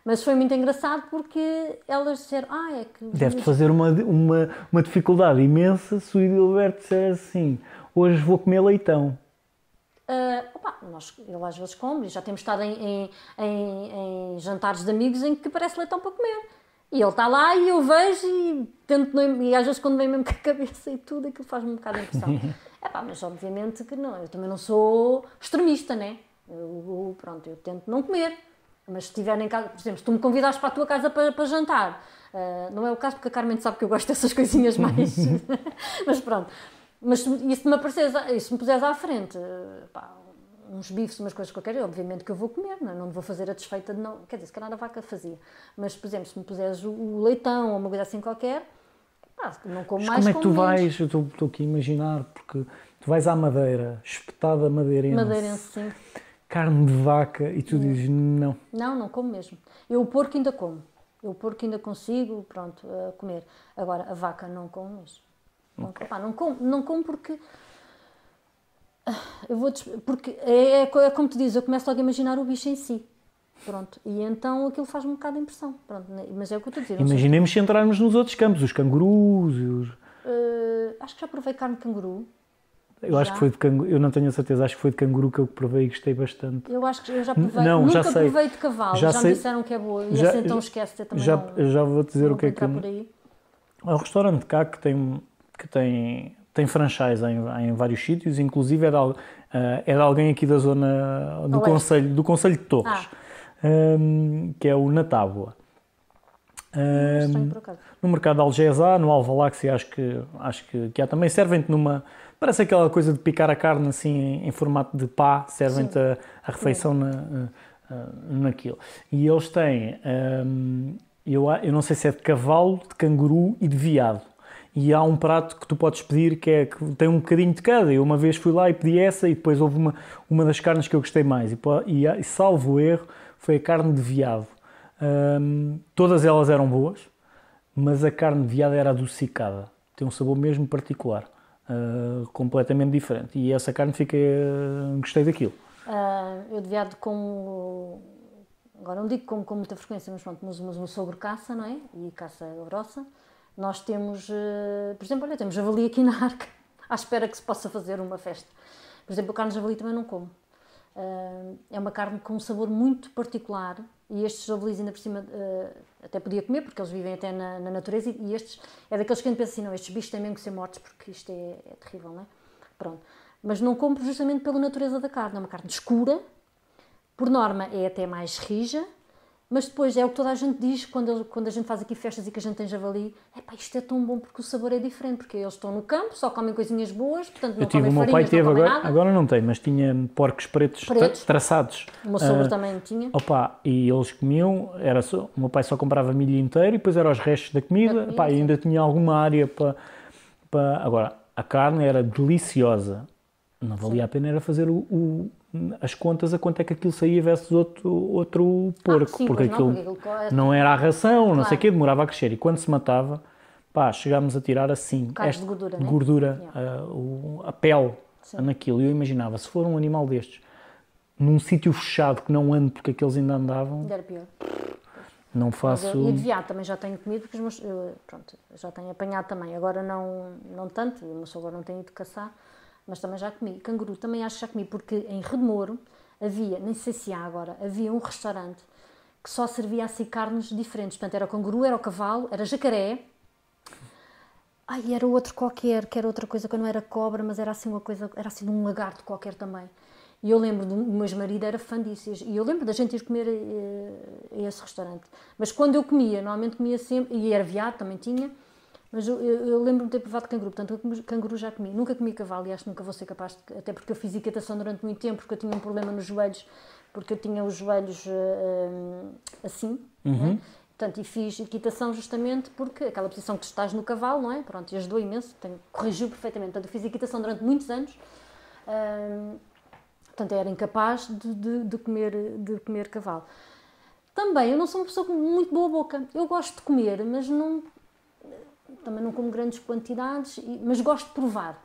Mas foi muito engraçado porque elas disseram, ah, é que... Deve-te fazer uma, uma, uma dificuldade imensa se o Edilberto disser assim, hoje vou comer leitão. Uh, opa, nós, às vezes come, já temos estado em, em, em, em jantares de amigos em que parece leitão para comer. E ele está lá e eu vejo e tento não, e às vezes quando vem mesmo com a cabeça e tudo, aquilo faz-me um bocado de impressão. é pá, mas obviamente que não, eu também não sou extremista, né? Eu, pronto, eu tento não comer, mas se estiver em casa, por exemplo, se tu me convidas para a tua casa para, para jantar, uh, não é o caso porque a Carmen sabe que eu gosto dessas coisinhas mais, mas pronto. Mas e se me apareces, se me puseres à frente, eh, pá, uns bifes, umas coisas qualquer, obviamente que eu vou comer, não, é? não vou fazer a desfeita de não. Quer dizer, se calhar a vaca fazia. Mas, por exemplo, se me puseres o, o leitão ou uma coisa assim qualquer, não como Mas mais. Como é que tu vais? Eu estou aqui a imaginar, porque tu vais à madeira, espetada madeirense. Madeirense, sim. Carne de vaca e tu dizes não. Não, não como mesmo. Eu o porco ainda como. Eu o porco ainda consigo, pronto, comer. Agora, a vaca não como mesmo. Não, okay. pá, não como, não como porque eu vou porque é, é, é, como tu dizes, eu começo logo a imaginar o bicho em si. Pronto, e então aquilo faz-me um bocado de impressão. Pronto, né, mas é o que eu estou a dizer. Imaginemos se entrarmos nos outros campos, os cangurus. Os... Uh, acho que já provei carne de canguru. Eu já. acho que foi de canguru, eu não tenho a certeza, acho que foi de canguru que eu provei e gostei bastante. Eu acho que eu já provei, não, nunca já sei. provei de cavalo, já, já me disseram que é boa, e já, assim então esquece, também já, não, já vou dizer o que é que... Há É um restaurante cá que tem, que tem tem franchise em, em vários sítios, inclusive é de, uh, é de, alguém aqui da zona do Conselho, do Conselho de Torres, ah. um, ehm, que é o Natábua. Um, ehm, no mercado de no Alvalaxi acho que, acho que, que há também. Servem-te numa. Parece aquela coisa de picar a carne assim em, em formato de pá, servem-te a, a, refeição na, na, eh, eh, naquilo. E eles têm. Um, ehm, eu, eu não sei se é de cavalo, de canguru e de viado e há um prato que tu podes pedir que, é, que tem um bocadinho de cada. Eu uma vez fui lá e pedi essa e depois houve uma, uma das carnes que eu gostei mais e, e salvo erro foi a carne de veado. Um, todas elas eram boas, mas a carne de veado era adocicada. Tem um sabor mesmo particular, uh, completamente diferente. E essa carne fiquei Uh, gostei daquilo. Uh, eu de veado como agora não digo com com muita frequência, mas pronto, mas, mas o meu sogro caça, não é? E caça grossa. Nós temos, eh, por exemplo, olha, temos javali aqui na arca, à espera que se possa fazer uma festa. Por exemplo, a carne de javali também não como. Eh, é uma carne com um sabor muito particular e estes javalis ainda por cima eh, até podia comer, porque eles vivem até na, na natureza e estes, é daqueles que a gente pensa assim, não, estes bichos têm mesmo que ser mortos porque isto é, é terrível, não é? Pronto. Mas não compro justamente pela natureza da carne, é uma carne escura, por norma é até mais rija, mas depois é o que toda a gente diz quando, quando a gente faz aqui festas e que a gente tem javali. É pá, isto é tão bom porque o sabor é diferente, porque eles estão no campo, só comem coisinhas boas, portanto não Eu tive, comem o meu pai teve, agora, nada. agora não tem, mas tinha porcos pretos, pretos. traçados. O meu sogro uh, também tinha. Opa, e eles comiam, era só, o meu pai só comprava milho inteiro e depois eram os restos da comida, da comida opa, ainda tinha alguma área para, para... Agora, a carne era deliciosa, não valia sim. a pena era fazer o as contas a quanto é que aquilo saía versus outro, outro porco, ah, sim, porque, aquilo não, porque é- não era a ração, claro. não sei o quê, demorava a crescer. E quando se matava, pá, chegámos a tirar assim, esta de gordura, gordura né? a, eh, o, a pele sim. Eh, naquilo. E eu imaginava, se for um animal destes, num sítio fechado que não ande porque aqueles ainda andavam. Era pior. Não faço. e de viado também já tenho comido, porque meus, pronto, já tenho apanhado também. Agora não, não tanto, o meu não tem ido caçar mas também já comi. Canguru também acho que já comi, porque em Redemouro havia, nem sei se há agora, havia um restaurante que só servia assim carnes diferentes. Portanto, era o canguru, era o cavalo, era jacaré. Ai, era outro qualquer, que era outra coisa que não era cobra, mas era assim uma coisa, era assim um lagarto qualquer também. E eu lembro do meu marido era fã disso, e eu lembro da gente ir comer eh, a, esse restaurante. Mas quando eu comia, normalmente comia sempre, e era viado, também tinha, mas eu, eu lembro-me de ter provado canguru, portanto, canguru já comi. Nunca comi cavalo e acho que nunca vou ser capaz, de, até porque eu fiz equitação durante muito tempo, porque eu tinha um problema nos joelhos, porque eu tinha os joelhos uh, assim, é? uhum. né? Portanto, e fiz equitação justamente porque aquela posição que estás no cavalo, não é? Pronto, e ajudou imenso, tenho, corrigiu perfeitamente. Portanto, eu fiz equitação durante muitos anos, uh, portanto, era incapaz de, de, de, comer, de comer cavalo. Também, eu não sou uma pessoa com muito boa boca. Eu gosto de comer, mas não, também não como grandes quantidades, mas gosto de provar.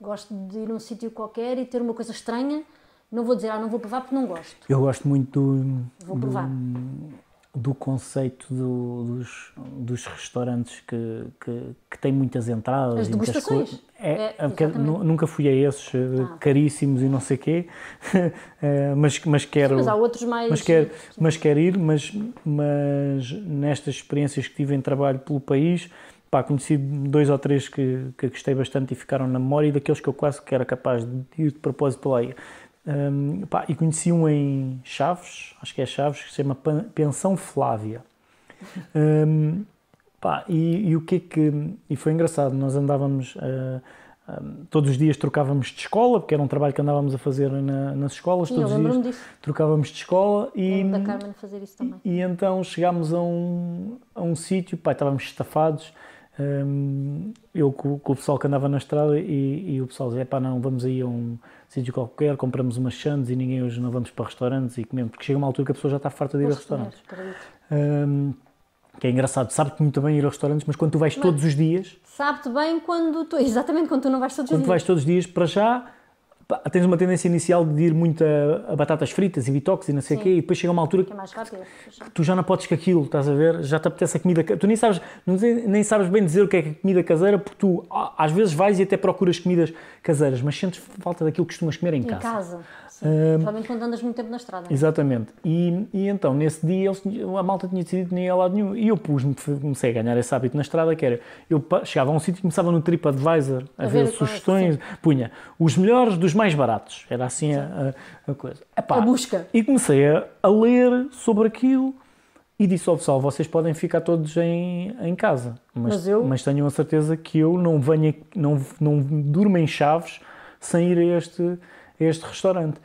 Gosto de ir a um sítio qualquer e ter uma coisa estranha. Não vou dizer, ah, não vou provar porque não gosto. Eu gosto muito do, do, do conceito do, dos, dos restaurantes que, que, que têm muitas entradas. As degustações. Muitas é, é, é nunca fui a esses eh, ah. caríssimos e não sei o quê, eh, mas, mas quero. mas há outros mais. Mas quero, mas quero ir, mas, mas nestas experiências que tive em trabalho pelo país Pá, conheci dois ou três que, que gostei bastante e ficaram na memória, e daqueles que eu quase que era capaz de ir de propósito para lá. Um, pá, e conheci um em Chaves, acho que é Chaves, que se chama Pensão Flávia. Um, pá, e, e, o que é que. E foi engraçado, nós andávamos. Uh, todos os dias trocávamos de escola, porque era um trabalho que andávamos a fazer na, nas escolas. Todos eu lembro-me disso. Trocávamos de escola e. Da hum, Carmen fazer isso também. E, e então chegámos a um, a um sítio, pá, estávamos estafados um, eu com, com, o pessoal que andava na estrada e, e o pessoal dizia, pá não, vamos aí a um sítio qualquer, compramos umas chandes e ninguém hoje não vamos para restaurantes e comemos, porque chega uma altura que a pessoa já está farta de ir a restaurantes. Um, que é engraçado, sabe-te muito bem ir a restaurantes, mas quando tu vais mas todos os dias... Sabe-te bem quando tu... Exatamente, quando tu não vais todos os dias. Quando tu vais todos os dias, para já tens uma tendência inicial de ir muito a, a batatas fritas e bitoques e não sei o quê, e depois chega uma altura é que, é rápido, que, que, tu já não podes com aquilo, estás a ver? Já te apetece a comida. Tu nem sabes, nem sabes bem dizer o que é, é comida caseira, porque tu às vezes vais e até procuras comidas caseiras, mas sentes falta daquilo que costumas comer em, em casa. Sim, quando andas muito tempo na estrada. Exatamente. E, e então, nesse dia, eles, a malta tinha decidido que nem ia a lado nenhum. E eu pus-me, comecei a ganhar esse hábito na estrada, que era, eu chegava a um sítio e começava no TripAdvisor a, a ver, ver sugestões, é punha os melhores dos mais baratos. Era assim a, a, coisa. Epá, a busca. E comecei a, a ler sobre aquilo e disse ao pessoal, vocês podem ficar todos em, em casa, mas, mas, eu... mas tenham a certeza que eu não venho, não, não durmo em chaves sem ir a este este restaurante.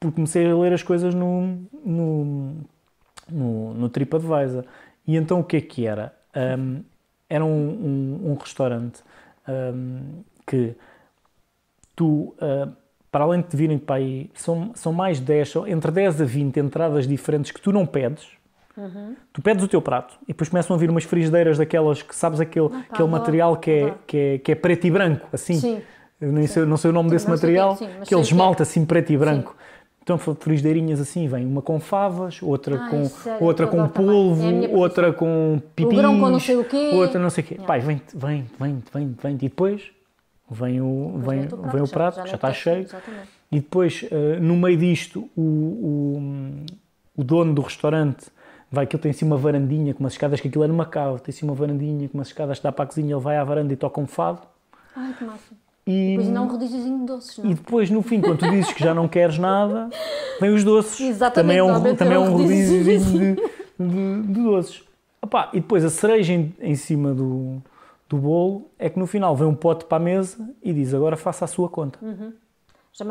Porque comecei a ler as coisas no, no, no, no TripAdvisor. E então o que é que era? Um, era um, um, um restaurante que tu, uh, para além de te virem para aí, são, são mais 10, entre 10 a 20 entradas diferentes que tu não pedes, Uhum. Tu pedes o teu prato e depois começam a vir umas frigideiras daquelas que sabes aquele, ah, tá, aquele material que é, que é, que, é, preto e branco, assim. Sim nem sei, não sei o nome desse material, sim, que ele esmalta assim preto e branco. Sim. Então frigideirinhas assim, vem uma com favas, outra Ai, ah, com sério, é, outra com polvo, é outra com pipis, com não sei o quê. outra não sei o quê. Yeah. Pai, vem, vem, vem, vem, vem e depois vem o vem, vem, o prato, já, já, já está cheio. Exatamente. E depois uh, no meio disto o, o, o dono do restaurante vai que ele tem assim uma varandinha com umas escadas que aquilo é numa cava, tem assim uma varandinha com umas escadas que dá para a cozinha, ele vai à varanda e toca um fado. Ai, que massa. E depois não de doces, não? É? E depois, no fim, quando tu dizes que já não queres nada, vem os doces. Exatamente. Também é um, também é um rodízio de, de, de, doces. Opa, e depois a cereja em, em cima do, do bolo é que no final vem um pote para a mesa e diz agora faça a sua conta. Uhum.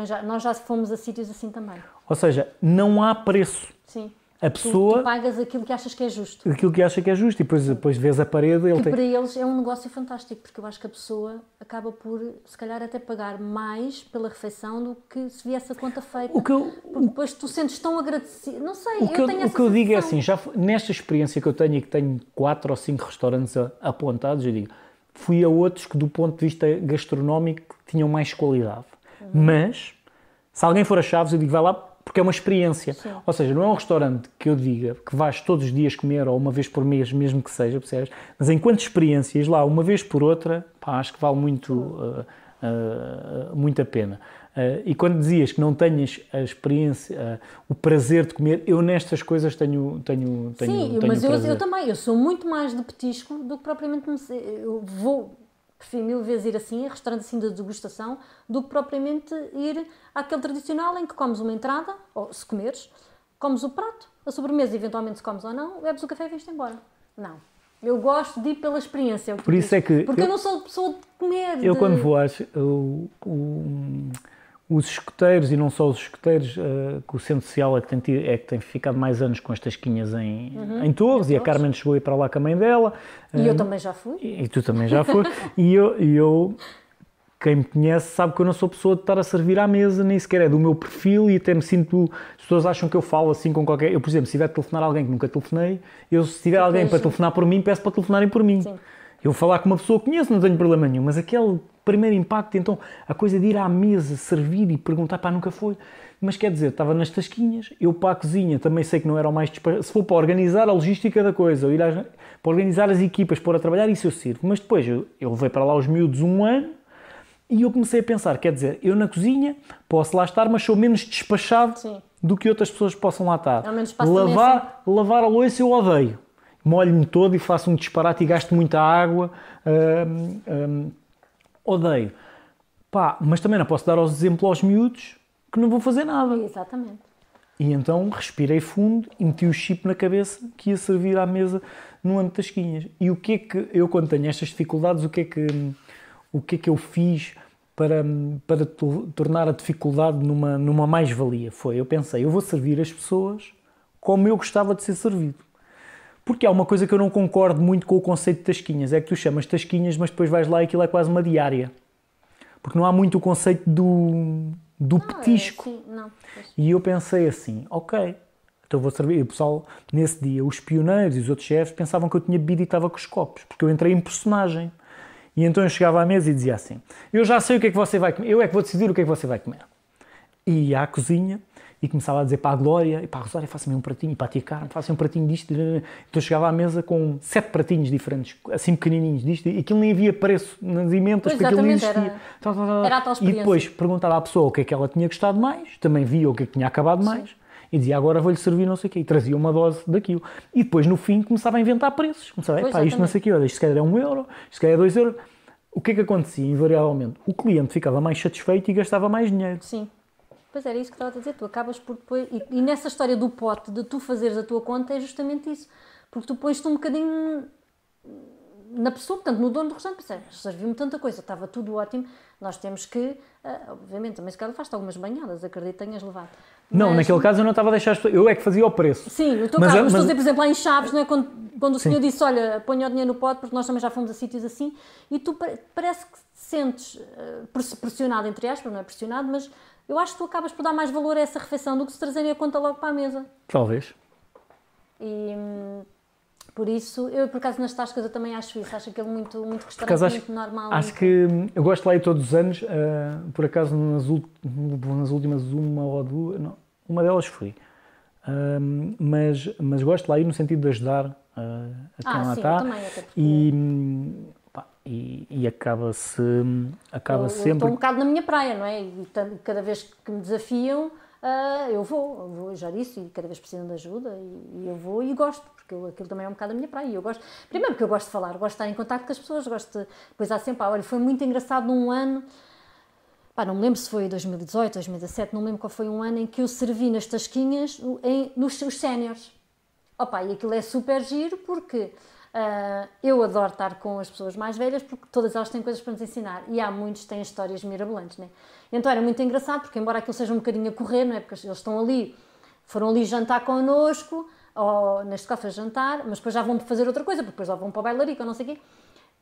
Já, nós já fomos a sítios assim também. Ou seja, não há preço. Sim a pessoa. Tu, tu, pagas aquilo que achas que é justo. Aquilo que achas que é justo e depois, depois vês a parede. Ele que tem... para eles é um negócio fantástico, porque eu acho que a pessoa acaba por, se calhar, até pagar mais pela refeição do que se viesse a conta feita. O que eu... Porque depois tu sentes tão agradecido. Não sei, o que eu, eu tenho O que eu digo é assim, já nesta experiência que eu tenho e que tenho quatro ou cinco restaurantes apontados, eu digo, fui a outros que, do ponto de vista gastronómico, tinham mais qualidade. Uhum. Mas, se alguém for a Chaves, eu digo, vai lá porque é uma experiência. Sim. Ou seja, não é um restaurante que eu diga que vais todos os dias comer ou uma vez por mês, mesmo que seja, percebes? Mas enquanto experiências lá, uma vez por outra, pá, acho que vale muito, uh, uh, muito a pena. Uh, e quando dizias que não tenhas a experiência, uh, o prazer de comer, eu nestas coisas tenho tenho tenho Sim, tenho mas eu, eu, também, eu sou muito mais de petisco do que propriamente eu vou prefiro mil vezes ir assim, a restaurante assim de degustação, do que propriamente ir àquele tradicional em que comes uma entrada, ou se comeres, comes o prato, a sobremesa, eventualmente se comes ou não, bebes o café e vens-te embora. Não. Eu gosto de ir pela experiência. É Por isso diz. é que. Porque eu, eu, não sou pessoa de comer. Eu, de... quando vou, acho. Eu, os escuteiros e não só os escuteiros, uh, eh, que o Centro Social é que, tem tido, é que tem ficado mais anos com as tasquinhas em, uhum, em Torres e a Carmen chegou a ir para lá com a mãe dela. E eu hum, também já fui. E, e tu também já fui. e eu, eu, quem me conhece sabe que eu não sou pessoa de estar a servir à mesa, nem sequer é do meu perfil e até me sinto. As pessoas acham que eu falo assim com qualquer. Eu, por exemplo, se tiver de telefonar alguém que nunca telefonei, eu se tiver alguém para telefonar por mim, peço para telefonarem por mim. Sim. Eu falar com uma pessoa que conheço, não tenho problema nenhum, mas aquele primeiro impacto, então a coisa de ir à mesa, servir e perguntar, pá, nunca foi. Mas quer dizer, estava nas tasquinhas, eu para a cozinha também sei que não era o mais disparado. Se for para organizar a logística da coisa, ou ir às, para organizar as equipas, pôr a trabalhar, isso eu sirvo. Mas depois eu, eu levei para lá os miúdos um ano e eu comecei a pensar, quer dizer, eu na cozinha posso lá estar, mas sou menos despachado Sim. do que outras pessoas possam lá estar. Lavar, lavar a louça eu odeio molho-me todo e faço um disparate e gasto muita água. Hum, hum, odeio. Pá, mas também não posso dar os exemplos aos miúdos que não vou fazer nada. Exatamente. E então respirei fundo e meti o chip na cabeça que ia servir à mesa no ano de tasquinhas. E o que é que eu, quando tenho estas dificuldades, o que é que, o que, é que eu fiz para, para tornar a dificuldade numa, numa mais-valia? Foi, eu pensei, eu vou servir as pessoas como eu gostava de ser servido. Porque há uma coisa que eu não concordo muito com o conceito de tasquinhas, é que tu chamas tasquinhas, mas depois vais lá e aquilo é quase uma diária. Porque não há muito o conceito do, do não, é petisco. É assim, não, e eu pensei assim, ok, então vou servir. E o pessoal, nesse dia, os pioneiros e os outros chefes pensavam que eu tinha bebido e estava com os copos, porque eu entrei em personagem. E então eu chegava à mesa e dizia assim: Eu já sei o que é que você vai comer, eu é que vou decidir o que é que você vai comer. E à cozinha e começava a dizer para a Glória, e para a Rosária, faça-me um pratinho, e para a tia Carmen faça me um pratinho disto. Então eu chegava à mesa com sete pratinhos diferentes, assim pequenininhos disto, e aquilo nem havia preço nas emendas, porque aquilo nem existia. Era, era a tal e depois perguntava à pessoa o que é que ela tinha gostado mais, também via o que é que tinha acabado Sim. mais, e dizia agora vou-lhe servir não sei o quê, e trazia uma dose daquilo. E depois no fim começava a inventar preços, começava, pá, isto não sei o quê, olha, isto se calhar é um euro, isto se calhar é dois euros. O que é que acontecia, invariavelmente? O cliente ficava mais satisfeito e gastava mais dinheiro. Sim. Pois era isso que estava a dizer, tu acabas por depois. E, e, nessa história do pote, de tu fazeres a tua conta, é justamente isso. Porque tu pões-te um bocadinho na pessoa, portanto, no dono do restaurante, ah, serviu-me tanta coisa, estava tudo ótimo, nós temos que. Ah, obviamente, também se calhar te algumas banhadas, acredito que tenhas levado. Não, mas... naquele caso eu não estava a deixar. Eu é que fazia o preço. Sim, no teu mas, caso, é, mas, mas estou a dizer, por exemplo, lá em Chaves, não é? Quando, quando o senhor disse, olha, ponha o dinheiro no pote, porque nós também já fomos a sítios assim, e tu parece que te sentes ah, pressionado, entre aspas, não é pressionado, mas eu acho que tu acabas por dar mais valor a essa refeição do que se trazerem a conta logo para a mesa. Talvez. E hum, por isso, eu por acaso nas tascas eu também acho isso, acho aquilo muito, muito restaurante, acho, muito normal. Acho muito... que hum, eu gosto lá ir todos os anos, uh, por acaso nas, nas, últimas uma ou duas, não, uma delas fui. Uh, mas, mas gosto lá ir no sentido de ajudar uh, a quem ah, lá sim, está. Também, porque... E hum, e, e acaba-se acaba eu, sempre... estou um bocado na minha praia, não é? E cada vez que me desafiam, uh, eu vou, eu vou, já disse, e cada vez precisam de ajuda, e, e, eu vou e gosto, porque eu, aquilo também é um bocado a minha praia. Eu gosto, primeiro porque eu gosto de falar, gosto de estar em contato com as pessoas, gosto de, Pois há sempre, ah, olha, foi muito engraçado num ano... Pá, não me lembro se foi 2018, 2017, não me lembro qual foi um ano em que eu servi nas tasquinhas em, nos, os séniores. Opa, e aquilo é super giro porque Uh, eu adoro estar com as pessoas mais velhas porque todas elas têm coisas para nos ensinar e há muitos que têm histórias mirabolantes, né? Então era muito engraçado porque, embora aquilo seja um bocadinho a correr, não é? Porque eles estão ali, foram ali jantar connosco, ou neste caso jantar, mas depois já vão fazer outra coisa, porque depois já vão para o bailarico ou não sei o quê.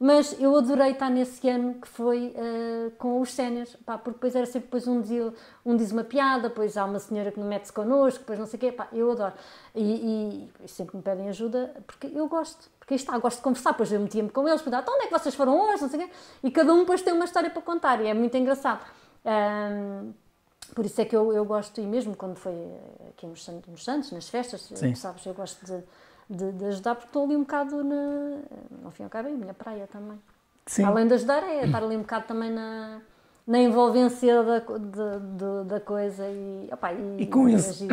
Mas eu adorei estar nesse ano que foi uh, com os séniores, porque depois era sempre, depois um, dia, um diz uma piada, depois há uma senhora que não mete-se connosco, depois não sei o quê, pá, eu adoro. E, e, e sempre me pedem ajuda, porque eu gosto porque está, ah, gosto de conversar, depois eu metia-me com eles, perguntava, então onde é que vocês foram hoje, não sei o quê, e cada um depois tem uma história para contar, e é muito engraçado. Um, por isso é que eu, eu gosto, e mesmo quando foi aqui nos, nos Santos, nas festas, sabes, eu gosto de, de, de, ajudar, porque estou ali um bocado na, ao fim e ao cabo, é a minha praia também. Sim. Além de ajudar, é estar ali um bocado também na, na envolvência da, de, de, da coisa e, opa, e, e com, esse, é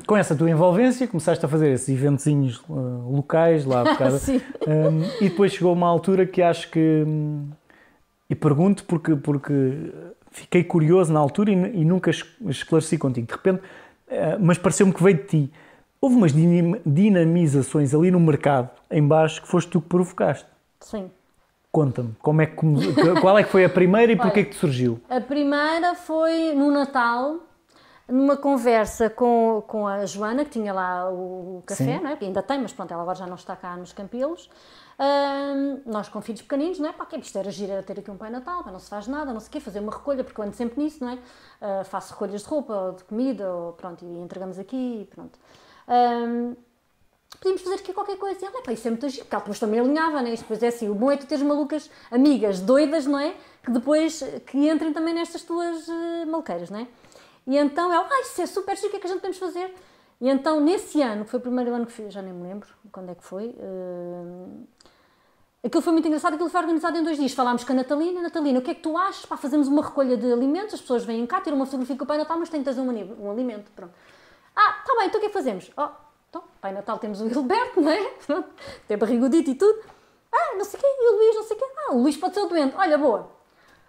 com essa tua envolvência começaste a fazer esses eventozinhos uh, locais lá por causa, um, e depois chegou uma altura que acho que e pergunto porque, porque fiquei curioso na altura e, e nunca esclareci contigo de repente uh, mas pareceu-me que veio de ti houve umas dinamizações ali no mercado em baixo que foste tu que provocaste sim Conta-me, como é que, qual é que foi a primeira e porquê é que te surgiu? A primeira foi no Natal, numa conversa com, com a Joana, que tinha lá o café, não é? que ainda tem, mas pronto, ela agora já não está cá nos Campilos. Um, nós com filhos pequeninos, não é? Pá, que é isto era gira era ter aqui um Pai Natal, não se faz nada, não sei o quê, fazer uma recolha, porque eu ando sempre nisso, não é? Uh, faço recolhas de roupa ou de comida, ou, pronto, e entregamos aqui, pronto. Um, podemos fazer aqui qualquer coisa. E ela, pá, isso é muito giro, porque ela depois também alinhava, né? é? depois é assim, o bom é tu teres malucas, amigas, doidas, não é? Que depois, que entrem também nestas tuas uh, maluqueiras, não é? E então ela, ah, isso é super giro, o que é que a gente podemos fazer? E então, nesse ano, que foi o primeiro ano que fiz, já nem me lembro quando é que foi, uh, aquilo foi muito engraçado, aquilo foi organizado em dois dias. Falámos com a Natalina, Natalina, o que é que tu achas? Pá, fazemos uma recolha de alimentos, as pessoas vêm cá, tiram uma fotografia com o Pai Natal, mas tem que trazer um, um alimento, pronto. Ah, tá bem, então o que é que fazemos? Oh, então, Pai Natal temos o Hilberto, não é? Tem barrigudito e tudo. Ah, não sei o quê, e o Luís, não sei o quê. Ah, o Luís pode ser o doente. Olha, boa.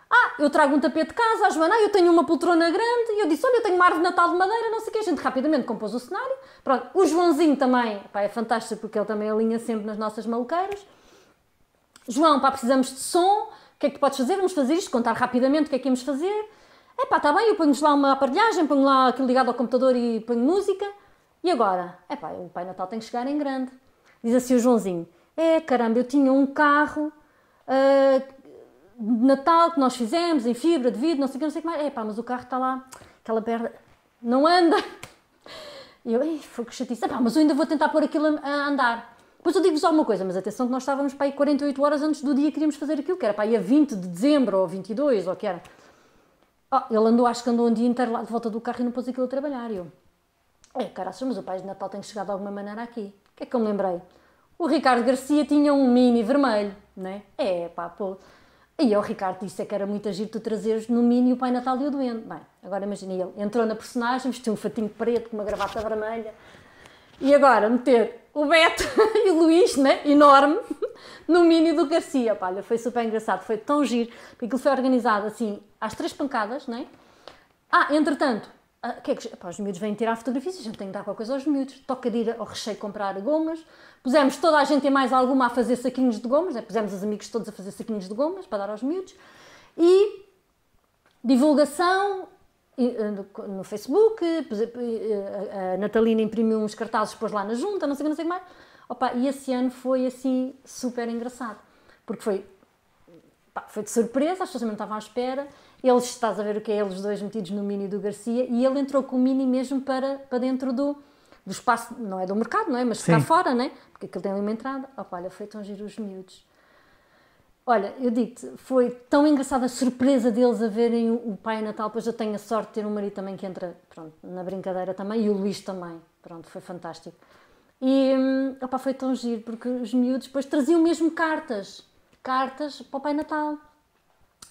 Ah, eu trago um tapete de casa, a Joana, eu tenho uma poltrona grande, e eu disse, olha, eu tenho uma árvore de Natal de madeira, não sei o quê. A gente rapidamente compôs o cenário. Pronto, o Joãozinho também, pá, é fantástico porque ele também alinha sempre nas nossas maluqueiras. João, pá, precisamos de som, o que é que podes fazer? Vamos fazer isto, contar rapidamente o que é que íamos fazer. É pá, está bem, eu ponho-vos lá uma aparelhagem, ponho lá aquilo ligado ao computador e ponho música. E agora? É pá, o Pai Natal tem que chegar em grande. Diz assim o Joãozinho: É caramba, eu tinha um carro uh, de Natal que nós fizemos em fibra de vidro, não sei o que, não sei o que mais. É pá, mas o carro está lá, aquela perna, não anda. E eu, foi que chatice. pá, mas eu ainda vou tentar pôr aquilo a andar. Depois eu digo-vos alguma coisa, mas atenção que nós estávamos para aí 48 horas antes do dia que queríamos fazer aquilo, que era para aí a 20 de dezembro ou 22, ou que era. Oh, ele andou, acho que andou um dia inteiro lá de volta do carro e não pôs aquilo a trabalhar. E eu, é, caras, mas o Pai de Natal tem que chegar de alguma maneira aqui. O que é que eu me lembrei? O Ricardo Garcia tinha um mini vermelho, não é? É, pá, pô. E o Ricardo disse é que era muito agir tu trazeres no mini o Pai Natal e o Doente. Bem, é? agora imagina ele. Entrou na personagem, vestiu um fatinho preto com uma gravata vermelha. E agora meter o Beto e o Luís, né? Enorme, no mini do Garcia. Pá, foi super engraçado, foi tão giro. Porque aquilo foi organizado assim, às três pancadas, né? Ah, entretanto, ah, que é que, pá, os miúdos vêm tirar fotografias, a gente tem que dar qualquer coisa aos miúdos. Toca de ir ao recheio comprar gomas. Pusemos toda a gente e mais alguma a fazer saquinhos de gomas, né? pusemos os amigos todos a fazer saquinhos de gomas para dar aos miúdos. E divulgação eh, no Facebook, eh, eh, a Natalina imprimiu uns cartazes, pôs lá na junta, não sei o que, não sei mais. Opa, e esse ano foi assim super engraçado, porque foi, pá, foi de surpresa, as pessoas não estavam à espera eles, estás a ver o que é, eles dois metidos no mini do Garcia, e ele entrou com o mini mesmo para, para dentro do, do espaço, não é do mercado, não é? Mas ficar fora, não é? Porque aquilo tem ali uma entrada. Opa, olha, foi tão giro os miúdos. Olha, eu digo-te, foi tão engraçada a surpresa deles a verem o, o Pai Natal, pois eu tenho a sorte de ter um marido também que entra pronto, na brincadeira também, e o Luís também, pronto, foi fantástico. E, hum, opa, foi tão giro, porque os miúdos depois traziam mesmo cartas, cartas para o Pai Natal.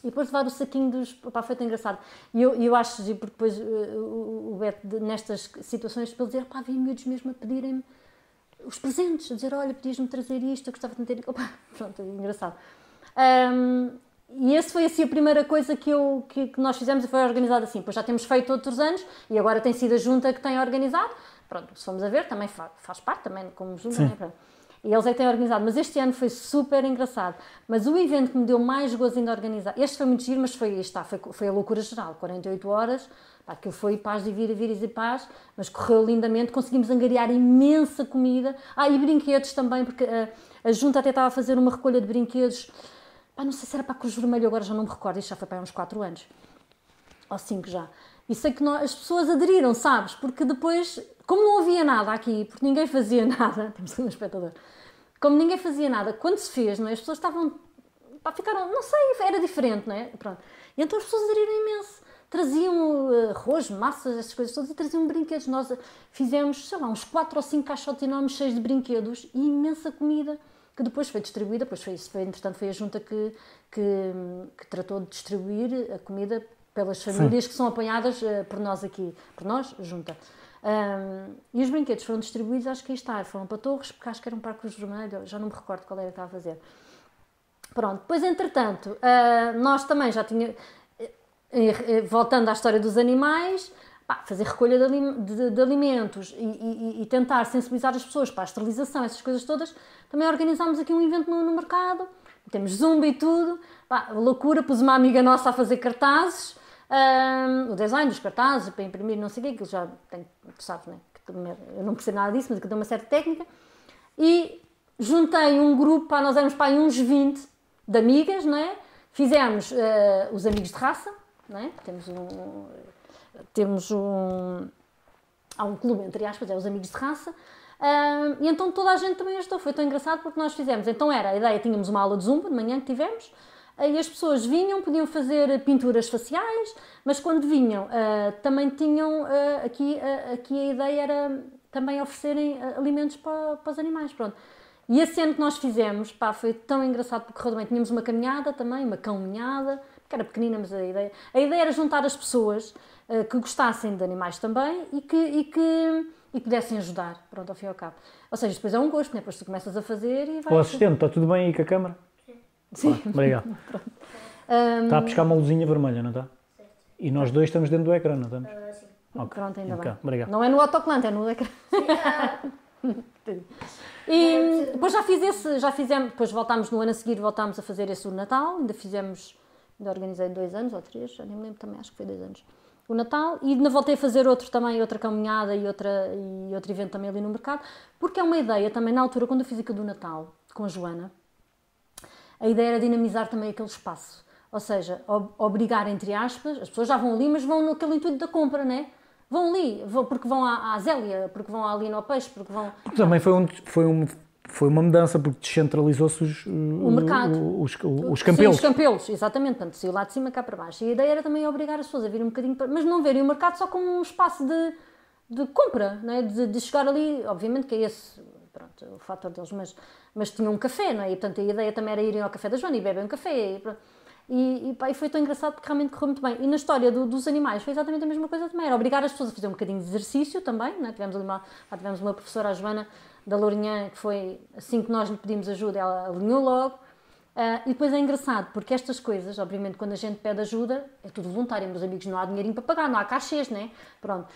E depois levar o saquinho dos. Pá, foi tão engraçado. E eu, eu acho, porque depois eh, o, o Beto, nestas situações, para ele dizer, pá, vi miúdos mesmo a pedirem-me os presentes, a dizer, olha, podias-me trazer isto, eu gostava de ter. Opa, pronto, é engraçado. Um, e essa foi assim a primeira coisa que, eu, que, que nós fizemos e foi organizado assim. Pois já temos feito outros anos e agora tem sido a junta que tem organizado. Pronto, se formos a ver, também faz, faz parte, também como junta, Sim. né? Pronto. E eles que têm organizado. Mas este ano foi super engraçado. Mas o evento que me deu mais gozo ainda organizar, este foi muito giro, mas foi isto, tá, foi, foi a loucura geral, 48 horas, que foi paz de vir e vir e paz, mas correu lindamente, conseguimos angariar imensa comida. Ah, e brinquedos também, porque a, ah, a junta até estava a fazer uma recolha de brinquedos. Pá, não sei se era para a Cruz Vermelha, agora já não me recordo, isto já foi para uns 4 anos, ou 5 já. E sei que nós, as pessoas aderiram, sabes? Porque depois, como não havia nada aqui, porque ninguém fazia nada, temos um espectador, como ninguém fazia nada, quando se fez, não é? as pessoas estavam. Pá, ficaram, não sei, era diferente, não é? Pronto. E então as pessoas aderiram imenso. Traziam eh, arroz, massas, essas coisas todas e traziam brinquedos. Nós eh, fizemos, sei lá, uns 4 ou 5 caixotes enormes cheios de brinquedos e imensa comida que depois foi distribuída, pois foi, foi entretanto foi a junta que, que, que, tratou de distribuir a comida pelas famílias Sim. que são apanhadas eh, por nós aqui, por nós, junta. Um, e os brinquedos foram distribuídos, acho que aí está, foram para Torres, porque acho que era um Parque Vermelhos, já não me recordo qual era que estava a fazer. Pronto, depois entretanto, uh, nós também já tinha eh, eh, eh, voltando à história dos animais, pá, fazer recolha de, alim de, de alimentos e, e, e, tentar sensibilizar as pessoas para a esterilização, essas coisas todas, também organizámos aqui um evento no, no mercado, temos zumba e tudo, pá, loucura, pus uma amiga nossa a fazer cartazes, um, o design dos cartazes para imprimir, não sei o quê, aquilo já tenho sabes, né? eu não percebo nada disso, mas que tem uma certa técnica. E juntei um grupo, para nós éramos para uns 20 de amigas, não é? Fizemos uh, os amigos de raça, não é? Temos um. Temos um. Há um clube, entre aspas, é os amigos de raça. e então toda a gente também ajudou. Foi tão engraçado porque nós fizemos. Então era a ideia, tínhamos uma aula de zumba de manhã que tivemos. Aí as pessoas vinham, podiam fazer pinturas faciais, mas quando vinham ah, também tinham ah, aqui, ah, aqui a ideia era também oferecerem alimentos para, para os animais. Pronto. E esse ano que nós fizemos, pá, foi tão engraçado porque realmente Tínhamos uma caminhada também, uma caminhada, que era pequenina, mas a ideia, a ideia era juntar as pessoas uh, que gostassem de animais também e que, e que e pudessem ajudar, pronto, ao fim e ao cabo. Ou seja, depois é um gosto, né? depois tu começas a fazer e vai. O assistente, está tudo bem aí com a câmara? Sim. obrigado. Tá um... Está a piscar uma luzinha vermelha, não está? E nós dois estamos dentro do ecrã, não estamos? Uh, sim. Okay. Pronto, ainda okay. Então, bem. Obrigado. Não é no autoclante é no ecrã. É. e é hum, depois já fiz esse, já fizemos, depois voltámos no ano a seguir, voltámos a fazer esse do Natal, ainda fizemos, ainda organizei dois anos ou três, já nem me lembro também, acho que foi dois anos o Natal e ainda voltei a fazer outro também, outra caminhada e, outra, e outro evento também ali no mercado, porque é uma ideia também, na altura, quando eu fiz aquilo do Natal com a Joana, a ideia era dinamizar também aquele espaço. Ou seja, ob obrigar, entre aspas, as pessoas já vão ali, mas vão naquele intuito da compra, né? Vão ali, vão, porque vão à, à Zélia, porque vão ali no Peixe, porque vão. Também foi um, foi um foi uma mudança porque descentralizou-se os, o mercado. Os, os, os campelos. os campelos, exatamente. Portanto, saiu lá de cima cá para baixo. E a ideia era também obrigar as pessoas a vir um bocadinho para. Mas não verem o mercado só como um espaço de, de compra, não é? de, de chegar ali. Obviamente que é esse pronto, o fator deles, mas, mas tinham um café, não é? E portanto a ideia também era irem ao café da Joana e beber um café. E, e, pá, e, foi tão engraçado porque realmente correu muito bem. E na história do, dos animais foi exatamente a mesma coisa também. Era obrigar as pessoas a fazer um bocadinho de exercício também. Né? Tivemos, uma, tivemos uma professora, a Joana da Lourinhã, que foi assim que nós lhe pedimos ajuda, ela alinhou logo. Uh, e depois é engraçado, porque estas coisas, obviamente, quando a gente pede ajuda, é tudo voluntário, meus amigos, não há dinheirinho para pagar, não há cachês, né? Pronto.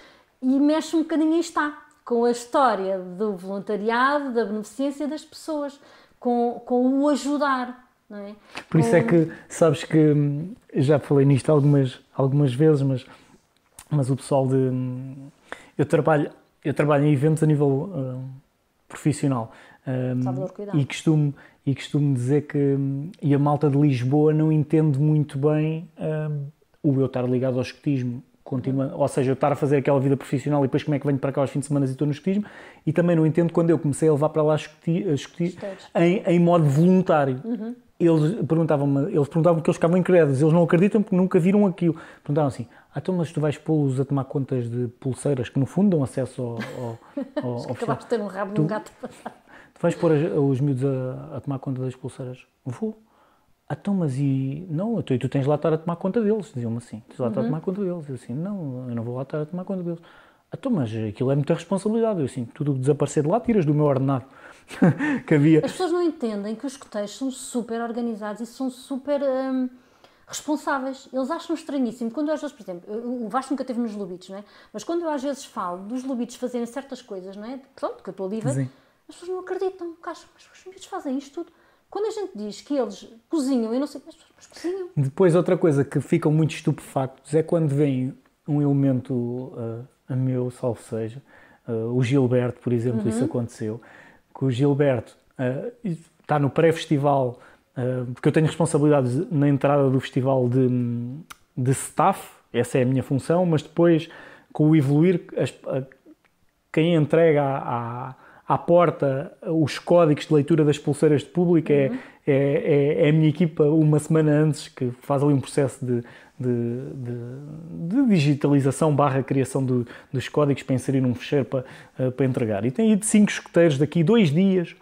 E mexe um bocadinho e está com a história do voluntariado, da beneficência das pessoas, com, com o ajudar. Não é? Por isso é com... é que, sabes que, hum, já falei nisto algumas, algumas vezes, mas, mas o pessoal de. Hum, eu trabalho, eu trabalho em eventos a nível uh, profissional. Um, e, costumo, e costumo dizer que e a malta de Lisboa não entende muito bem um, o eu estar ligado ao escotismo continua, ou seja, eu estar a fazer aquela vida profissional e depois como é que venho para cá aos fins de semana e estou no escutismo, e também não entendo quando eu comecei a levar para lá escuti, em, em, modo voluntário. Uhum. Eles perguntavam-me, eles perguntavam porque eles ficavam incrédulos, eles não acreditam porque nunca viram aquilo. Perguntavam assim, ah, então mas tu vais pô-los a tomar contas de pulseiras que no fundo dão acesso ao... ao, ao, acabaste de ter um rabo tu, num gato passado. Tu vais pôr os miúdos a, a tomar conta das pulseiras? Vou. Ah, então, mas e. Não, tu, tu tens lá estar a tomar conta deles, diziam-me assim. Tens lá uhum. estar a uhum. tomar conta deles. Eu assim, não, eu não vou lá estar a tomar conta deles. Ah, então, mas aquilo é muita responsabilidade. Eu assim, tudo que desaparecer de lá, tiras do meu ordenado. que havia. As pessoas não entendem que os coteiros são super organizados e são super. Hum responsáveis. Eles acham estranhíssimo. Quando eu às vezes, por exemplo, o Vasco nunca teve nos Lubitos, não é? Mas quando eu às vezes falo dos Lubitos fazerem certas coisas, não é? Pronto, que eu estou livre, Sim. as pessoas não acreditam. Acham, mas os Lubitos fazem isto tudo. Quando a gente diz que eles cozinham, eu não sei, mas, mas cozinham. Depois, outra coisa que ficam muito estupefactos é quando vem um elemento uh, a meu, salvo seja, uh, o Gilberto, por exemplo, uhum. isso aconteceu, que o Gilberto uh, está no pré-festival, porque eu tenho responsabilidades na entrada do festival de, de staff, essa é a minha função, mas depois, com o evoluir, as, quem entrega a, a à porta os códigos de leitura das pulseiras de público. Uhum. É, é, é, a minha equipa, uma semana antes, que faz ali um processo de, de, de, de digitalização barra criação do, dos códigos para inserir num fecheiro para, eh, para entregar. E tem ido cinco escuteiros daqui dois dias,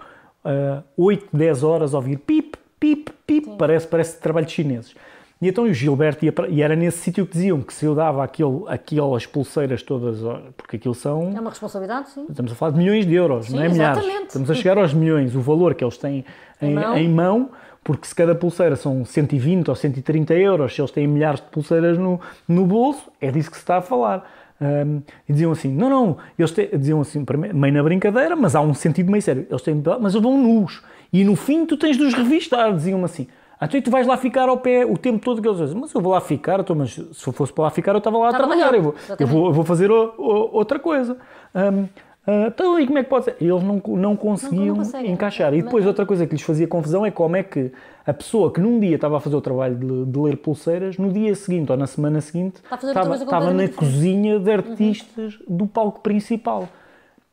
uh, 8, 10 horas, a ouvir pip, pip, pip. Parece, parece trabalho de chineses. E então o Gilberto ia para, e era nesse sítio que diziam que se eu dava aquilo, aquelas pulseiras todas, porque aquilo são. É uma responsabilidade, sim. Estamos a falar de milhões de euros, sim, não é exatamente. milhares. Estamos a chegar aos milhões, o valor que eles têm em, em mão porque se cada pulseira são 120 ou 130 euros, se eles têm milhares de pulseiras no, no bolso, é disso que se está a falar. Um, e diziam assim: não, não, eles diziam assim, meio na brincadeira, mas há um sentido meio sério. Eles têm, mas eles vão nus. E no fim tu tens de os revistar, diziam-me assim. Então, e tu vais lá ficar ao pé o tempo todo que eles dizem, mas eu vou lá ficar, então, mas se eu fosse para lá ficar, eu estava lá a trabalhar, eu vou, eu vou, eu vou, fazer o, o, outra coisa. Um, Uh, ah, então, e como é que pode ser? Eles não, não conseguiam não, não encaixar. E é? depois, é? outra coisa que lhes fazia confusão é como é que a pessoa que num dia estava a fazer o trabalho de, de ler pulseiras, no dia seguinte ou na semana seguinte estava, estava na cozinha de uhum. artistas uhum. do palco principal.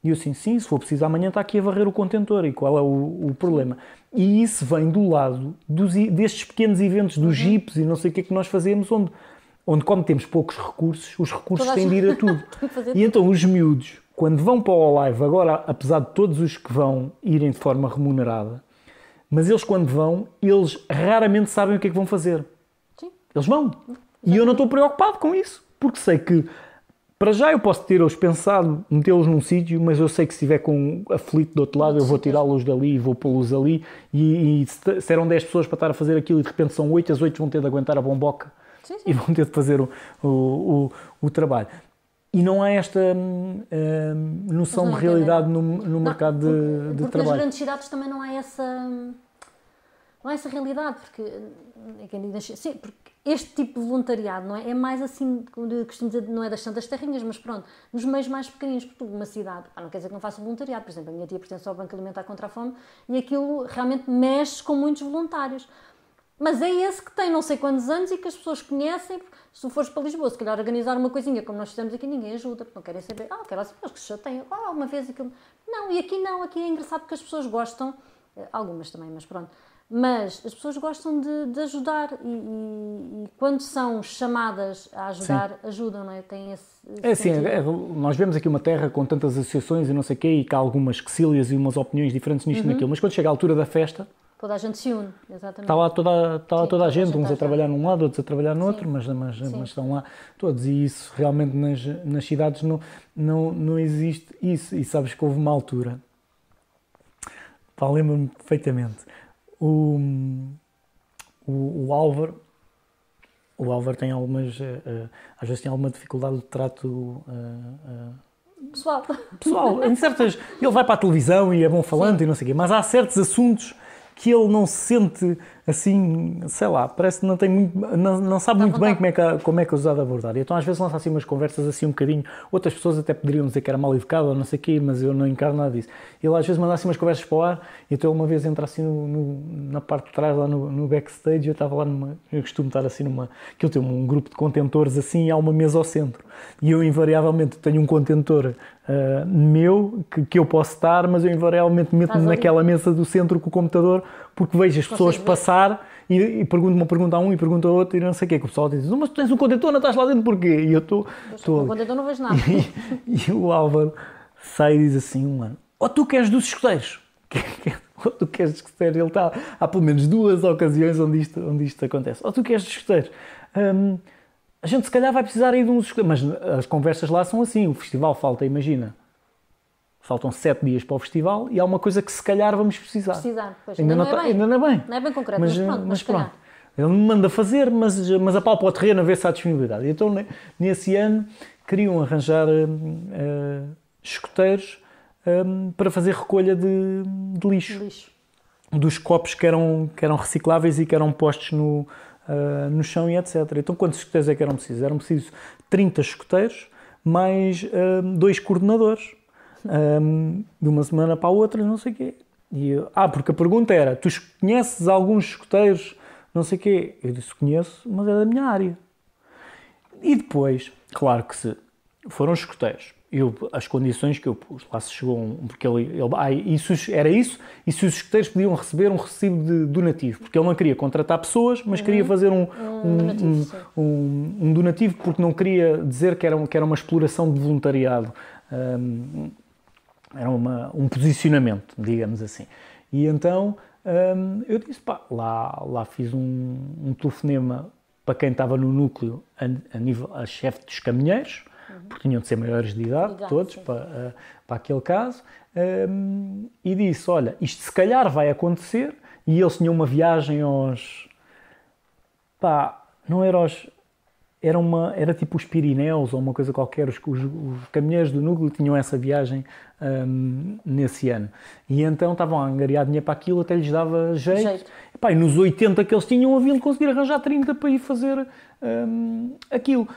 E eu assim, sim, se for preciso, amanhã está aqui a varrer o contentor. E qual é o, o problema? E isso vem do lado dos, destes pequenos eventos dos uhum. e não sei o que é que nós fazemos, onde, onde como temos poucos recursos, os recursos Toda têm de ir a tudo. e então os miúdos, quando vão para o live, agora apesar de todos os que vão irem de forma remunerada, mas eles quando vão, eles raramente sabem o que é que vão fazer. Sim. Eles vão. Sim. E eu não estou preocupado com isso, porque sei que para já eu posso tê-los pensado, metê-los num sítio, mas eu sei que se estiver com aflito do outro lado, eu vou tirá-los dali e vou pô-los ali. E, e se, eram 10 pessoas para estar a fazer aquilo e de repente são 8, as 8 vão ter de aguentar a bomboca sim, sim. e vão ter de fazer o, o, o, o trabalho. E não há esta hum, hum noção de realidade no, no não, mercado de, porque, de porque trabalho. Porque nas grandes cidades também não há essa, hum, não há essa realidade, porque hum, é sim, porque este tipo de voluntariado, não é? É mais assim, costumo dizer, não é das tantas Terrinhas, mas pronto, nos meios mais pequeninos, porque uma cidade, ah, não quer dizer que não faça voluntariado, por exemplo, a minha tia pertence ao Banco Alimentar contra a Fome e aquilo realmente mexe com muitos voluntários. Mas é esse que tem não sei quantos anos e que as pessoas conhecem. Se fores para Lisboa, se calhar organizar uma coisinha como nós fizemos aqui, ninguém ajuda, porque não querem saber. Ah, quero saber, que já têm. Ah, uma vez aquilo. Não, e aqui não, aqui é engraçado porque as pessoas gostam, eh, algumas também, mas pronto mas as pessoas gostam de, de ajudar e, e, e, quando são chamadas a ajudar, Sim. ajudam, não é? Tem esse, esse é assim, é, nós vemos aqui uma terra com tantas associações e não sei o quê, e que há algumas quecílias e umas opiniões diferentes nisto e uhum. naquilo, mas quando chega a altura da festa... Toda a gente se une, exatamente. Está lá toda, está lá Sim, toda a gente, uns a tá trabalhar num lado, outros a trabalhar no outro, mas, mas, mas, estão lá todos. E isso realmente nas, nas cidades não, não, não existe isso. E sabes que houve uma altura, lembro-me perfeitamente, o, o, o Álvaro, o Álvaro tem algumas, uh, às vezes tem alguma dificuldade de trato uh, uh, pessoal. pessoal. em certas, ele vai para a televisão e é bom falando Sim. e não sei o quê, mas há certos assuntos que ele não se sente assim, sei lá, parece que não, tem muito, não, não sabe Está muito bem como é, que, como é que é usado a abordar. Então às vezes lança assim umas conversas assim um bocadinho, outras pessoas até poderiam dizer que era mal educado ou não sei o quê, mas eu não encaro nada disso. Ele às vezes manda assim umas conversas para o ar, então uma vez entra assim no, no, na parte de trás, lá no, no backstage, eu estava lá numa, eu costumo estar assim numa, que eu tenho um grupo de contentores assim e há uma mesa ao centro. E eu invariavelmente tenho um contentor uh, meu, que, que eu posso estar, mas eu invariavelmente meto-me naquela mesa do centro com o computador porque vejo as pessoas passar e, e pergunto uma pergunta a um e pergunto a outro e não sei o é Que o pessoal diz: Mas tu tens um contentor, não estás lá dentro porquê? E eu estou. O contentor não vejo nada. E, e, o Álvaro sai e diz assim: Mano, ou tu queres dos escuteiros? ou tu queres escuteiros? Ele está. Há pelo menos duas ocasiões onde isto, onde isto acontece. Ou tu queres dos escuteiros? Hum, a gente se calhar vai precisar aí de uns escuteiros. Mas as conversas lá são assim. O festival falta, imagina faltam sete dias para o festival e há uma coisa que se calhar vamos precisar. Precisar, pois. Ainda, não, não, tá, é bem. Ainda não é bem. Não é bem concreto, mas, mas pronto. Mas pronto. Ele me manda fazer, mas, mas para o terreno a ver se há disponibilidade. Então, nesse ano, queriam arranjar uh, um, eh, hum, para fazer recolha de, de lixo. lixo. Dos copos que eram, que eram recicláveis e que eram postos no, uh, no chão e etc. Então, quantos escoteiros é que eram precisos? Eram precisos 30 escoteiros mais uh, dois coordenadores um, de uma semana para a outra, não sei o quê. E eu, ah, porque a pergunta era: tu conheces alguns escoteiros não sei o quê? Eu disse: conheço, mas é da minha área. E depois, claro que se foram escoteiros eu, as condições que eu pus, lá se chegou um, porque ele, ele ah, isso, era isso, e se os escoteiros podiam receber um recibo de donativo, porque ele não queria contratar pessoas, mas uhum. queria fazer um, um, donativo, um, um, donativo, porque não queria dizer que era, que era uma exploração de voluntariado. Um, era uma, um posicionamento, digamos assim. E então hum, eu disse, pá, lá, lá fiz um, um telefonema para quem estava no núcleo a, a nível a chefe dos caminheiros, uhum. porque tinham de ser maiores de idade, todos, para, eh, para aquele caso, hum, e disse, olha, isto se calhar vai acontecer, e eles tinham uma viagem aos, pá, não era aos, era, uma, era tipo os Pirineus ou uma coisa qualquer, os, os, os do núcleo tinham essa viagem um, nesse ano. E então estavam a angariar dinheiro para aquilo, até lhes dava jeito. jeito. E, pá, e nos 80 que eles tinham, haviam de conseguir arranjar 30 para ir fazer um, aquilo.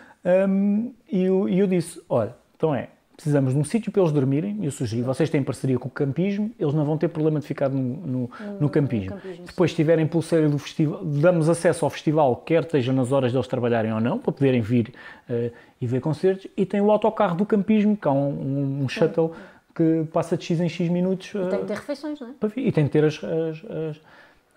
Um, e eu, eu disse: olha, então é, precisamos de um sítio para eles dormirem, eu sugeri, vocês têm parceria com o campismo, eles não vão ter problema de ficar no, no, no campismo. No campismo Depois, se tiverem pulseira do festival, damos acesso ao festival, quer esteja nas horas deles trabalharem ou não, para poderem vir uh, e ver concertos, e tem o autocarro do campismo, que é um, um shuttle que passa de X em X minutos. Uh, e tem que eh, ter refeições, não é? E tem que ter as, as, as,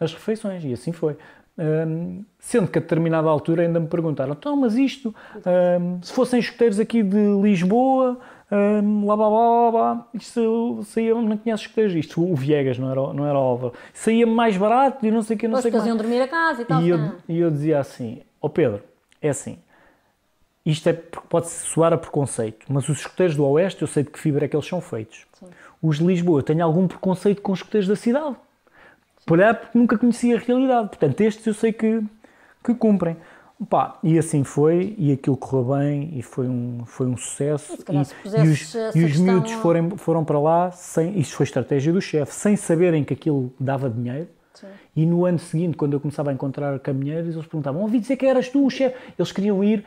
as refeições, e assim foi. Um, ehm, sendo que a determinada altura ainda me perguntaram, então, mas isto, um, ehm, se fossem escuteiros aqui de Lisboa, um, lá, blá, blá, blá, blá, isto saía, não conheces que isto, o Viegas, não era, não era o Álvaro, saía mais barato e não sei o que, não sei o que faziam mais. dormir a casa e tal. E eu, é? e eu dizia assim, ó oh Pedro, é assim, isto é, pode soar a preconceito, mas os escuteiros do Oeste, eu sei de que fibra é que eles são feitos. Sim. Os de Lisboa, eu tenho algum preconceito com os escuteiros da cidade. Por porque nunca conhecia a realidade. Portanto, estes eu sei que, que cumprem. Pá, e assim foi, e aquilo correu bem, e foi um, foi um sucesso. E, e, os, e os miúdos foram, foram para lá, sem, isto foi estratégia do chefe, sem saberem que aquilo dava dinheiro. Sim. E no ano seguinte, quando eu começava a encontrar caminheiros, eles perguntavam: ouvi dizer que eras tu o chefe. Eles queriam ir,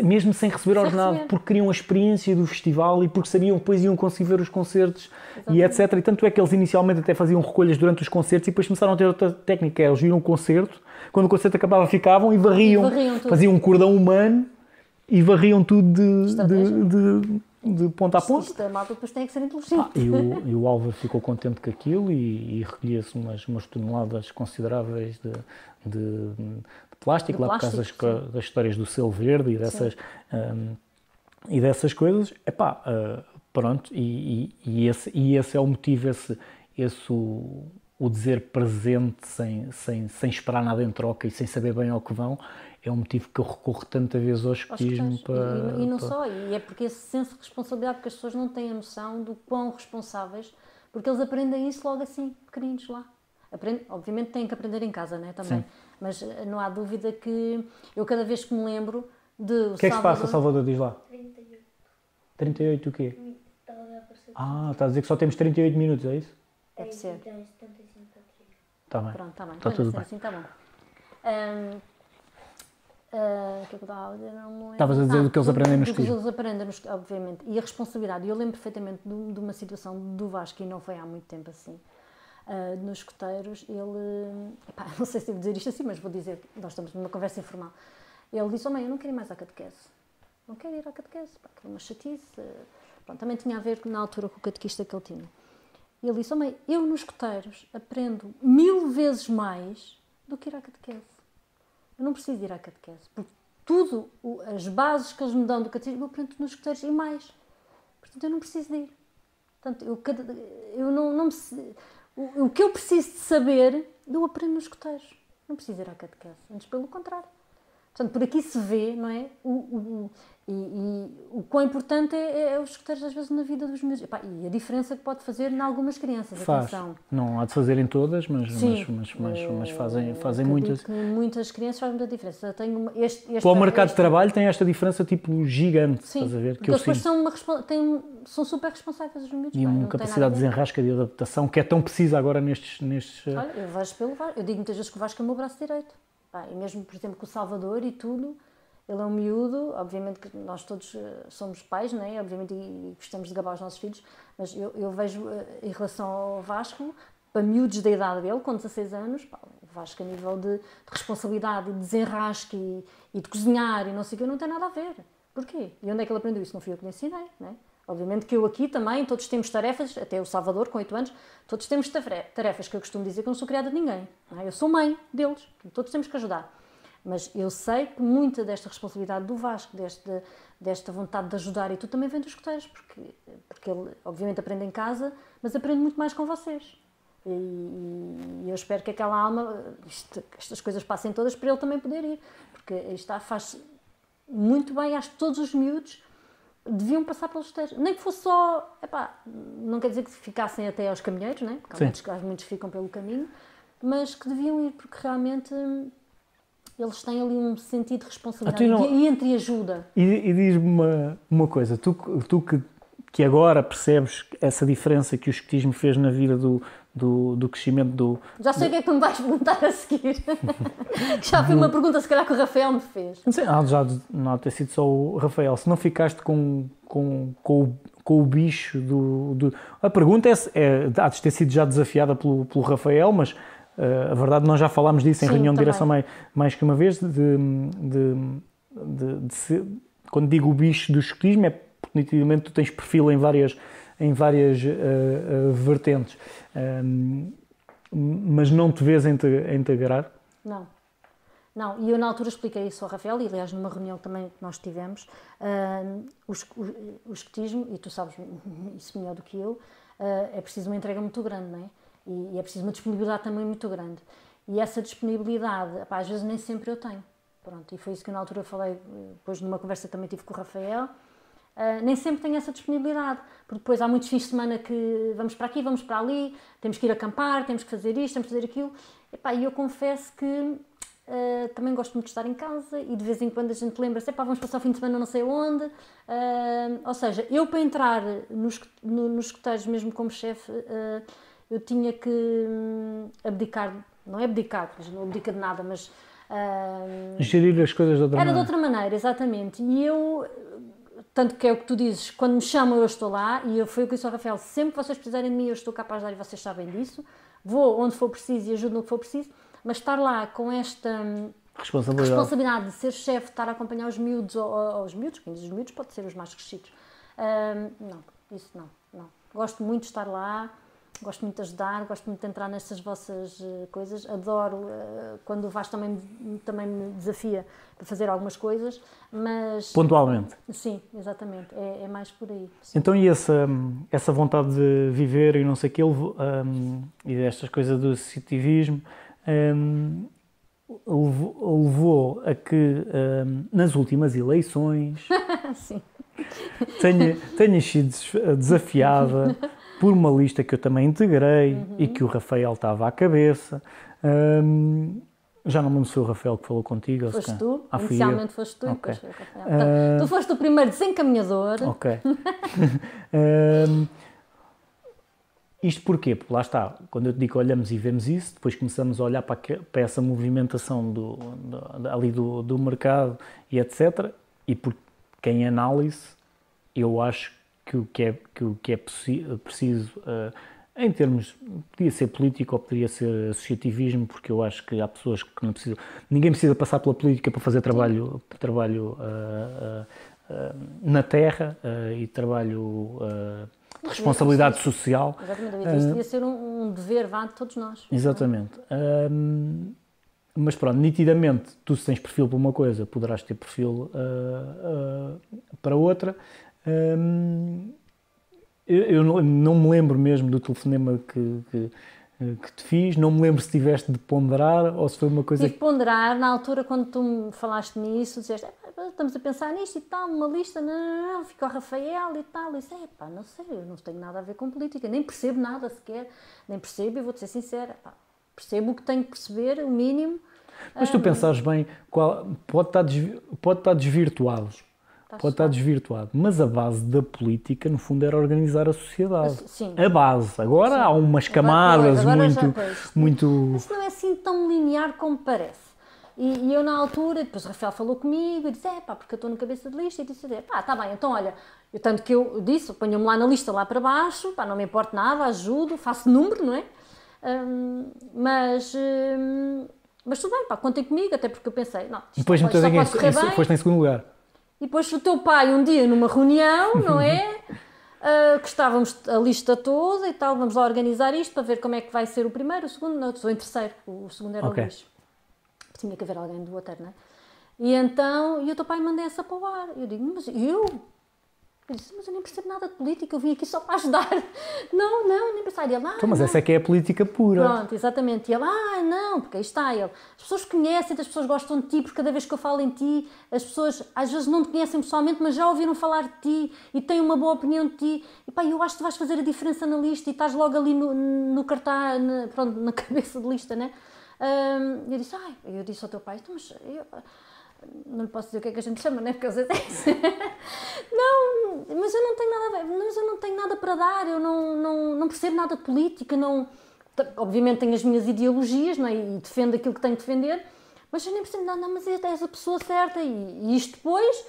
mesmo sem receber sem ordenado, receber. porque queriam a experiência do festival e porque sabiam que depois iam conseguir ver os concertos Exatamente. e etc. E tanto é que eles inicialmente até faziam recolhas durante os concertos e depois começaram a ter outra técnica: eles iam ao concerto quando o concerto acabava, ficavam e varriam. E varriam faziam um cordão humano e varriam tudo de, de, de, de ponta a ponta. Isto, a é malta depois tem que ser inteligente. Ah, e, o, e o Álvaro ficou contente com aquilo e, e recolhia-se umas, umas toneladas consideráveis de, de, plástico, lá plástico, por causa das, das, histórias do selo verde e dessas, um, e dessas coisas. Epá, uh, pronto, e, e, e, esse, e esse é o motivo, esse, esse o, o dizer presente sem, sem, sem esperar nada em troca e sem saber bem ao que vão, é um motivo que eu recorro tanta vez ao escotismo para... E, e não para... só, e é porque esse senso de responsabilidade, porque as pessoas não têm a noção do quão responsáveis, porque eles aprendem isso logo assim, pequeninos lá. Aprende, obviamente têm que aprender em casa, né, também. Sim. Mas eh, não há dúvida que eu cada vez que me lembro de... O, que é que se passa, Salvador, diz lá? 38. 38 o quê? Ah, estás a dizer que só temos 38 minutos, é isso? Deve ser. Está bem. Pronto, está bem. Está tudo bem. Assim, tá bom. Ah, é que eu estava a dizer? Não me Estavas a dizer do ah, que eles aprendem no do que Eles aprendem, nos- obviamente. E a responsabilidade. Eu lembro perfeitamente de, de uma situação do Vasco, e não foi há muito tempo assim. Ah, nos escoteiros, ele. Epá, não sei se devo dizer isto assim, mas vou dizer. Nós estamos numa conversa informal. Ele disse: Oh, mãe, eu não quero ir mais à catequese. Não quero ir à catequese. Pá, é uma chatice. Pronto, também tinha a ver na altura com o catequista que ele tinha. E ele disse: oh, mãe, eu nos coteiros aprendo mil vezes mais do que ir à catequese. Eu não preciso ir à catequese, porque tudo, as bases que eles me dão do catecismo, eu aprendo nos coteiros e mais. Portanto, eu não preciso de ir. Portanto, eu, eu não, não me, o, o, que eu preciso de saber, eu aprendo nos coteiros. Não preciso ir à catequese, antes pelo contrário. Portanto, por aqui se vê, não é? O, o, e, e, o quão importante é, é, os escuteiros às vezes na vida dos meus e a diferença que pode fazer em algumas crianças Faz. Atenção. não há de fazer em todas mas Sim, mas, mas, mas, mas, fazem fazem muitas muitas crianças fazem muita diferença eu tenho este, este para o mercado este... de trabalho tem esta diferença tipo gigante Sim, estás a ver que eu depois são, uma, têm, são super responsáveis os meus e uma capacidade de desenrasca de adaptação que é tão precisa agora nestes nestes eh, Olha, eu vejo pelo eu digo muitas vezes que o Vasco é o meu braço direito Pá, e mesmo por exemplo com o Salvador e tudo ele é um miúdo, obviamente que nós todos eh, somos pais, né? obviamente, e gostamos de gabar os nossos filhos, mas eu, eu vejo eh, em relação ao Vasco, para miúdos da idade dele, com 16 anos, pá, o Vasco a nível de, de responsabilidade e de desenrasque e, e, de cozinhar e não sei o que, não tem nada a ver. Porquê? E onde é que ele aprendeu isso? Não fui eu que lhe ensinei, né? Obviamente que eu aqui também, todos temos tarefas, até o Salvador, com 8 anos, todos temos tarefas que eu costumo dizer que eu não sou criada de ninguém. É? Eu sou mãe deles, todos temos que ajudar. Mas eu sei que muita desta responsabilidade do Vasco, desta, desta vontade de ajudar e tudo, também vem dos coteiros, porque, porque ele, obviamente, aprende em casa, mas aprende muito mais com vocês. E, e eu espero que aquela alma, isto, estas coisas passem todas para ele também poder ir, porque está, faz muito bem, acho que todos os miúdos deviam passar pelos coteiros. Nem que fosse só, epá, não quer dizer que ficassem até aos caminheiros, né? porque muitos, muitos ficam pelo caminho, mas que deviam ir, porque realmente eles têm ali um sentido de responsabilidade ah, não... e, entre ajuda. E, e diz-me uma, uma coisa, tu, tu que, que agora percebes essa diferença que o escotismo fez na vida do, do, do crescimento do... Já sei o do... que é que me vais perguntar a seguir. já foi uma pergunta se calhar que o Rafael me fez. Não sei, não, já não ter sido só o Rafael, se não ficaste com, com, com o com o bicho do, do... a pergunta é, é há de ter sido já desafiada pelo, pelo Rafael mas Uh, a verdade, nós já falámos disso em Sim, reunião de direção mais, mais que uma vez, de, de, de, de quando digo o bicho do escotismo, é porque tu tens perfil em várias, em várias uh, uh, vertentes, ehm, mas não te vês a integrar? Não. Não, e eu na altura expliquei isso ao Rafael, e aliás numa reunião também que nós tivemos, ehm, o, o, o escotismo, e tu sabes isso melhor do que eu, é preciso uma entrega muito grande, não é? E, e é preciso uma disponibilidade também muito grande. E essa disponibilidade, pá, às vezes nem sempre eu tenho. Pronto, e foi isso que eu na altura falei, eh, depois numa conversa também tive com o Rafael. Uh, nem sempre tenho essa disponibilidade, porque depois há muitos fins de semana que vamos para aqui, vamos para ali, temos que ir acampar, temos que fazer isto, temos que fazer aquilo. E eu confesso que uh, também gosto muito de estar em casa e de vez em quando a gente lembra-se, vamos passar o fim de semana não sei onde. Uh, ou seja, eu para entrar nos, no, nos escuteiros mesmo como chefe eu tinha que hum, abdicar, não é abdicar, não abdica de nada, mas. Hum, Gerir as coisas de outra era maneira. Era de outra maneira, exatamente. E eu, tanto que é o que tu dizes, quando me chamam eu estou lá, e eu, foi o que disse ao Rafael: sempre que vocês precisarem de mim, eu estou capaz de dar e vocês sabem disso. Vou onde for preciso e ajudo no que for preciso, mas estar lá com esta. Hum, responsabilidade. responsabilidade de ser chefe, de estar a acompanhar os miúdos, ou, ou os miúdos, os miúdos pode ser os mais crescidos. Um, não, isso não, não. Gosto muito de estar lá, Gosto muito de ajudar, gosto muito de entrar nessas vossas eh, coisas. Adoro uh, quando o Vasco também, também me desafia para fazer algumas coisas, mas. Pontualmente. Sim, exatamente. É, é mais por aí. Sim. Então, e essa, essa vontade de viver e não sei o que, um, e destas coisas do associativismo, um, levou, levou, a que um, nas últimas eleições. Sim. Tenha, tenha sido desafiada por uma lista que eu também integrei uhum. e que o Rafael estava à cabeça. Um, já não me lembro se o Rafael que falou contigo. Foste tu? Ah, Inicialmente eu. foste tu okay. e depois foi o Rafael. uh... Tu foste o primeiro desencaminhador. Ok. um, isto porquê? Porque lá está, quando eu te digo olhamos e vemos isso, depois começamos a olhar para, que, para essa movimentação do, do, ali do, do mercado e etc. E por quem análise, eu acho que o que é, que o que é preciso, uh, em termos, podia ser político ou poderia ser associativismo, porque eu acho que há pessoas que não precisam, ninguém precisa passar pela política para fazer trabalho, trabalho uh, na terra e trabalho de responsabilidade social. Exatamente, isto devia ser um, um dever vá de todos nós. Exatamente. mas pronto, nitidamente, tu se tens perfil para uma coisa, poderás ter perfil uh, uh, para outra. Hum, eu, eu não, não, me lembro mesmo do telefonema que, que que te fiz, não me lembro se tiveste de ponderar ou se foi uma coisa. Tive de ponderar, na altura quando tu me falaste nisso, disseste, estamos a pensar nisto e tal, uma lista, não, não, não, ficou Rafael e tal, e disse, pá, não sei, eu não tenho nada a ver com política, nem percebo nada sequer, nem percebo, e vou-te ser sincera, pá, percebo o que tenho que perceber, o mínimo. Mas tu um... pensares bem, qual, pode, estar pode estar desvirtuado, Está pode estar desvirtuado. Mas a base da política, no fundo, era organizar a sociedade. Sim. A base. Agora Sim. há umas camadas agora, agora muito, muito. Mas não é assim tão linear como parece. E, e, eu, na altura, depois o Rafael falou comigo e disse: é pá, porque eu estou no cabeça de lista. E disse: é pá, está bem, então olha, eu, tanto que eu disse, ponho-me lá na lista, lá para baixo, pá, não me importa nada, ajudo, faço número, não é? Hum, mas. Hum, mas tudo bem, pá, contem comigo, até porque eu pensei, não, isto depois, não só pode correr em, bem. Depois tem segundo lugar. E depois o teu pai, um dia, numa reunião, não é? Uh, ah, que estávamos a lista toda e tal, vamos lá organizar isto para ver como é que vai ser o primeiro, o segundo, não, sou em terceiro, o segundo era okay. o Luís. Tinha que haver alguém do outro, não é? E então, e o teu pai manda essa para o ar. Eu digo, mas eu? Eu disse, mas eu nem percebo nada de política, eu vim aqui só para ajudar. Não, não, nem pensaria lá ah, então, mas não. essa é que é a política pura. Pronto, exatamente. E ele, ah, não, porque aí está ele. As pessoas conhecem, as pessoas gostam de ti, porque cada vez que eu falo em ti, as pessoas às vezes não te conhecem pessoalmente, mas já ouviram falar de ti e têm uma boa opinião de ti. E pá, eu acho que tu vais fazer a diferença na lista e estás logo ali no, no cartaz, na, pronto, na cabeça de lista, né? Um, eu disse, ai, eu disse ao teu pai, então, mas... Eu, não lhe posso dizer o que é que a gente chama, é? Porque às vezes é não, mas eu não tenho nada a ver, mas eu não tenho nada para dar, eu não, não, não percebo nada de política, não. Obviamente tenho as minhas ideologias não é? e defendo aquilo que tenho de defender, mas eu nem percebo, nada. não, mas é essa pessoa certa. E, e, isto depois,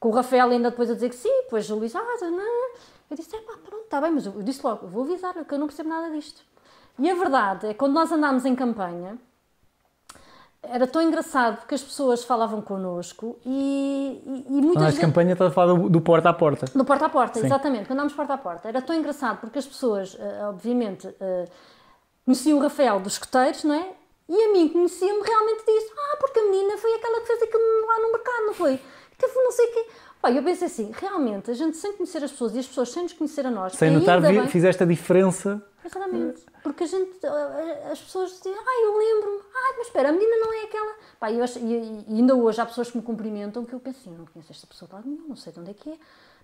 com o Rafael ainda depois a dizer que sim, depois o Luís, ah, não. Eu disse, é pá, pronto, está bem, mas eu, eu disse logo, vou avisar que eu não percebo nada disto. E a verdade é que quando nós andámos em campanha, era tão engraçado porque as pessoas falavam connosco e, e, e muitas vezes... campanha estás a falar do, do, porta a porta. Do porta a porta, Sim. exatamente. Quando andámos porta a porta. Era tão engraçado porque as pessoas, eh, obviamente, eh, conheciam o Rafael dos escoteiros, não é? E a mim conhecia-me realmente disso. Ah, porque a menina foi aquela que fez aquilo lá no mercado, não foi? Que foi não sei o quê. Pá, eu pensei assim, realmente, a gente sem conhecer as pessoas e as pessoas sem nos conhecer a nós. Sem notar, bem, fizeste a diferença. Exatamente. Porque a gente, as pessoas dizem, ah, eu lembro-me, ah, mas espera, a menina não é aquela. Pá, eu acho, e, e, ainda hoje há pessoas que me cumprimentam que eu penso, assim, não conheço esta pessoa de lado nenhum, não sei de onde é que é.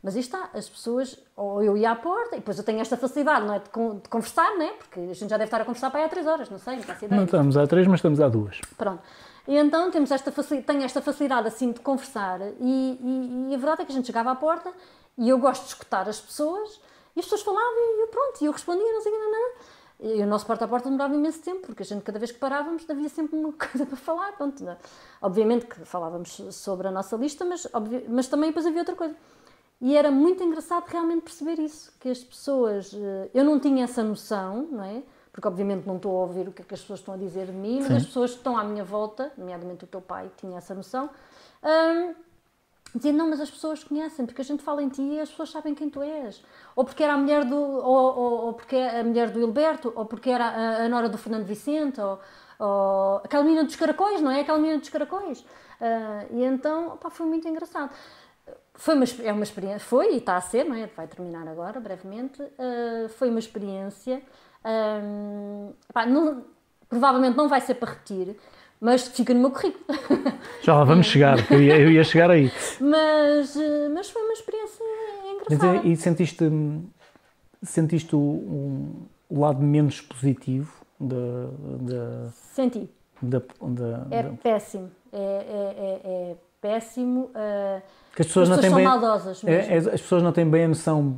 Mas aí está, as pessoas, ou eu ia à porta, e depois eu tenho esta facilidade, não é? De, de conversar, não é? Porque a gente já deve estar a conversar para aí há três horas, não sei, não faço ideia. Não estamos há três, mas estamos há duas. Pronto. E então temos esta tenho esta facilidade assim de conversar e, e, e, a verdade é que a gente chegava à porta e eu gosto de escutar as pessoas e as pessoas falavam e eu pronto, e eu respondia, não sei o que, não, não. E o nosso porta a porta demorava imenso tempo, porque a gente cada vez que parávamos havia sempre uma coisa para falar, pronto. É? Obviamente que falávamos sobre a nossa lista, mas, mas também depois havia outra coisa. E era muito engraçado realmente perceber isso, que as pessoas, eh, eu não tinha essa noção, não é? porque obviamente não estou a ouvir o que, é que as pessoas estão a dizer de mim, Sim. mas as pessoas que estão à minha volta, nomeadamente o teu pai tinha essa noção, um, dizendo não, mas as pessoas conhecem, porque a gente fala em ti e as pessoas sabem quem tu és. Ou porque era a mulher do, ou, ou, ou porque é a mulher do Hilberto, ou porque era a, a nora do Fernando Vicente, ou, ou aquela menina dos caracóis, não é? Aquela menina dos caracóis. Uh, e então, opa, foi muito engraçado. Foi uma, é uma experiência, foi e está a ser, não é? Vai terminar agora, brevemente. Uh, foi uma experiência um, pá, não, provavelmente não vai ser para repetir, mas fica no meu currículo. Já lá vamos chegar, eu ia, eu ia, chegar aí. Mas, eh, mas foi uma experiência engraçada. Mas, e sentiste, hum, sentiste o, um, lado menos positivo da. da Senti. Da, da, é da... péssimo. É, é, é, é péssimo. Uh, as pessoas, as pessoas não têm são bem, maldosas. É, mesmo. É, as pessoas não têm bem a noção,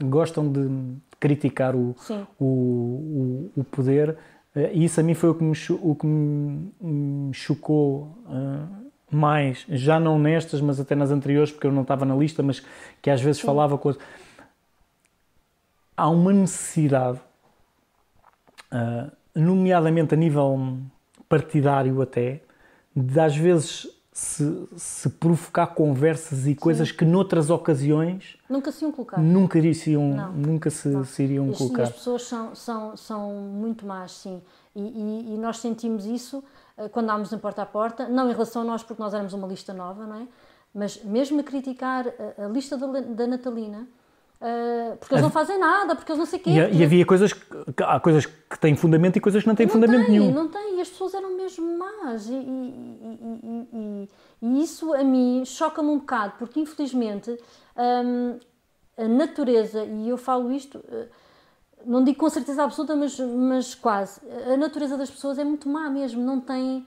gostam de criticar o, o, o, o, poder. Eh, e isso a mim foi o que me, o que me, chocou uh, mais, já não nestas, mas até nas anteriores, porque eu não estava na lista, mas que às vezes Sim. falava coisas. Há uma necessidade, uh, nomeadamente a nível partidário até, de às vezes se, se provocar conversas e coisas Sim. que noutras ocasiões nunca se iam colocar. Nunca, iriam, não. nunca se, não. se iriam colocar. As pessoas são, são, são muito más, sim. E, e, e nós sentimos isso eh, quando andámos em porta a porta, não em relação a nós, porque nós éramos uma lista nova, não é? Mas mesmo a criticar a, eh, a lista da, da Natalina, ah, porque eles não fazem nada, porque eles não sei o quê. E, e, havia coisas que, há coisas que têm fundamento e coisas que não têm não fundamento tem, nenhum. Não tem, e as pessoas eram mesmo más. E, e, e isso a mim choca-me um bocado, porque infelizmente hum, a natureza, e eu falo isto, não digo com certeza absoluta, mas, mas quase, a natureza das pessoas é muito má mesmo, não tem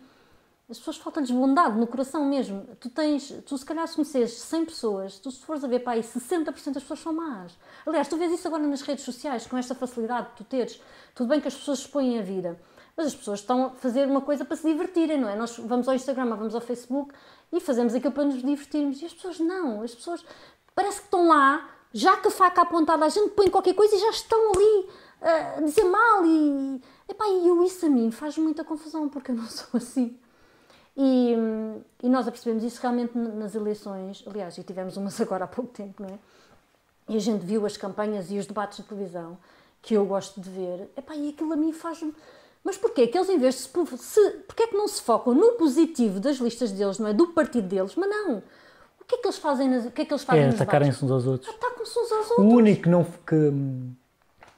as pessoas faltam bondade no coração mesmo. Tu tens, tu se calhar se conheces 100 pessoas, tu se fores a ver pá, aí 60% das pessoas são más. Aliás, tu vês isso agora nas redes sociais, com esta facilidade que tu teres. Tudo bem que as pessoas expõem a vida, mas as pessoas estão a fazer uma coisa para se divertirem, não é? Nós vamos ao Instagram, vamos ao Facebook e fazemos aquilo para nos divertirmos. E as pessoas não, as pessoas parece que estão lá, já que a faca apontada, a gente põe qualquer coisa e já estão ali ah, a dizer mal e. Epá, e eu isso a mim faz muita confusão porque eu não sou assim. E, e nós apercebemos isso realmente nas eleições, aliás, e tivemos umas agora há pouco tempo, não é? E a gente viu as campanhas e os debates de televisão, que eu gosto de ver, Epá, e aquilo a mim faz-me. Mas porquê que eles, em vez de se, se. Porquê é que não se focam no positivo das listas deles, não é? Do partido deles, mas não. O que é que eles fazem? Nas, o que é que eles fazem? É, atacarem-se uns aos outros. Atacam-se uns aos outros. O único não, que, hum,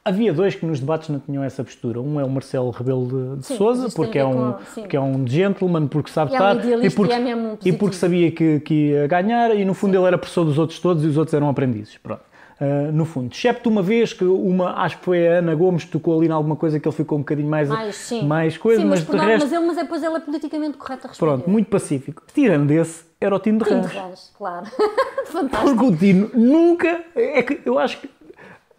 Havia dois que nos debates não tinham essa postura. Um é o Marcelo Rebelo de, sim, Souza, porque é, um, com, porque é um gentleman, porque sabe e estar é um é e, porque, e, e, porque sabia que, que, ia ganhar e no fundo sim. ele era professor dos outros todos e os outros eram aprendizes. Pronto. Uh, no fundo, excepto uma vez que uma, acho que foi a Ana Gomes, tocou ali em alguma coisa que ele ficou um bocadinho mais, mais, sim. mais coisa, sim, mas, mas, não, resto... mas, ele, mas é, pois ele é politicamente correto a responder. Pronto, muito pacífico. Tirando esse, era o Tino de Ramos. Claro. Fantástico. Porque o Tino nunca. É que eu acho que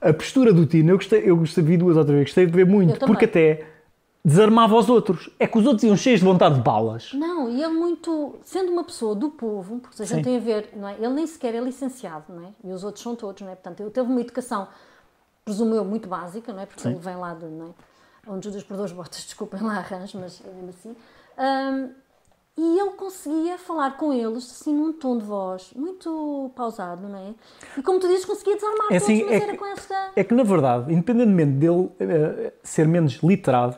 a postura do Tino, eu gostei, eu gostei, vi duas ou três vezes, gostei de ver muito, porque até desarmava os outros. É que os outros iam cheios de vontade de balas. Não, e ele muito, sendo uma pessoa do povo, porque a gente tem a ver, não é? Ele nem sequer é licenciado, não é? E os outros são todos, não é? Portanto, ele teve uma educação, presumo eu, muito básica, não é? Porque Sim. ele vem lá de, não é? Onde os por dois botas, desculpem lá arranjo, mas é mesmo assim. Um, e eu conseguia falar com eles assim num tom de voz muito pausado, não é? E como tu dizes, conseguia desarmar é assim, todos, mas é era que, com esta... É que na verdade, independentemente dele uh, ser menos literado,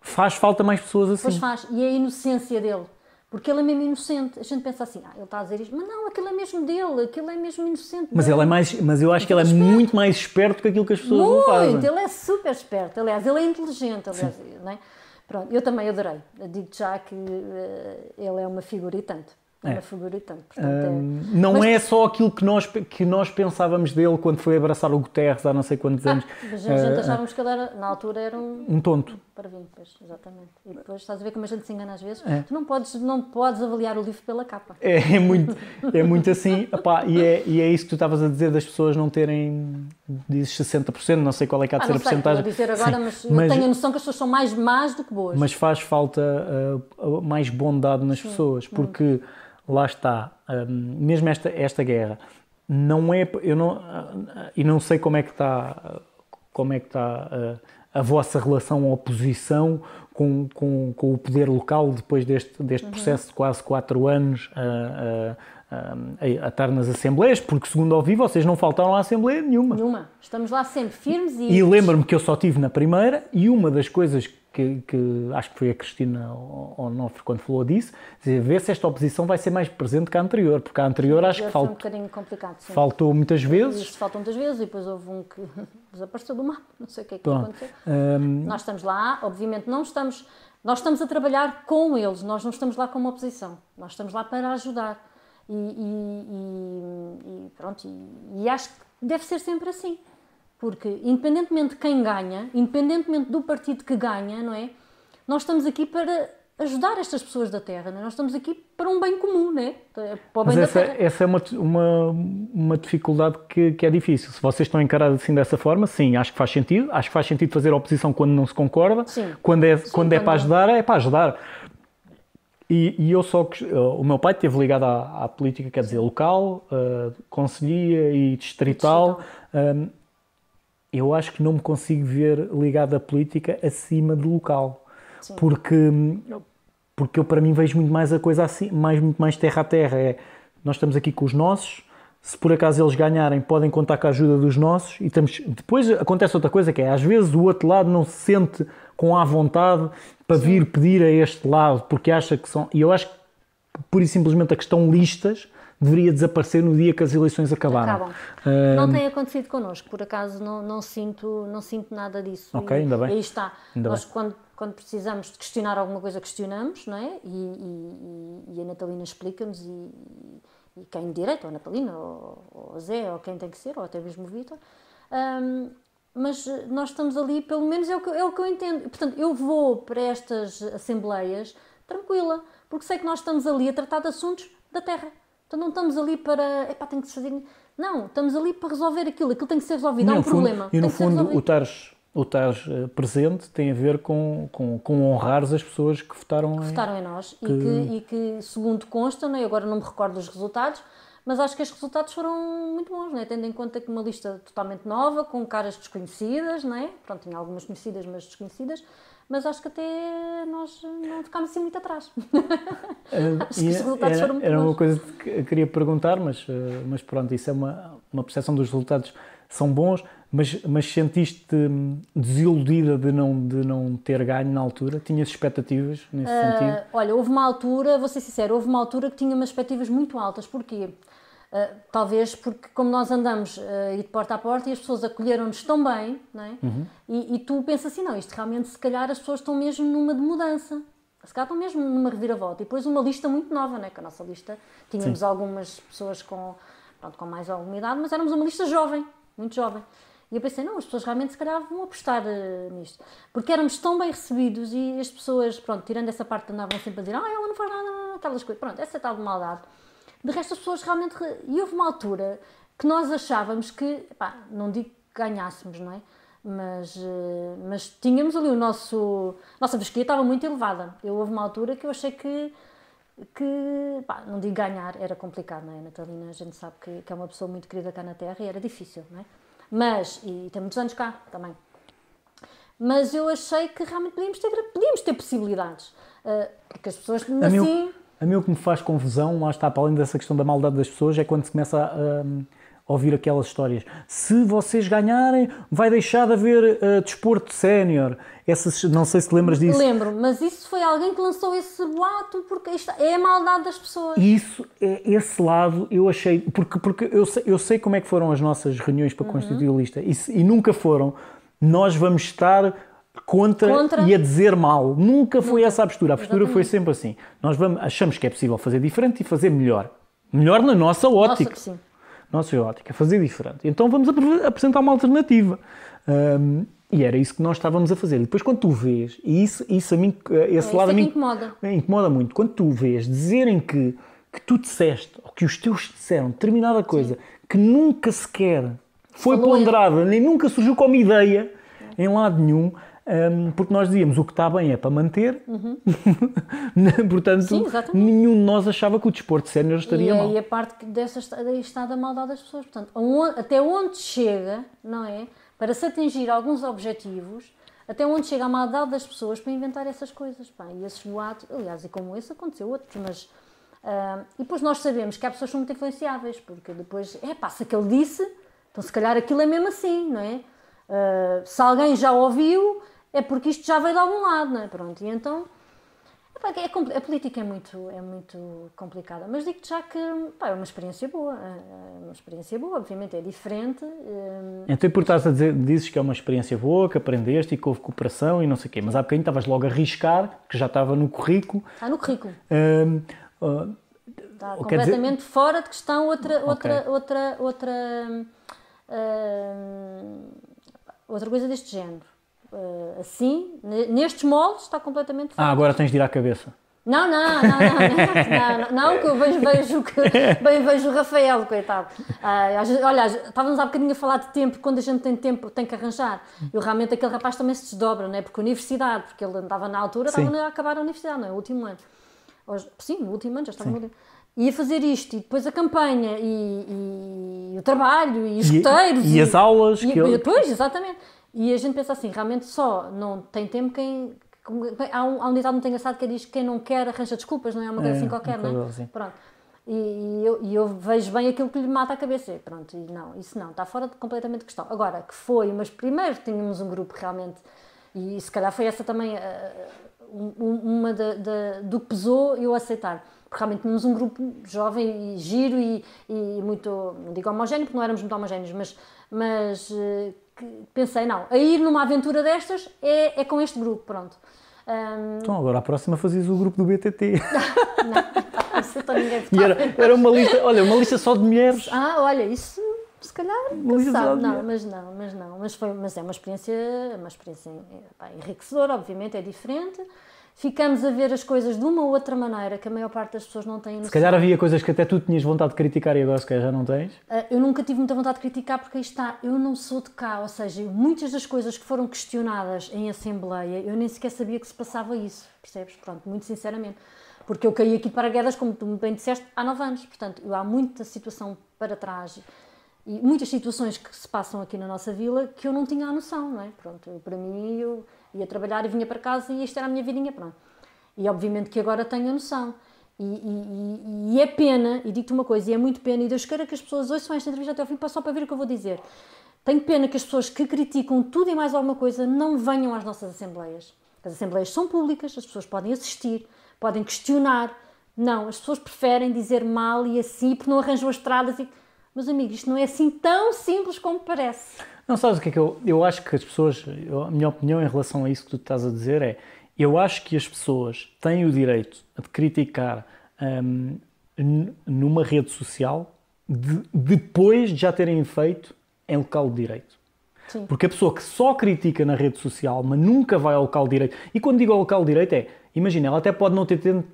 faz falta mais pessoas assim. Pois faz, e é a inocência dele. Porque ele é mesmo inocente. A gente pensa assim, ah, ele está a dizer isto. Mas não, aquilo é mesmo dele, aquilo é mesmo inocente. Mas, ele é mais, mas eu acho que ele é esperto. muito mais esperto que aquilo que as pessoas muito, fazem. Muito, ele é super esperto. Aliás, ele é inteligente. Aliás, não é? Pronto, eu também adorei. Digo já que uh, ele é uma figura e tanto. É. Uma é. figura e tanto. Portanto, um, é... Não mas... é só aquilo que nós, que nós pensávamos dele quando foi abraçar o Guterres há não sei quantos ah, anos. Ah, mas a gente uh, achávamos que ele era, na altura era um. Um tonto para vir pois, exatamente. E depois estás a ver como a gente se engana às vezes, é. tu não podes, não podes avaliar o livro pela capa. É, é muito, é muito assim, opá, e, é, e é isso que tu estavas a dizer das pessoas não terem, dizes 60%, não sei qual é que há de ah, ser a porcentagem. Não dizer agora, Sim, mas, mas, eu tenho a noção que as pessoas são mais más do que boas. Mas faz falta uh, mais bondade nas Sim. pessoas, porque lá está, uh, mesmo esta, esta guerra, não é, eu não, uh, e não sei como é que está como é que está uh, a vossa relação oposição com, com, com o poder local depois deste, deste uhum. processo de quase quatro anos a, a, a, a, estar nas assembleias, porque segundo ouvi vocês não faltaram à assembleia nenhuma. Nenhuma. Estamos lá sempre firmes e... E lembro-me que eu só tive na primeira e uma das coisas que que, que, acho que foi a Cristina Onofre quando falou disso, dizer, ver se esta oposição vai ser mais presente que a anterior, porque a anterior sim, acho que um faltou muitas vezes. Isso, faltou muitas vezes e depois houve um que desapareceu do mapa, não sei o que é que Bom, aconteceu. Hum, nós estamos lá, obviamente não estamos, nós estamos a trabalhar com eles, nós não estamos lá como oposição, nós estamos lá para ajudar. E, e, e, e pronto, e acho que deve ser sempre assim. Porque, independentemente de quem ganha, independentemente do partido que ganha, não é? Nós estamos aqui para ajudar estas pessoas da terra, não é? Nós estamos aqui para um bem comum, né? Mas essa, essa, é uma, uma, uma dificuldade que, que é difícil. Se vocês estão encarados assim dessa forma, sim, acho que faz sentido. Acho que faz sentido fazer oposição quando não se concorda. Sim. Quando é, sim, quando é para ajudar, é para ajudar. E, e, eu só. Eh, o meu pai esteve ligado à, à política, quer dizer, local, uh, conselhia e distrital. distrital. Um, eh, eu acho que não me consigo ver ligado à política acima do local. Sim. Porque porque eu para mim vejo muito mais a coisa assim, mais muito mais terra a terra, é nós estamos aqui com os nossos, se por acaso eles ganharem, podem contar com a ajuda dos nossos e estamos depois acontece outra coisa que é, às vezes o outro lado não se sente com a vontade para Sim. vir pedir a este lado, porque acha que são, e eu acho que pura e simplesmente a questão listas deveria desaparecer no dia que as eleições acabaram. Acabam. Uh... Não tem acontecido connosco, por acaso não, não, sinto, não sinto nada disso. Ok, e, ainda bem. Aí está. Ainda Nós, bem. quando, quando precisamos de questionar alguma coisa, questionamos, não é? E, e, e a Natalina explica-nos e, e quem de direito, ou a Natalina, ou, ou Zé, ou quem tem que ser, ou até mesmo o Vitor. Um, mas nós estamos ali, pelo menos é o, que, é o que eu entendo. Portanto, eu vou para estas assembleias tranquila, porque sei que nós estamos ali a tratar de assuntos da terra então não estamos ali para, epá, tem que se fazer... Não, estamos ali para resolver aquilo. Aquilo tem que ser resolvido, não, há um fundo, problema. E no fundo o estares o estar eh, presente tem a ver com, com, com honrares as pessoas que votaram, que em, votaram em nós que... E, que, e que, segundo consta, né, agora não me recordo dos resultados, mas acho que os resultados foram muito bons, né? tendo em conta que uma lista totalmente nova, com caras desconhecidas, né? Pronto, tinha algumas conhecidas, mas desconhecidas, mas acho que até nós não ficámos assim muito atrás. Uh, acho que os é, resultados era, foram muito Era bons. uma coisa que eu queria perguntar, mas, eh, mas pronto, isso é uma, uma percepção dos resultados são bons, mas, mas sentiste hum, desiludida de não, de não ter ganho na altura? Tinhas expectativas nesse uh, sentido? Olha, houve uma altura, vou ser sincera, houve uma altura que tinha umas expectativas muito altas. Porquê? Ah, talvez porque como nós andamos uh, ah, e de porta a porta e as pessoas acolheram-nos tão bem, não é? uhum. e, e, tu pensas assim, não, isto realmente se calhar as pessoas estão mesmo numa de mudança, se calhar estão mesmo numa reviravolta, e depois uma lista muito nova, não é? que a nossa lista, tínhamos Sim. algumas pessoas com, pronto, com mais alguma idade, mas éramos uma lista jovem, muito jovem, e eu pensei, não, as pessoas realmente se calhar vão apostar uh, nisto, porque éramos tão bem recebidos e as pessoas, pronto, tirando essa parte andavam sempre a dizer, ah, ela não faz nada, aquelas coisas, pronto, essa tal de maldade, de resto, as pessoas realmente. E houve uma altura que nós achávamos que, pá, não digo que ganhássemos, não é? Mas, eh, mas tínhamos ali o nosso. Nossa pesquisa estava muito elevada. Eu houve uma altura que eu achei que. que pá, não digo ganhar, era complicado, não é? Natalina, a gente sabe que, que é uma pessoa muito querida cá na Terra e era difícil, não é? Mas, e tem muitos anos cá também. Mas eu achei que realmente podíamos ter, podíamos ter possibilidades. Uh, porque as pessoas, assim, a mim o que me faz confusão, lá está, para além dessa questão da maldade das pessoas, é quando se começa a, hum, ouvir aquelas histórias. Se vocês ganharem, vai deixar de haver uh, desporto sénior. Não sei se lembras disso. Lembro, mas isso foi alguém que lançou esse boato, porque isto é a maldade das pessoas. Isso, é esse lado eu achei. Porque, porque eu, sei, eu sei como é que foram as nossas reuniões para uhum. constituir a lista e, se, e nunca foram. Nós vamos estar contra, contra, e a dizer mal. Nunca foi Nunca. essa a postura. A postura Exatamente. foi sempre assim. Nós vamos, achamos que é possível fazer diferente e fazer melhor. Melhor na nossa ótica. Nossa, sim. nossa é ótica, é fazer diferente. Então vamos apresentar uma alternativa. Um, e era isso que nós estávamos a fazer. E depois quando tu vês, e isso, isso a mim, eh, esse é, isso lado a mim incomoda. incomoda muito, quando tu vês dizerem que, que tu disseste, ou que os teus disseram determinada coisa, sim. que nunca sequer foi Falou ponderada, nem nunca surgiu como ideia, em lado nenhum, um, porque nós dizíamos o que está bem é para manter, uhum. portanto, Sim, nenhum de nós achava que o desporto sénior estaria e, é, mal. E a parte dessa está da maldade das pessoas, portanto, até onde chega, não é? Para se atingir alguns objetivos, até onde chega a maldade das pessoas para inventar essas coisas, pá, e esses boatos, aliás, e como esse aconteceu outros, mas. Uh, e depois nós sabemos que há pessoas que são muito influenciáveis, porque depois, é pá, se aquele disse, então se calhar aquilo é mesmo assim, não é? Uh, se alguém já ouviu, é porque isto já veio de algum lado, não é? Pronto, e então. Epá, é, é, a política é muito, é muito complicada, mas digo-te já que é uma experiência boa. É, é uma experiência boa, obviamente, é diferente. É... Então, por estás a dizer, dizes que é uma experiência boa, que aprendeste e que houve cooperação e não sei o quê, mas há bocadinho estavas logo a riscar que já estava no currículo. Está no currículo. Hum, Está completamente dizer... fora de questão outra, outra, okay. outra, outra, outra, ehm, outra coisa deste género uh, assim, nestes moldes, está completamente ah, feito. Ah, agora tens de ir à cabeça. Não, não, não, não, não, que eu vejo, vejo, que, bem vejo o Rafael, coitado. Ah, olha, estávamos há bocadinho a falar de tempo, quando a gente tem tempo tem que arranjar. E realmente aquele rapaz também se desdobra, não é? Porque a universidade, porque ele andava na altura, estava a acabar a universidade, não é? O último ano. sim, o último ano, já estava no e a fazer isto, e depois a campanha, e, e o trabalho, e os roteiros. E, e, as aulas. E, que eu Pois, exatamente. E a gente pensa assim, realmente só não tem tempo quem. Há um, há um ditado muito engraçado que é, diz que quem não quer arranja desculpas, não é? Uma coisa é, assim qualquer, não é? Assim. Pronto. E, e, eu, e, eu, vejo bem aquilo que lhe mata a cabeça. E pronto, e não, isso não, está fora de, completamente de questão. Agora, que foi, mas primeiro tínhamos um grupo realmente, e se calhar foi essa também uh, um, uma da, do que pesou eu aceitar. Porque realmente tínhamos um grupo jovem e giro e, e muito, não digo homogéneo, porque não éramos muito homogéneos, mas, mas uh, que pensei, não, a ir numa aventura destas é, é com este grupo, pronto. Um... Então agora a próxima fazias o grupo do BTT. não, era, era uma lista, olha, uma lista só de mulheres. Ah, olha, isso se calhar, sabe. Não, mas não, mas não. Mas, foi, mas é uma experiência, uma experiência eh, enriquecedora, obviamente, é diferente ficamos a ver as coisas de uma ou outra maneira que a maior parte das pessoas não têm noção. Se calhar havia coisas que até tu tinhas vontade de criticar e agora se calhar já não tens? Ah, eu nunca tive muita vontade de criticar porque aí está, eu não sou de cá, ou seja, muitas das coisas que foram questionadas em Assembleia, eu nem sequer sabia que se passava isso, percebes? Pronto, muito sinceramente. Porque eu caí aqui de paraquedas, como tu bem disseste, há nove anos. Portanto, há muita situação para trás e muitas situações que se passam aqui na nossa vila que eu não tinha a noção, não é? Pronto, para mim, eu ia trabalhar e vinha para casa e isto era a minha vidinha, pronto. E obviamente que agora tenho a noção. E, e, e, é pena, e digo-te uma coisa, e é muito pena, e Deus queira que as pessoas ouçam esta entrevista até ao fim só para ver o que eu vou dizer. Tenho pena que as pessoas que criticam tudo e mais alguma coisa não venham às nossas assembleias. As assembleias são públicas, as pessoas podem assistir, podem questionar. Não, as pessoas preferem dizer mal e assim, porque não arranjam as estradas. E... Meus amigos, isto não é assim tão simples como parece. Não sabes o que é que eu, eu acho que as pessoas, a minha opinião em relação a isso que tu estás a dizer é, eu acho que as pessoas têm o direito de criticar hum, numa rede social de, depois de já terem feito em local de direito. Sim. Porque a pessoa que só critica na rede social, mas nunca vai ao local de direito. E quando digo ao local de direito é, imagina, ela até pode não ter, tempo,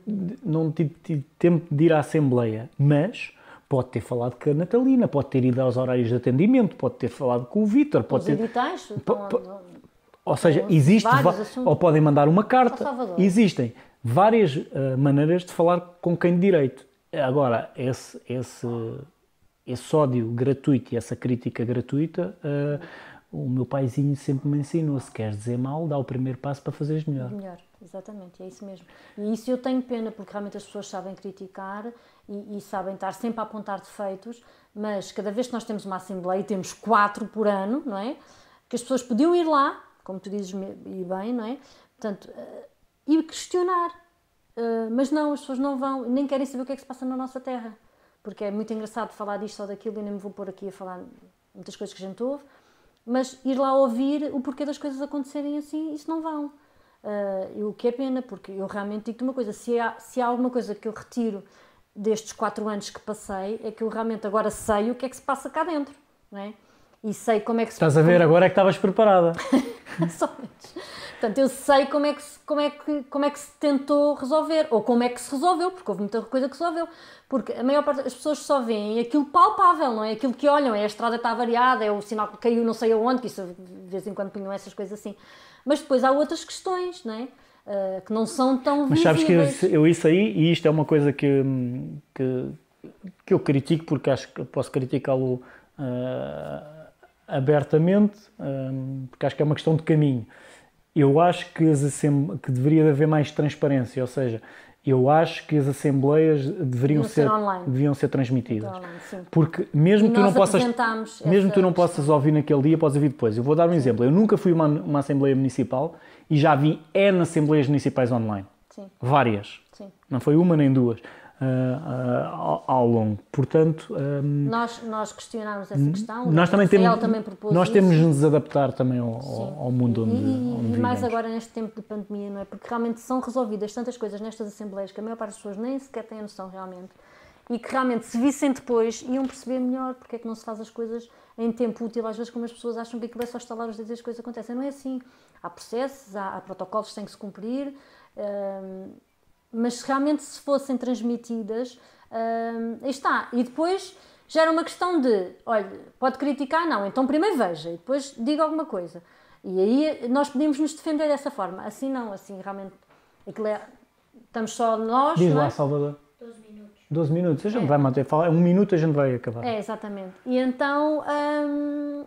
não ter tido tempo de ir à Assembleia, mas Pode ter falado com a Natalina, pode ter ido aos horários de atendimento, pode ter falado com o Vítor, pode Os ter. Editais, então, ou seja, então, existem ou podem mandar uma carta. Existem várias uh, maneiras de falar com quem de direito. Agora, esse, esse, esse ódio gratuito e essa crítica gratuita, uh, o meu paizinho sempre me ensinou: se queres dizer mal, dá o primeiro passo para fazeres melhor. melhor exatamente, é isso mesmo. E isso eu tenho pena, porque realmente as pessoas sabem criticar e, e, sabem estar sempre a apontar defeitos, mas cada vez que nós temos uma Assembleia, e temos quatro por ano, não é? Que as pessoas podiam ir lá, como tu dizes e bem, não é? Portanto, e eh, questionar. Eh, mas não, as pessoas não vão, nem querem saber o que é que se passa na nossa terra. Porque é muito engraçado falar disto ou daquilo e nem me vou pôr aqui a falar muitas coisas que a gente ouve, mas ir lá ouvir o porquê das coisas acontecerem assim, isso não vão. Uh, o que é pena, porque eu realmente digo-te uma coisa: se há, se há alguma coisa que eu retiro destes quatro anos que passei, é que eu realmente agora sei o que é que se passa cá dentro, não é? E sei como é que se. Estás a ver, agora é que estavas preparada. Somente. Portanto, eu sei como é, que se, como, é que, como é que se tentou resolver, ou como é que se resolveu, porque houve muita coisa que se resolveu. Porque a maior parte das pessoas só veem aquilo palpável, não é? Aquilo que olham, é a estrada está variada, é o sinal que caiu não sei aonde, que isso de vez em quando punham essas coisas assim. Mas depois há outras questões, não é? Uh, que não são tão Mas sabes que eu, isso aí, e isto é uma coisa que, que, que eu critico, porque acho que posso criticá-lo uh, abertamente, ah, porque acho que é uma questão de caminho eu acho que, que deveria haver mais transparência, ou seja, eu acho que as assembleias deveriam ser, ser deviam ser transmitidas. Então, online, Porque mesmo que tu não possas mesmo tu não possas ouvir naquele dia, podes ouvir depois. Eu vou dar um exemplo. Eu nunca fui a uma, uma assembleia municipal e já vi N assembleias municipais online. Sim. Várias. Sim. Não foi uma nem duas. Uh, ao, longo. Portanto, um, ehm, nós, nós questionámos essa questão. Nós também temos, também nós temos de nos adaptar também ao, ao mundo onde, e, onde e mais agora neste tempo de pandemia, não é? Porque realmente são resolvidas tantas coisas nestas assembleias que a maior parte das pessoas nem sequer tem a noção realmente e que realmente se vissem depois iam perceber melhor porque é que não se faz as coisas em tempo útil, às vezes como as pessoas acham que aquilo é só instalar os dedos e as coisas acontecem. Não é assim. Há processos, há, há protocolos que têm que se cumprir. Hum, mas realmente se fossem transmitidas, hum, aí está. E depois já era uma questão de, olha, pode criticar? Não, então primeiro veja e depois diga alguma coisa. E aí nós podíamos nos defender dessa forma. Assim não, assim realmente, é, estamos só nós. Diz lá, é? Salvador. 12 minutos. 12 minutos, a gente é. vai manter, fala, um minuto a gente vai acabar. É, exatamente. E então, hum,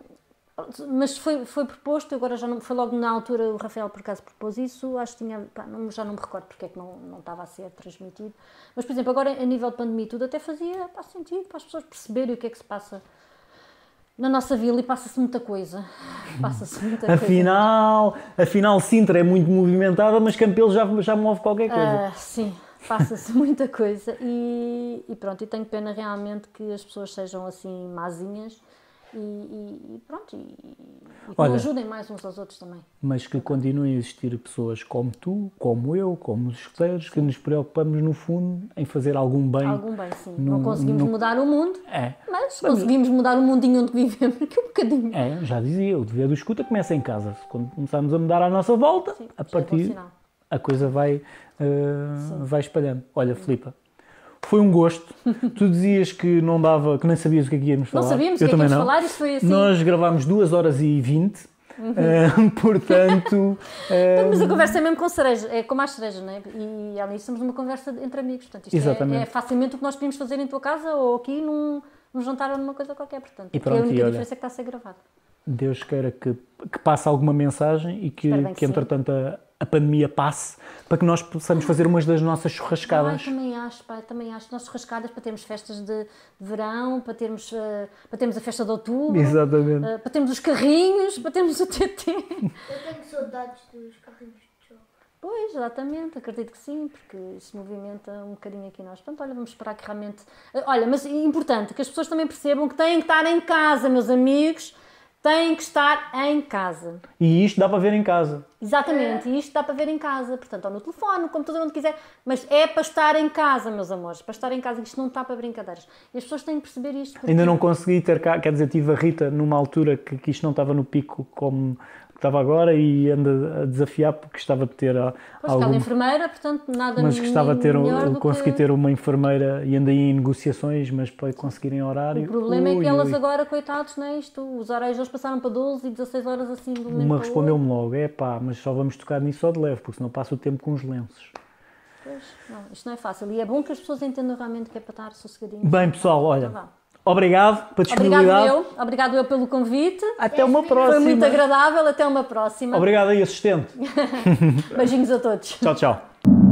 mas foi, foi proposto, agora já não foi logo na altura o Rafael por acaso propôs isso, acho que tinha, pá, não, já não me recordo porque é que não, não estava a ser transmitido, mas por exemplo agora a nível de pandemia tudo até fazia pá, sentido para as pessoas perceberem o que é que se passa na nossa vila e passa-se muita coisa. Passa-se muita afinal, coisa. Afinal, Sintra é muito movimentada, mas Campelo já, já move qualquer coisa. Uh, sim, passa-se muita coisa e, e, pronto, e tenho pena realmente que as pessoas sejam assim mazinhas e, e, e pronto, e, e Olha, ajudem mais uns aos outros também. Mas que continuem a existir pessoas como tu, como eu, como os escuteiros, que nos preocupamos no fundo em fazer algum bem. Algum bem, sim. No, Não conseguimos no... mudar o mundo, é. mas, conseguimos mudar o mundinho onde vivemos, que um bocadinho. É, já dizia, o dever do escuta começa em casa. Quando começarmos a mudar à nossa volta, sim, a é partir a coisa vai, uh, vai espalhando. Olha, Filipe. Foi um gosto. tu dizias que não dava, que nem sabias o que é que íamos falar. Não sabíamos o que é que íamos não. falar, isso foi assim. Nós gravámos 2 horas e 20. Uhum. Uh, portanto. Uh... Mas a conversa é mesmo com cereja, é como a cerejas, não é? E ali estamos numa conversa entre amigos. Portanto, isto é, é, facilmente o que nós podíamos fazer em tua casa ou aqui num, num jantar ou numa coisa qualquer. Portanto, e pronto, é a única olha, diferença é que está a ser gravado. Deus queira que, que passe alguma mensagem e que, que, que entretanto, a, a pandemia passe, para que nós possamos fazer umas das nossas churrascadas. Ai, também acho, pai, também acho. Nós churrascadas para termos festas de verão, para termos, uh, para termos a festa de outubro. Exatamente. Uh, para termos os carrinhos, para termos o TT. Eu tenho saudades dos carrinhos. de Pois, exatamente, acredito que sim, porque isso movimenta um bocadinho aqui nós. Portanto, olha, vamos esperar que realmente. Eh, olha, mas é importante que as pessoas também percebam que têm que estar em casa, meus amigos, têm que estar em casa. E isto dá para ver em casa. Exatamente, e isto dá para ver em casa, portanto, ou no telefone, como todo mundo quiser, mas é para estar em casa, meus amores, para estar em casa, isto não está para brincadeiras. E as pessoas têm que perceber isto. Porque... Ainda não consegui ter cá, quer dizer, tive a Rita numa altura que, que isto não estava no pico como estava agora e anda a desafiar porque gostava de ter ah, pois é algum... enfermeira, portanto nada Mas gostava de ter, conseguir que... ter uma enfermeira e anda em negociações, mas para conseguirem horário... O problema ui, é que elas ui. agora, coitados, não é isto? Os horários deles passaram para 12 e 16 horas assim do Uma respondeu-me logo, é pá, mas só vamos tocar nisso só de leve, porque senão passa o tempo com os lenços. Pois, não, isto não é fácil. E é bom que as pessoas entendam realmente que é para estar sossegadinho. Bem, pessoal, olha... Então Obrigado pela disponibilidade. Obrigado eu, obrigado eu pelo convite. Até uma próxima. Foi muito agradável, até uma próxima. Obrigado aí, assistente. Beijinhos a todos. Tchau, tchau.